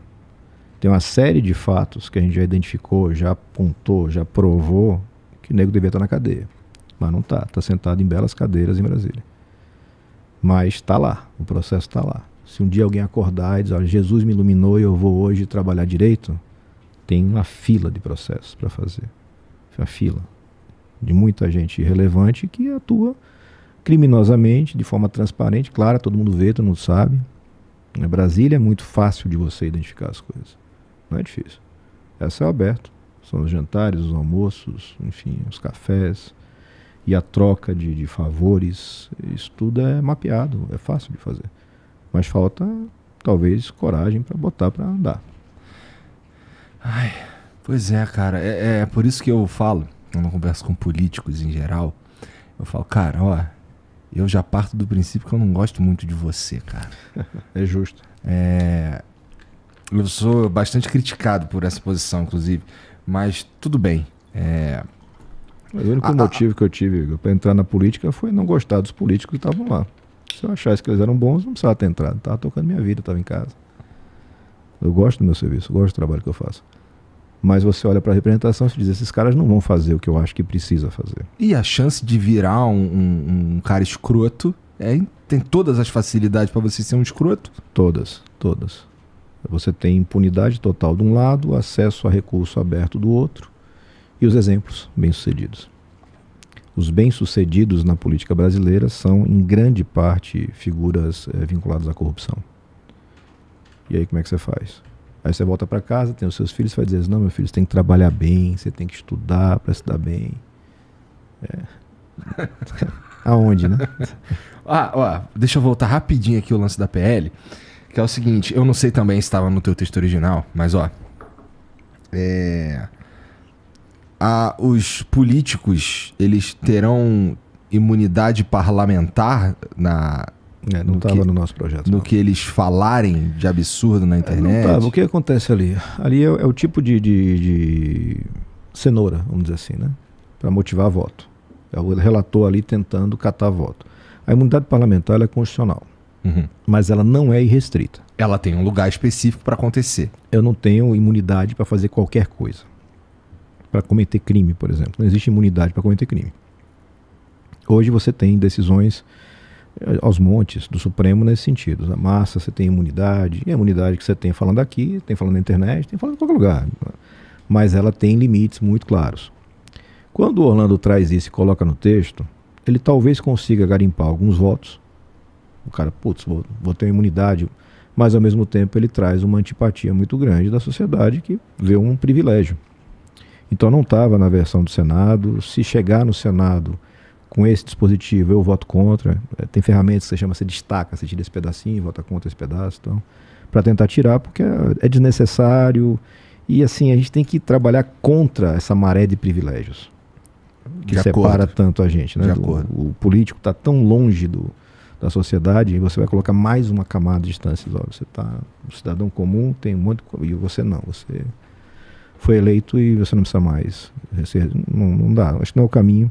Tem uma série de fatos que a gente já identificou, já apontou, já provou que o nego devia estar na cadeia. Mas não está, está sentado em belas cadeiras em Brasília. Mas está lá, o processo está lá. Se um dia alguém acordar e dizer, olha, Jesus me iluminou e eu vou hoje trabalhar direito, tem uma fila de processos para fazer. Uma fila de muita gente relevante que atua criminosamente, de forma transparente, clara, todo mundo vê, todo mundo sabe. Na né, Brasília é muito fácil de você identificar as coisas. Não é difícil. É céu aberto. São os jantares, os almoços, enfim, os cafés e a troca de, de favores. Isso tudo é mapeado, é fácil de fazer. Mas falta, talvez, coragem para botar para andar. Ai, pois é, cara. É, é, é por isso que eu falo eu não converso com políticos em geral, eu falo, cara, ó, eu já parto do princípio que eu não gosto muito de você, cara. é justo. É, eu sou bastante criticado por essa posição, inclusive, mas tudo bem. É, o único motivo que eu tive para entrar na política foi não gostar dos políticos que estavam lá. Se eu achasse que eles eram bons, não precisava ter entrado. Estava tocando minha vida, estava em casa. Eu gosto do meu serviço, gosto do trabalho que eu faço. Mas você olha para a representação e diz: esses caras não vão fazer o que eu acho que precisa fazer. E a chance de virar um, um, um cara escroto é, tem todas as facilidades para você ser um escroto? Todas, todas. Você tem impunidade total de um lado, acesso a recurso aberto do outro e os exemplos bem-sucedidos. Os bem-sucedidos na política brasileira são, em grande parte, figuras é, vinculadas à corrupção. E aí, como é que você faz? Aí você volta para casa, tem os seus filhos, vai dizer assim, não, meu filho, você tem que trabalhar bem, você tem que estudar para se dar bem. É. (laughs) Aonde, né? (laughs) ah, ó, deixa eu voltar rapidinho aqui o lance da PL, que é o seguinte, eu não sei também se estava no teu texto original, mas ó, é... A, os políticos, eles terão imunidade parlamentar na, é, não estava no nosso projeto. No não. que eles falarem de absurdo na é, internet. Não tava. O que acontece ali? Ali é, é o tipo de, de, de, cenoura, vamos dizer assim, né? Para motivar voto. É o relator ali tentando catar voto. A imunidade parlamentar é constitucional, uhum. mas ela não é irrestrita. Ela tem um lugar específico para acontecer. Eu não tenho imunidade para fazer qualquer coisa. Para cometer crime, por exemplo. Não existe imunidade para cometer crime. Hoje você tem decisões eh, aos montes do Supremo nesse sentido. A né? massa você tem imunidade, e a imunidade que você tem falando aqui, tem falando na internet, tem falando em qualquer lugar. Né? Mas ela tem limites muito claros. Quando o Orlando traz isso e coloca no texto, ele talvez consiga garimpar alguns votos. O cara, putz, vou, vou ter imunidade, mas ao mesmo tempo ele traz uma antipatia muito grande da sociedade que vê um privilégio. Então não estava na versão do Senado. Se chegar no Senado com esse dispositivo eu voto contra. É, tem ferramentas que você chama, você destaca, você tira esse pedacinho, vota contra esse pedaço, então, para tentar tirar, porque é, é desnecessário. E assim, a gente tem que trabalhar contra essa maré de privilégios que de separa acordo. tanto a gente. Né? Do, o político está tão longe do, da sociedade e você vai colocar mais uma camada de distância. Ó, você está um cidadão comum, tem um monte de, e você não. Você foi eleito e você não precisa mais. Você, não, não dá. Acho que não é o caminho.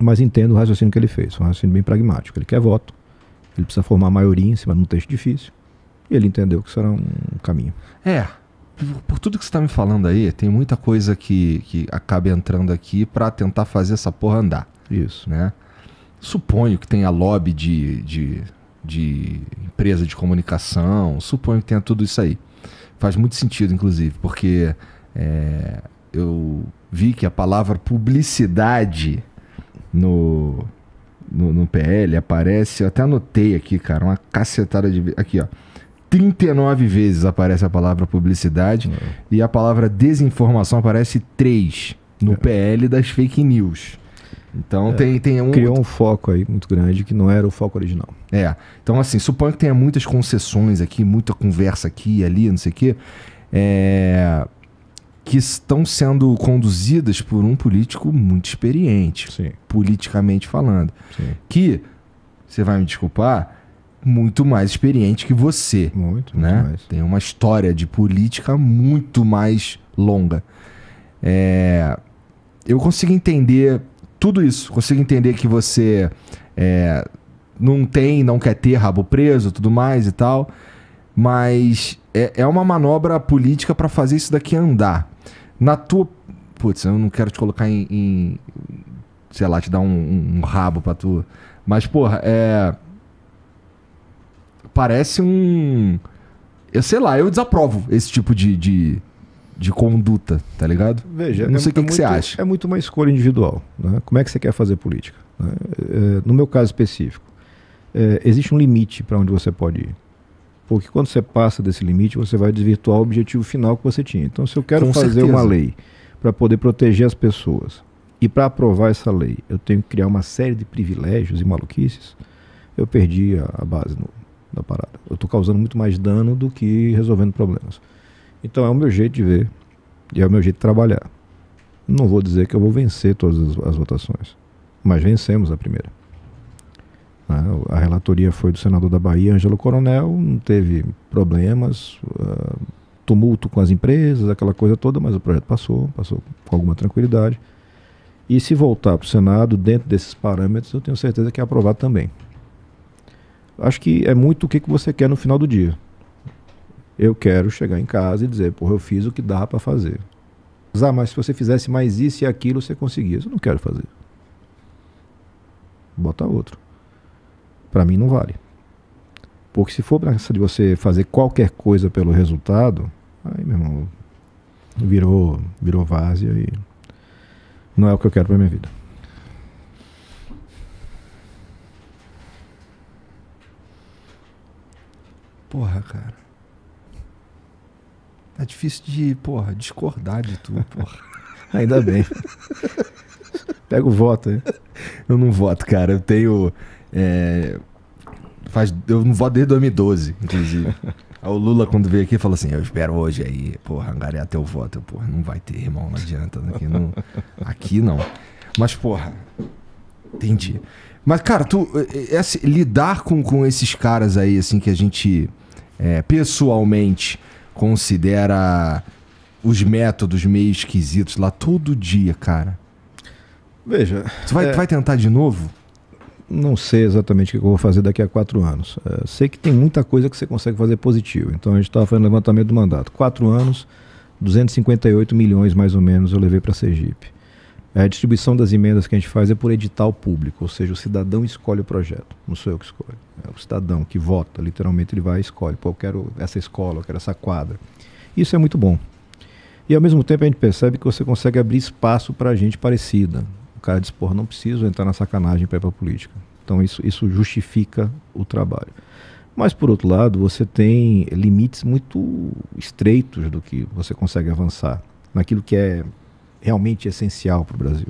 Mas entendo o raciocínio que ele fez, um raciocínio bem pragmático. Ele quer voto, ele precisa formar maioria em cima de um texto difícil, e ele entendeu que isso era um caminho. É, por tudo que você está me falando aí, tem muita coisa que, que acaba entrando aqui para tentar fazer essa porra andar. Isso. Né? Suponho que tenha lobby de, de, de empresa de comunicação, suponho que tenha tudo isso aí. Faz muito sentido, inclusive, porque é, eu vi que a palavra publicidade no, no, no PL, aparece, eu até anotei aqui, cara, uma cacetada de. Aqui, ó. 39 vezes aparece a palavra publicidade é. e a palavra desinformação aparece três no é. PL das fake news. Então é. tem, tem um. Criou um foco aí muito grande que não era o foco original. É. Então, assim, suponho que tenha muitas concessões aqui, muita conversa aqui e ali, não sei o quê. É que estão sendo conduzidas por um político muito experiente, Sim. politicamente falando. Sim. Que, você vai me desculpar, muito mais experiente que você. Muito, né? Muito mais. Tem uma história de política muito mais longa. É... Eu consigo entender tudo isso. Consigo entender que você é... não tem, não quer ter rabo preso, tudo mais e tal. Mas é, é uma manobra política para fazer isso daqui andar. Na tua. Putz, eu não quero te colocar em. em sei lá, te dar um, um, um rabo pra tu. Mas, porra, é. Parece um. Eu sei lá, eu desaprovo esse tipo de, de, de conduta, tá ligado? Veja, não é sei o é que, que você acha. É muito uma escolha individual. Né? Como é que você quer fazer política? Né? É, é no meu caso específico, é, existe um limite para onde você pode ir. Porque quando você passa desse limite, você vai desvirtuar o objetivo final que você tinha. Então, se eu quero Com fazer certeza. uma lei para poder proteger as pessoas e para aprovar essa lei, eu tenho que criar uma série de privilégios e maluquices, eu perdi a, a base no, da parada. Eu estou causando muito mais dano do que resolvendo problemas. Então, é o meu jeito de ver e é o meu jeito de trabalhar. Não vou dizer que eu vou vencer todas as, as votações, mas vencemos a primeira. Né? A relatoria foi do senador da Bahia, Ângelo Coronel, não teve problemas, ah, tumulto com as empresas, aquela coisa toda, mas o projeto passou, passou com alguma tranquilidade. E se voltar para o Senado, dentro desses parâmetros, eu tenho certeza que é aprovado também. Acho que é muito o que, você quer no final do dia. Eu quero chegar em casa e dizer, porra, eu fiz o que dá para fazer. Ah, mas se você fizesse mais isso e aquilo, você conseguia. eu não quero fazer. Bota outro para mim não vale. Porque se for para de você fazer qualquer coisa pelo resultado, aí, meu irmão, virou, virou várzea e não é o que eu quero para minha vida. Porra, cara. É difícil de, porra, discordar de tudo, porra. (laughs) Ainda bem. (laughs) Pega o voto, hein? Eu não voto, cara. Eu tenho é, faz, eu não voto desde 2012, inclusive. (laughs) Aí o Lula, quando veio aqui, falou assim: Eu espero hoje aí, porra, angariar teu voto. Eu, porra, não vai ter, irmão, não adianta. Aqui não, aqui não. Mas, porra, entendi. Mas, cara, tu, esse, é, é assim, lidar com, com esses caras aí, assim, que a gente é, pessoalmente considera os métodos meio esquisitos lá todo dia, cara. Veja. Tu vai, é... tu vai tentar de novo? não sei exatamente o que eu vou fazer daqui a quatro anos. É, sei que tem muita coisa que você consegue fazer positivo. Então a gente estava fazendo levantamento do mandato. Quatro anos, 258 milhões mais ou menos eu levei para Sergipe. É, a distribuição das emendas que a gente faz é por edital público, ou seja, o cidadão escolhe o projeto, não sou eu que escolho. É o cidadão que vota, literalmente ele vai e escolhe. Pô, eu quero essa escola, eu quero essa quadra. Isso é muito bom. E ao mesmo tempo a gente percebe que você consegue abrir espaço para gente parecida cara diz, porra, não preciso entrar na sacanagem para ir para política. Então isso, isso justifica o trabalho. Mas, por outro lado, você tem limites muito estreitos do que você consegue avançar naquilo que é realmente essencial para o Brasil.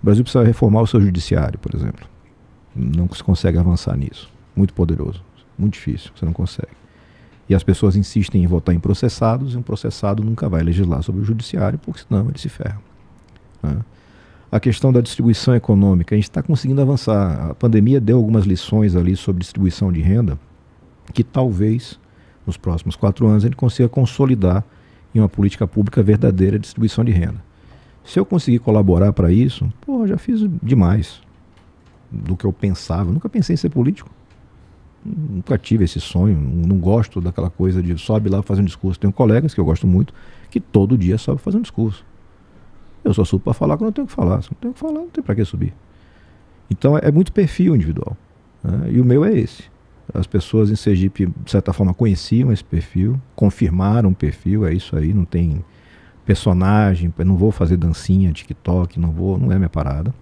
O Brasil precisa reformar o seu judiciário, por exemplo. Não se consegue avançar nisso. Muito poderoso, muito difícil, você não consegue. E as pessoas insistem em votar em processados, e um processado nunca vai legislar sobre o judiciário, porque senão ele se ferra. Né? a questão da distribuição econômica. A gente está conseguindo avançar. A pandemia deu algumas lições ali sobre distribuição de renda que talvez nos próximos quatro anos a gente consiga consolidar em uma política pública verdadeira de distribuição de renda. Se eu conseguir colaborar para isso, pô, já fiz demais do que eu pensava. nunca pensei em ser político. Nunca tive esse sonho. Não gosto daquela coisa de sobe lá fazer um discurso. Tenho colegas que eu gosto muito que todo dia sobe fazer um discurso. Eu só subo para falar quando eu tenho que falar. Se não tenho que falar, não tem para que subir. Então é, é muito perfil individual. Né? E o meu é esse. As pessoas em Sergipe, de certa forma, conheciam esse perfil, confirmaram o perfil, é isso aí, não tem personagem, não vou fazer dancinha, TikTok, não vou, não é minha parada.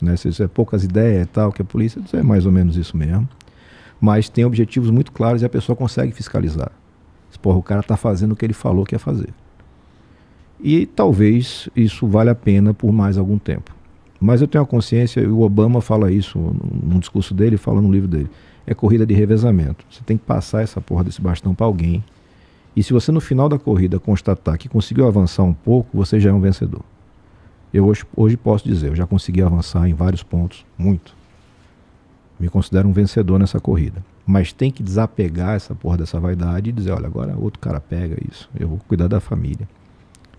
Né? Se é poucas ideias e tal, que a é polícia, é mais ou menos isso mesmo. Mas tem objetivos muito claros e a pessoa consegue fiscalizar. Porra, o cara está fazendo o que ele falou que ia fazer. E talvez isso valha a pena por mais algum tempo. Mas eu tenho a consciência, e o Obama fala isso num discurso dele, fala no livro dele. É corrida de revezamento. Você tem que passar essa porra desse bastão para alguém. E se você no final da corrida constatar que conseguiu avançar um pouco, você já é um vencedor. Eu hoje, hoje posso dizer, eu já consegui avançar em vários pontos, muito. Me considero um vencedor nessa corrida. Mas tem que desapegar essa porra dessa vaidade e dizer, olha, agora outro cara pega isso. Eu vou cuidar da família.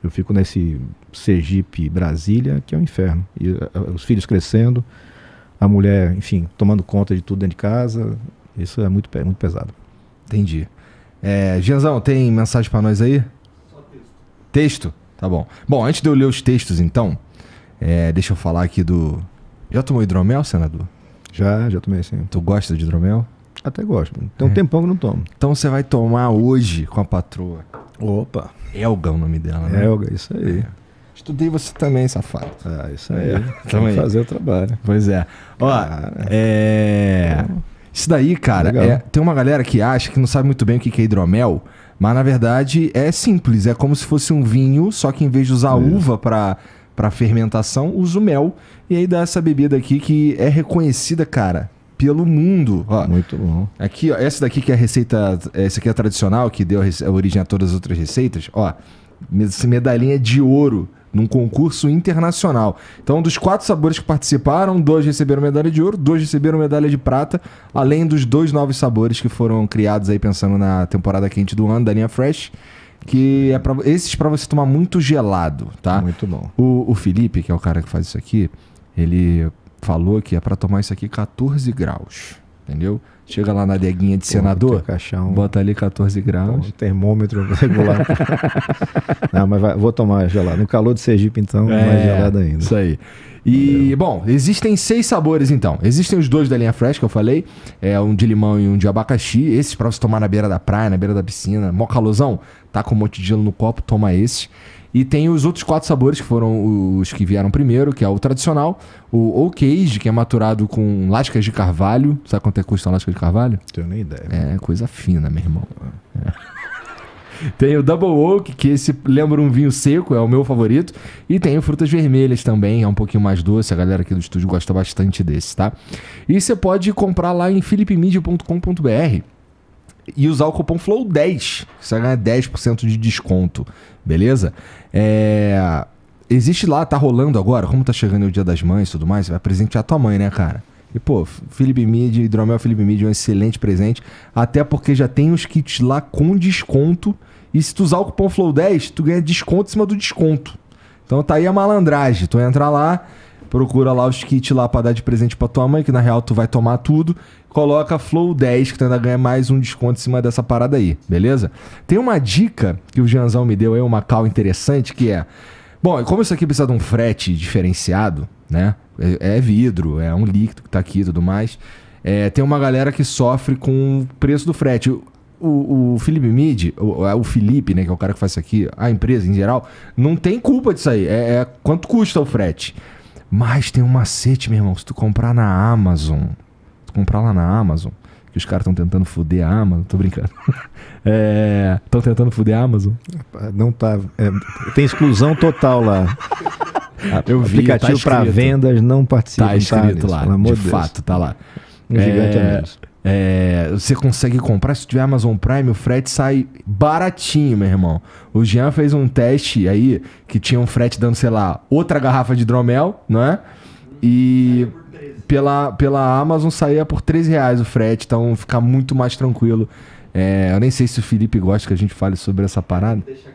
Eu fico nesse Sergipe, Brasília, que é um inferno. E eh, eh, os filhos crescendo, a mulher, enfim, tomando conta de tudo dentro de casa. Isso é muito, muito pesado. Entendi. É, Gianzão, tem mensagem para nós aí? Só texto. Texto? Tá bom. Bom, antes de eu ler os textos, então, é, deixa eu falar aqui do. Já tomou hidromel, senador? Já, já tomei sim. Tu gosta de hidromel? Até gosto. Tem um é. tempão que não tomo. Então você vai tomar hoje com a patroa. Opa. Elga é o nome dela, né? Elga, isso aí. É. Estudei você também, safado. Ah, isso aí. É. Também fazer o trabalho. Pois é. Ó, ah. é... Isso daí, cara, é... tem uma galera que acha que não sabe muito bem o que é hidromel, mas na verdade é simples. É como se fosse um vinho, só que em vez de usar é. uva para para fermentação, usa o mel. E aí dá essa bebida aqui que é reconhecida, cara, pelo mundo. Ó, Muito bom. Aqui, ó, essa daqui que é a receita, é, essa aqui é a tradicional, que deu a origem a todas as outras receitas, ó, essa medalhinha de ouro num concurso internacional. Então, dos quatro sabores que participaram, dois receberam medalha de ouro, dois receberam medalha de prata, além dos dois novos sabores que foram criados aí pensando na temporada quente do ano da linha Fresh que é pra, esses para você tomar muito gelado, tá? Muito bom. O, o, Felipe, que é o cara que faz isso aqui, ele falou que é para tomar isso aqui 14 graus, entendeu? Chega lá na adeguinha de senador, caixão, bota ali 14 graus. Um termômetro (laughs) regular. Não, mas vai, vou tomar gelado. No calor de Sergipe, então, é, mais gelado ainda. Isso aí. E, bom, existem seis sabores, então. Existem os dois da linha Fresh, que eu falei. É um de limão e um de abacaxi. Esses pra você tomar na beira da praia, na beira da piscina. Mó calosão, tá com um monte de gelo no copo, toma esse. E tem os outros quatro sabores, que foram os que vieram primeiro, que é o tradicional, o o cage, que é maturado com lascas de carvalho. Sabe quanto é que custa uma lasca de carvalho? Tenho nem ideia. É coisa fina, meu irmão. É. Tem o Double Oak, que esse lembra um vinho seco, é o meu favorito. E tem o Frutas Vermelhas também, é um pouquinho mais doce. A galera aqui do estúdio gosta bastante desse, tá? E você pode comprar lá em philipmedia.com.br e usar o cupom FLOW10. Você ganha 10% de desconto beleza? É... Existe lá, tá rolando agora, como tá chegando o Dia das Mães e tudo mais, vai presentear tua mãe, né, cara? E, pô, Felipe Mid, Hidromel Felipe Mid é um excelente presente, até porque já tem os kits lá com desconto, e se tu usar o cupom FLOW10, tu ganha desconto em cima do desconto. Então tá aí a malandragem, tu entra lá procura lá os kits lá pra dar de presente pra tua mãe, que na real tu vai tomar tudo. Coloca Flow 10, que tu ainda ganha mais um desconto em cima dessa parada aí, beleza? Tem uma dica que o Janzão me deu aí, uma cal interessante, que é. Bom, como isso aqui precisa de um frete diferenciado, né? É, é, vidro, é um líquido que tá aqui e tudo mais. É, tem uma galera que sofre com o preço do frete. O, o, Felipe Mid, o, é, o, Felipe, né, que é o cara que faz isso aqui, a empresa em geral, não tem culpa disso aí. É, é quanto custa o frete. Mas tem um macete, meu irmão. Se tu comprar na Amazon, tu comprar lá na Amazon, que os caras estão tentando fuder a Amazon, tô brincando. Estão (laughs) é, tentando fuder a Amazon? Não tá. É, tem exclusão total lá. Eu vi, tá aplicativo tá para vendas não participa. Tá escrito tá nisso, lá, de Deus. fato, tá lá. Um gigante é, é é, você consegue comprar, se tiver Amazon Prime, o frete sai baratinho, meu irmão. O Jean fez um teste aí que tinha um frete dando, sei lá, outra garrafa de hidromel, não é? E pela, pela Amazon saía por 13 reais o frete, então fica muito mais tranquilo. É, eu nem sei se o Felipe gosta que a gente fale sobre essa parada. Deixa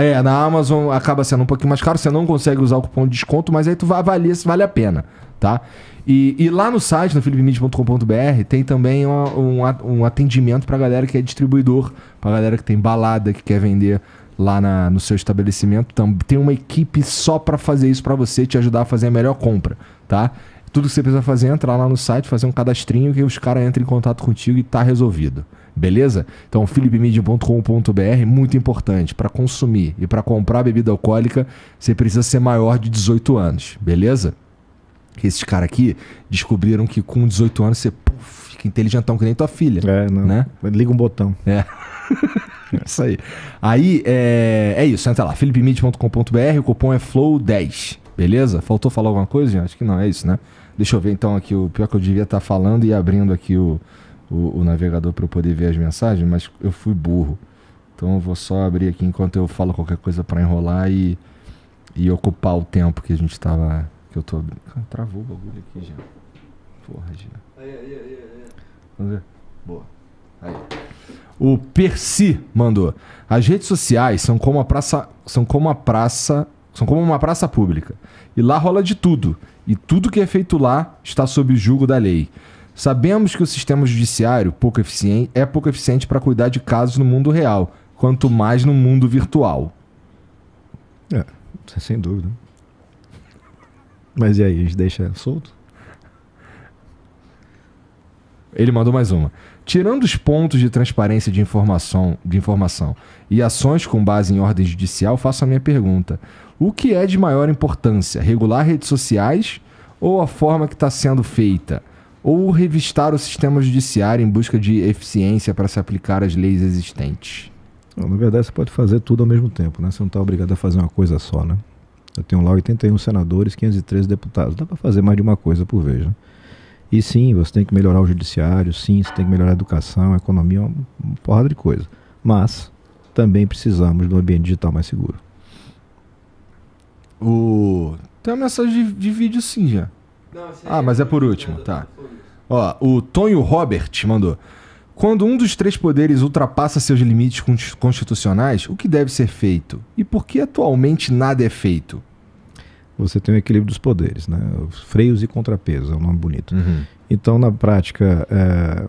é, na Amazon acaba sendo um pouquinho mais caro, você não consegue usar o cupom de desconto, mas aí tu avalia se vale a pena, tá? E, e lá no site, no philipemid.com.br, tem também um, um, um atendimento pra galera que é distribuidor, pra galera que tem balada, que quer vender lá na, no seu estabelecimento. Tem uma equipe só para fazer isso para você, te ajudar a fazer a melhor compra, tá? Tudo que você precisa fazer é entrar lá no site, fazer um cadastrinho que os caras entram em contato contigo e tá resolvido. Beleza? Então, philipmedia.com.br, muito importante. Para consumir e para comprar bebida alcoólica, você precisa ser maior de 18 anos. Beleza? Esses caras aqui descobriram que com 18 anos você puff, fica inteligentão que nem tua filha. É, não. Né? Liga um botão. É. (laughs) isso aí. Aí, é, é isso. Entra lá, philipmid.com.br, o cupom é FLOW10. Beleza? Faltou falar alguma coisa, Acho que não, é isso, né? Deixa eu ver então aqui. O pior que eu devia estar tá falando e abrindo aqui o o, o navegador para eu poder ver as mensagens, mas eu fui burro. Então eu vou só abrir aqui enquanto eu falo qualquer coisa para enrolar e, e ocupar o tempo que a gente estava. Que eu tô. travou o bagulho aqui já. Porra, já. Aí, aí, aí, aí. Vamos ver? Boa. Aí. O Percy mandou. As redes sociais são como a praça. São como a praça. São como uma praça pública. E lá rola de tudo. E tudo que é feito lá está sob o julgo da lei. Sabemos que o sistema judiciário pouco eficiente, é pouco eficiente para cuidar de casos no mundo real, quanto mais no mundo virtual. É, sem dúvida. Mas e aí, a gente deixa solto? Ele mandou mais uma. Tirando os pontos de transparência de informação, de informação e ações com base em ordem judicial, faço a minha pergunta. O que é de maior importância? Regular redes sociais ou a forma que está sendo feita? ou revistar o sistema judiciário em busca de eficiência para se aplicar as leis existentes? na verdade, você pode fazer tudo ao mesmo tempo, né? Você não está obrigado a fazer uma coisa só, né? Eu tenho lá 81 senadores, 513 deputados. Dá para fazer mais de uma coisa por vez, né? E sim, você tem que melhorar o judiciário, sim, você tem que melhorar a educação, a economia, uma porrada de coisa. Mas também precisamos de um ambiente digital mais seguro. O... Tem uma mensagem de, de vídeo sim já ah, mas é por último, é tá. Ó, o Tonho Robert mandou. Quando um dos três poderes ultrapassa seus limites constitucionais, o que deve ser feito? E por que atualmente nada é feito? Você tem o equilíbrio dos poderes, né? Freios e contrapesos, é um nome bonito. Uhum. Então, na prática, é,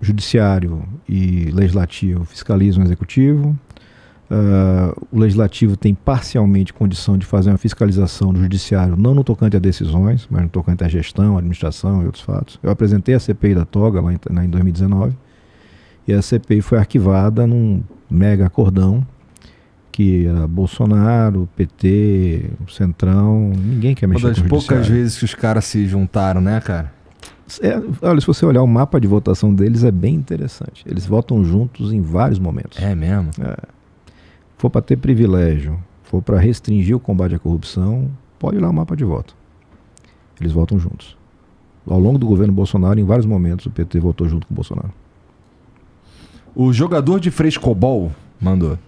judiciário e legislativo fiscalizam o executivo, Uh, o legislativo tem parcialmente condição de fazer uma fiscalização do judiciário, não no tocante a decisões, mas no tocante à gestão, administração e outros fatos. Eu apresentei a CPI da Toga lá em, em 2019 e a CPI foi arquivada num mega acordão que era Bolsonaro, PT, Centrão, ninguém quer mexer Uma das com o poucas vezes que os caras se juntaram, né, cara? É, olha, se você olhar o mapa de votação deles, é bem interessante. Eles votam juntos em vários momentos. É mesmo? É for para ter privilégio, for para restringir o combate à corrupção, pode ir lá o mapa de voto. Eles votam juntos. Ao longo do governo Bolsonaro, em vários momentos, o PT votou junto com o Bolsonaro. O jogador de frescobol mandou.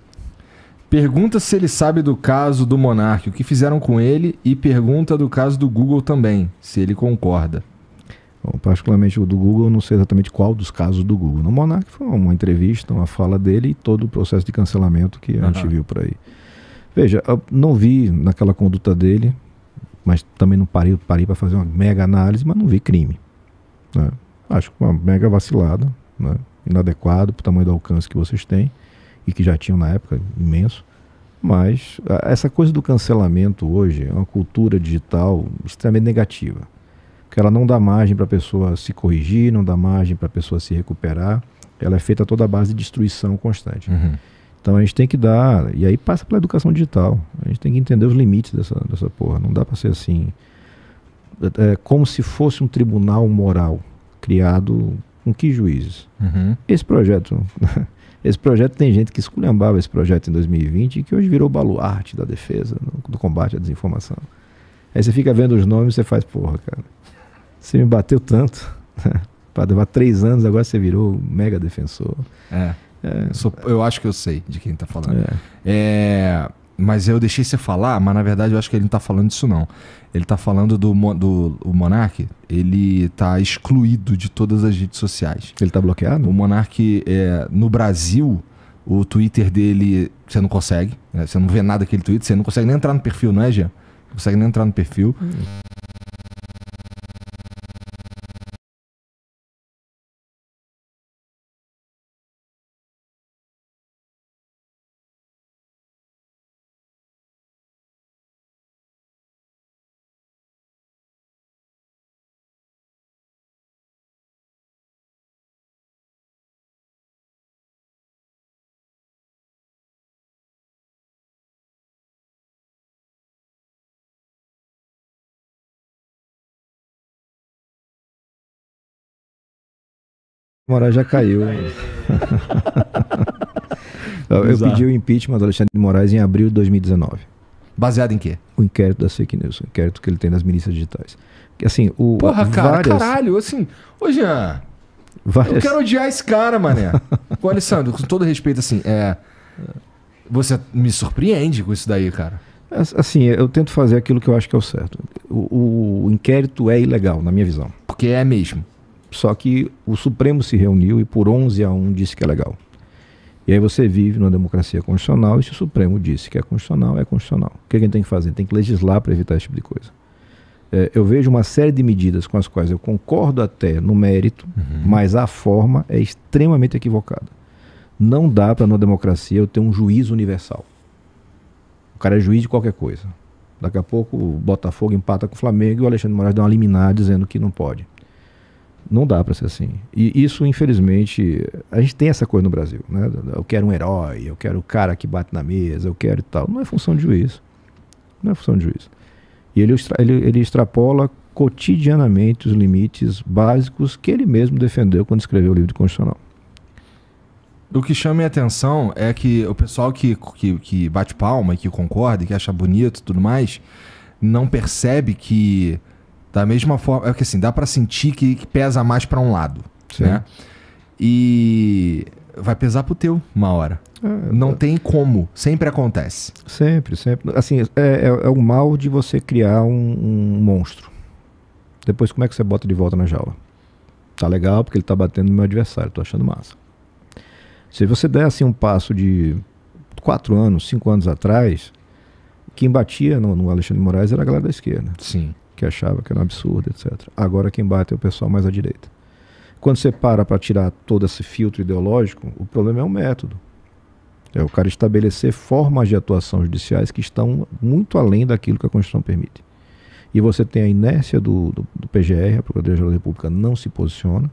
Pergunta se ele sabe do caso do Monarque, o que fizeram com ele, e pergunta do caso do Google também, se ele concorda. Então, particularmente o do Google, não sei exatamente qual dos casos do Google. No Monark foi uma entrevista, uma fala dele e todo o processo de cancelamento que a uhum. gente viu por aí. Veja, não vi naquela conduta dele, mas também não parei para fazer uma mega análise, mas não vi crime. Né? Acho uma mega vacilada, né? inadequado para o tamanho do alcance que vocês têm e que já tinham na época, imenso. Mas essa coisa do cancelamento hoje é uma cultura digital extremamente negativa porque ela não dá margem para a pessoa se corrigir, não dá margem para a pessoa se recuperar. Ela é feita toda a base de destruição constante. Uhum. Então a gente tem que dar, e aí passa pela educação digital. A gente tem que entender os limites dessa, dessa porra. Não dá para ser assim. É, é como se fosse um tribunal moral criado com que juízes? Uhum. Esse projeto. (laughs) Esse projeto tem gente que esculhambava esse projeto em 2020 e que hoje virou baluarte da defesa, do combate à desinformação. Aí você fica vendo os nomes e você faz, porra, cara. Você me bateu tanto. Né? Para levar três anos, agora você virou mega defensor. É. é. Sou, eu acho que eu sei de quem está falando. É. é. mas eu deixei você falar, mas na verdade eu acho que ele não está falando disso, não. Ele está falando do, do o Monark, ele está excluído de todas as redes sociais. Ele está bloqueado? O Monark, é, no Brasil, o Twitter dele, você não consegue. Né? Você não vê nada daquele Twitter, você não consegue nem entrar no perfil, não é, Jean? Não consegue nem entrar no perfil. Hum. Moraes já caiu. (laughs) eu pedi o impeachment do Alexandre de Moraes em abril de 2019. Baseado em quê? O inquérito da fake news, o inquérito que ele tem das milícias digitais. Assim, o, Porra, cara, várias... caralho, assim, ô Jean, várias... eu quero odiar esse cara, mané. o (laughs) Alessandro, com todo respeito, assim, é... Você me surpreende com isso daí, cara. Assim, eu tento fazer aquilo que eu acho que é o certo. o, o inquérito é ilegal, na minha visão. Porque é mesmo. Só que o Supremo se reuniu e por 11 a 1 disse que é legal. E aí você vive numa democracia constitucional e se o Supremo disse que é constitucional, é constitucional. O que é a gente tem que fazer? Tem que legislar para evitar esse tipo de coisa. É, eu vejo uma série de medidas com as quais eu concordo até no mérito, uhum. mas a forma é extremamente equivocada. Não dá para numa democracia eu ter um juiz universal. O cara é juiz de qualquer coisa. Daqui a pouco o Botafogo empata com o Flamengo e o Alexandre Moraes dá uma liminar dizendo que não pode. Não dá para ser assim. E isso, infelizmente, a gente tem essa coisa no Brasil. Né? Eu quero um herói, eu quero o cara que bate na mesa, eu quero e tal. Não é função de juiz. Não é função de juiz. E ele, ele, ele extrapola cotidianamente os limites básicos que ele mesmo defendeu quando escreveu o livro constitucional. O que chama a atenção é que o pessoal que, que, que bate palma e que concorda, que acha bonito e tudo mais, não percebe que da mesma forma, é que assim, dá para sentir que, que, pesa mais para um lado, Sim. né? E vai pesar pro teu uma hora. É, não é... tem como, sempre acontece. Sempre, sempre. Assim, é, é, é o mal de você criar um, um, monstro. Depois, como é que você bota de volta na jaula? Tá legal porque ele tá batendo no meu adversário, tô achando massa. Se você der assim um passo de quatro anos, cinco anos atrás, quem batia no, no Alexandre Moraes era a galera da esquerda. Sim que achava que era um absurdo, etc. Agora quem bate é o pessoal mais à direita. Quando você para para tirar todo esse filtro ideológico, o problema é o método. É o cara estabelecer formas de atuação judiciais que estão muito além daquilo que a Constituição permite. E você tem a inércia do, do, do PGR, a Procuradoria-Geral da República não se posiciona,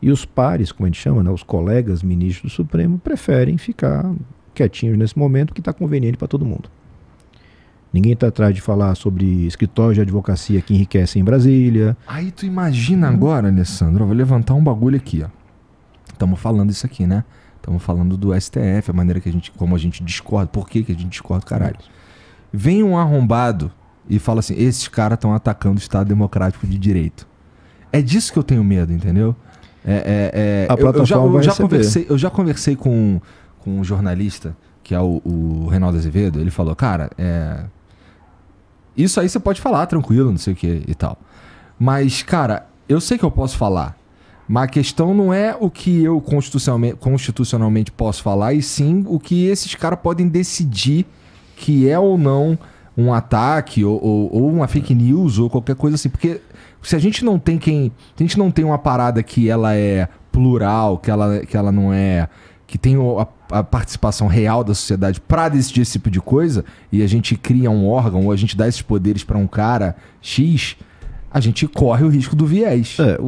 e os pares, como a gente chama, né, os colegas ministros do Supremo, preferem ficar quietinhos nesse momento que está conveniente para todo mundo. Ninguém está atrás de falar sobre escritório de advocacia que enriquece em Brasília. Aí tu imagina agora, Alessandro, eu vou levantar um bagulho aqui, ó. Estamos falando isso aqui, né? Estamos falando do STF, a maneira que a gente, como a gente discorda, por que, que a gente discorda, caralho. Vem um arrombado e fala assim: esses caras estão atacando o Estado Democrático de Direito. É disso que eu tenho medo, entendeu? É, é, é, eu, eu, já, eu já conversei, eu já conversei com, com um jornalista, que é o, o Reinaldo Azevedo, ele falou, cara, é, isso aí você pode falar tranquilo, não sei o que e tal. Mas, cara, eu sei que eu posso falar. Mas a questão não é o que eu constitucionalmente, constitucionalmente posso falar, e sim o que esses caras podem decidir que é ou não um ataque ou, ou, ou, uma fake é. news ou qualquer coisa assim. Porque se a gente não tem quem. Se a gente não tem uma parada que ela é plural, que ela, que ela não é que tem a, a, participação real da sociedade para decidir esse tipo de coisa e a gente cria um órgão ou a gente dá esses poderes para um cara X, a gente corre o risco do viés. É, o,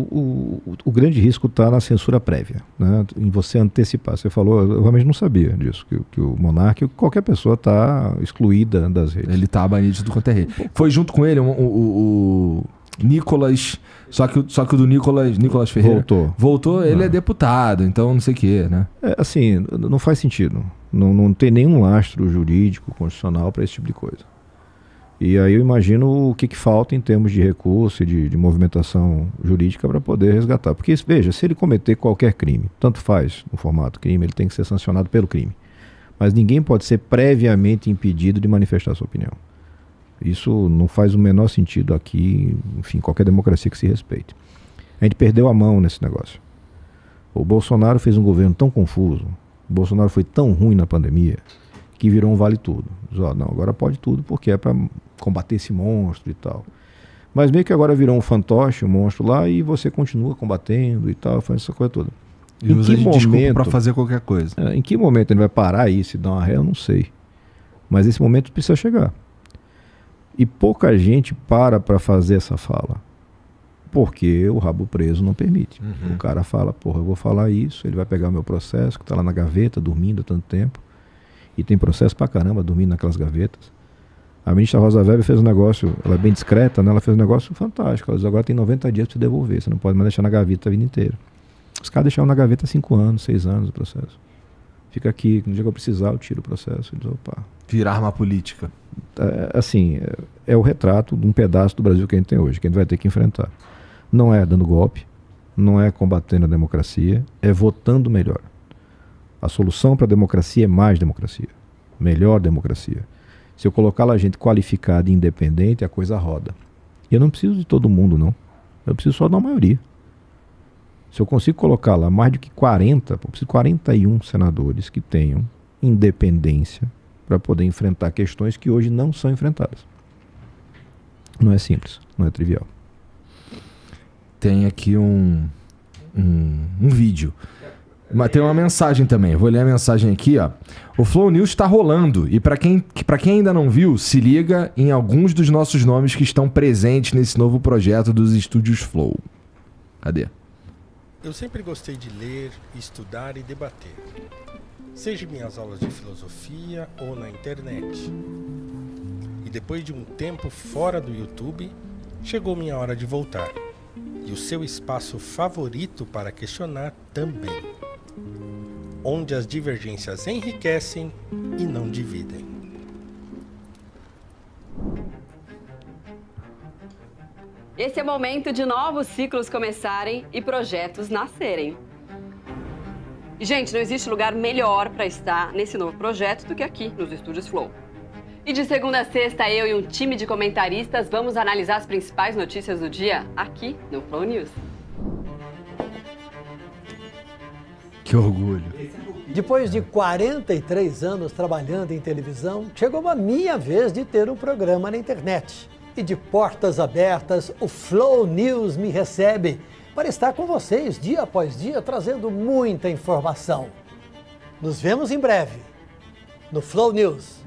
o, o, grande risco está na censura prévia, né? em você antecipar. Você falou, eu realmente não sabia disso, que, que o monarca, qualquer pessoa está excluída das redes. Ele está banido do quanto é rede. Foi junto com ele o, o Nicolas. Só que, só que o do Nicolas, Nicolas Ferreira. Voltou. Voltou, ele é ah. deputado, então não sei o quê, né? É, assim, não faz sentido. Não, não tem nenhum lastro jurídico, constitucional para esse tipo de coisa. E aí eu imagino o que, que falta em termos de recurso e de, de movimentação jurídica para poder resgatar. Porque, veja, se ele cometer qualquer crime, tanto faz no formato crime, ele tem que ser sancionado pelo crime. Mas ninguém pode ser previamente impedido de manifestar sua opinião. Isso não faz o menor sentido aqui, enfim, qualquer democracia que se respeite. A gente perdeu a mão nesse negócio. O Bolsonaro fez um governo tão confuso, o Bolsonaro foi tão ruim na pandemia, que virou um vale tudo. Diz, oh, não, agora pode tudo porque é para combater esse monstro e tal. Mas meio que agora virou um fantoche, um monstro lá, e você continua combatendo e tal, faz essa coisa toda. E em que momento para fazer qualquer coisa. É, em que momento ele vai parar isso e dar uma ré, eu não sei. Mas esse momento precisa chegar. E pouca gente para para fazer essa fala. Porque o rabo preso não permite. Uhum. O cara fala, porra, eu vou falar isso, ele vai pegar o meu processo, que está lá na gaveta, dormindo há tanto tempo. E tem processo pra caramba dormindo naquelas gavetas. A ministra Rosa Weber fez um negócio, ela é bem discreta, né? ela fez um negócio fantástico. Ela diz, agora tem 90 dias para você devolver, você não pode mais deixar na gaveta a vida inteira. Os caras deixaram na gaveta 5 anos, 6 anos o processo. Fica aqui, no dia que eu precisar eu tiro o processo. Diz, opa, virar arma política? É, assim, é o retrato de um pedaço do Brasil que a gente tem hoje, que a gente vai ter que enfrentar. Não é dando golpe, não é combatendo a democracia, é votando melhor. A solução para a democracia é mais democracia, melhor democracia. Se eu colocar lá gente qualificada e independente, a coisa roda. E eu não preciso de todo mundo, não. Eu preciso só da maioria. Se eu consigo colocar lá mais do que 40, eu preciso de 41 senadores que tenham independência, para poder enfrentar questões que hoje não são enfrentadas. Não é simples, não é trivial. Tem aqui um, um, um vídeo. Mas tem uma mensagem também. Vou ler a mensagem aqui, ó. O Flow News está rolando e para quem, quem ainda não viu, se liga em alguns dos nossos nomes que estão presentes nesse novo projeto dos estúdios Flow. Cadê? Eu sempre gostei de ler, estudar e debater seja em minhas aulas de filosofia ou na internet. E depois de um tempo fora do YouTube, chegou minha hora de voltar. E o seu espaço favorito para questionar também. Onde as divergências enriquecem e não dividem. Esse é o momento de novos ciclos começarem e projetos nascerem. E, gente, não existe lugar melhor para estar nesse novo projeto do que aqui, nos estúdios Flow. E de segunda a sexta, eu e um time de comentaristas vamos analisar as principais notícias do dia aqui no Flow News. Que orgulho. Depois de 43 anos trabalhando em televisão, chegou a minha vez de ter um programa na internet. E de portas abertas, o Flow News me recebe para estar com vocês dia após dia trazendo muita informação. Nos vemos em breve no Flow News.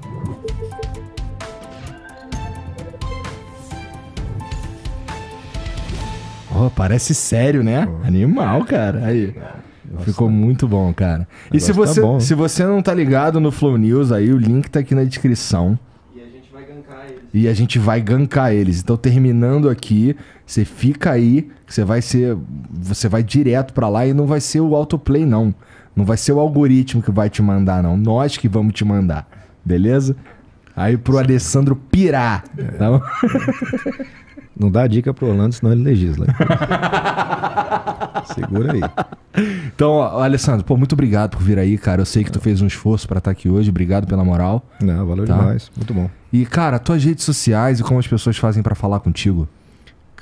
Oh, parece sério, né? Animal, cara. Aí. Nossa, Ficou muito bom, cara. E se tá você, tá se você não tá ligado no Flow News, aí o link tá aqui na descrição e a gente vai gankar eles. Então, terminando aqui, você fica aí, você vai ser. Você vai direto para lá e não vai ser o autoplay, não. Não vai ser o algoritmo que vai te mandar, não. Nós que vamos te mandar. Beleza? Aí pro Alessandro pirar. É. Tá? (laughs) Não dá dica pro Orlando, senão ele legisla. (laughs) Segura aí. Então, Alessandro, pô, muito obrigado por vir aí, cara. Eu sei que tu fez um esforço para estar tá aqui hoje. Obrigado pela moral. Não, valeu tá? demais. Muito bom. E, cara, tuas redes sociais e como as pessoas fazem para falar contigo?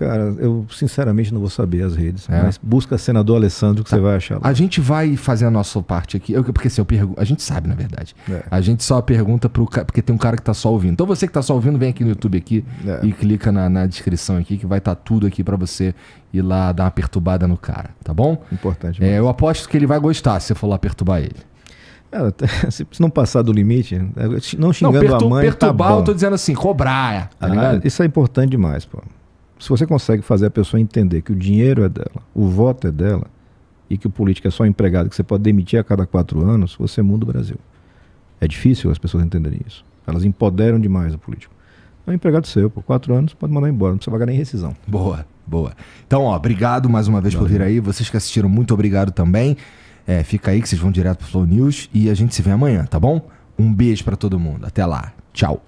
Cara, eu sinceramente não vou saber as redes, é. mas busca senador Alessandro que tá. você vai achar. Lá. A gente vai fazer a nossa parte aqui, eu, porque se assim, eu pergunto, a gente sabe na verdade. É. A gente só pergunta pro cara, porque tem um cara que tá só ouvindo. Então você que tá só ouvindo, vem aqui no YouTube aqui é. e clica na, na, descrição aqui que vai estar tá tudo aqui para você ir lá dar uma perturbada no cara, tá bom? Importante. É, eu aposto que ele vai gostar se eu for lá perturbar ele. Cara, (laughs) se não passar do limite, é, não xingando não, a mãe, tá perturbar, tá bom. eu tô dizendo assim, cobrar. É, tá ah, isso é importante demais, pô. Se você consegue fazer a pessoa entender que o dinheiro é dela, o voto é dela, e que o político é só um empregado que você pode demitir a cada quatro anos, você é muda o Brasil. É difícil as pessoas entenderem isso. Elas empoderam demais o político. É um empregado seu, por quatro anos, pode mandar embora, não precisa pagar nem rescisão. Boa, boa. Então, ó, obrigado mais uma vez por vir aí. Vocês que assistiram, muito obrigado também. É, fica aí que vocês vão direto pro Flow News e a gente se vê amanhã, tá bom? Um beijo para todo mundo. Até lá. Tchau.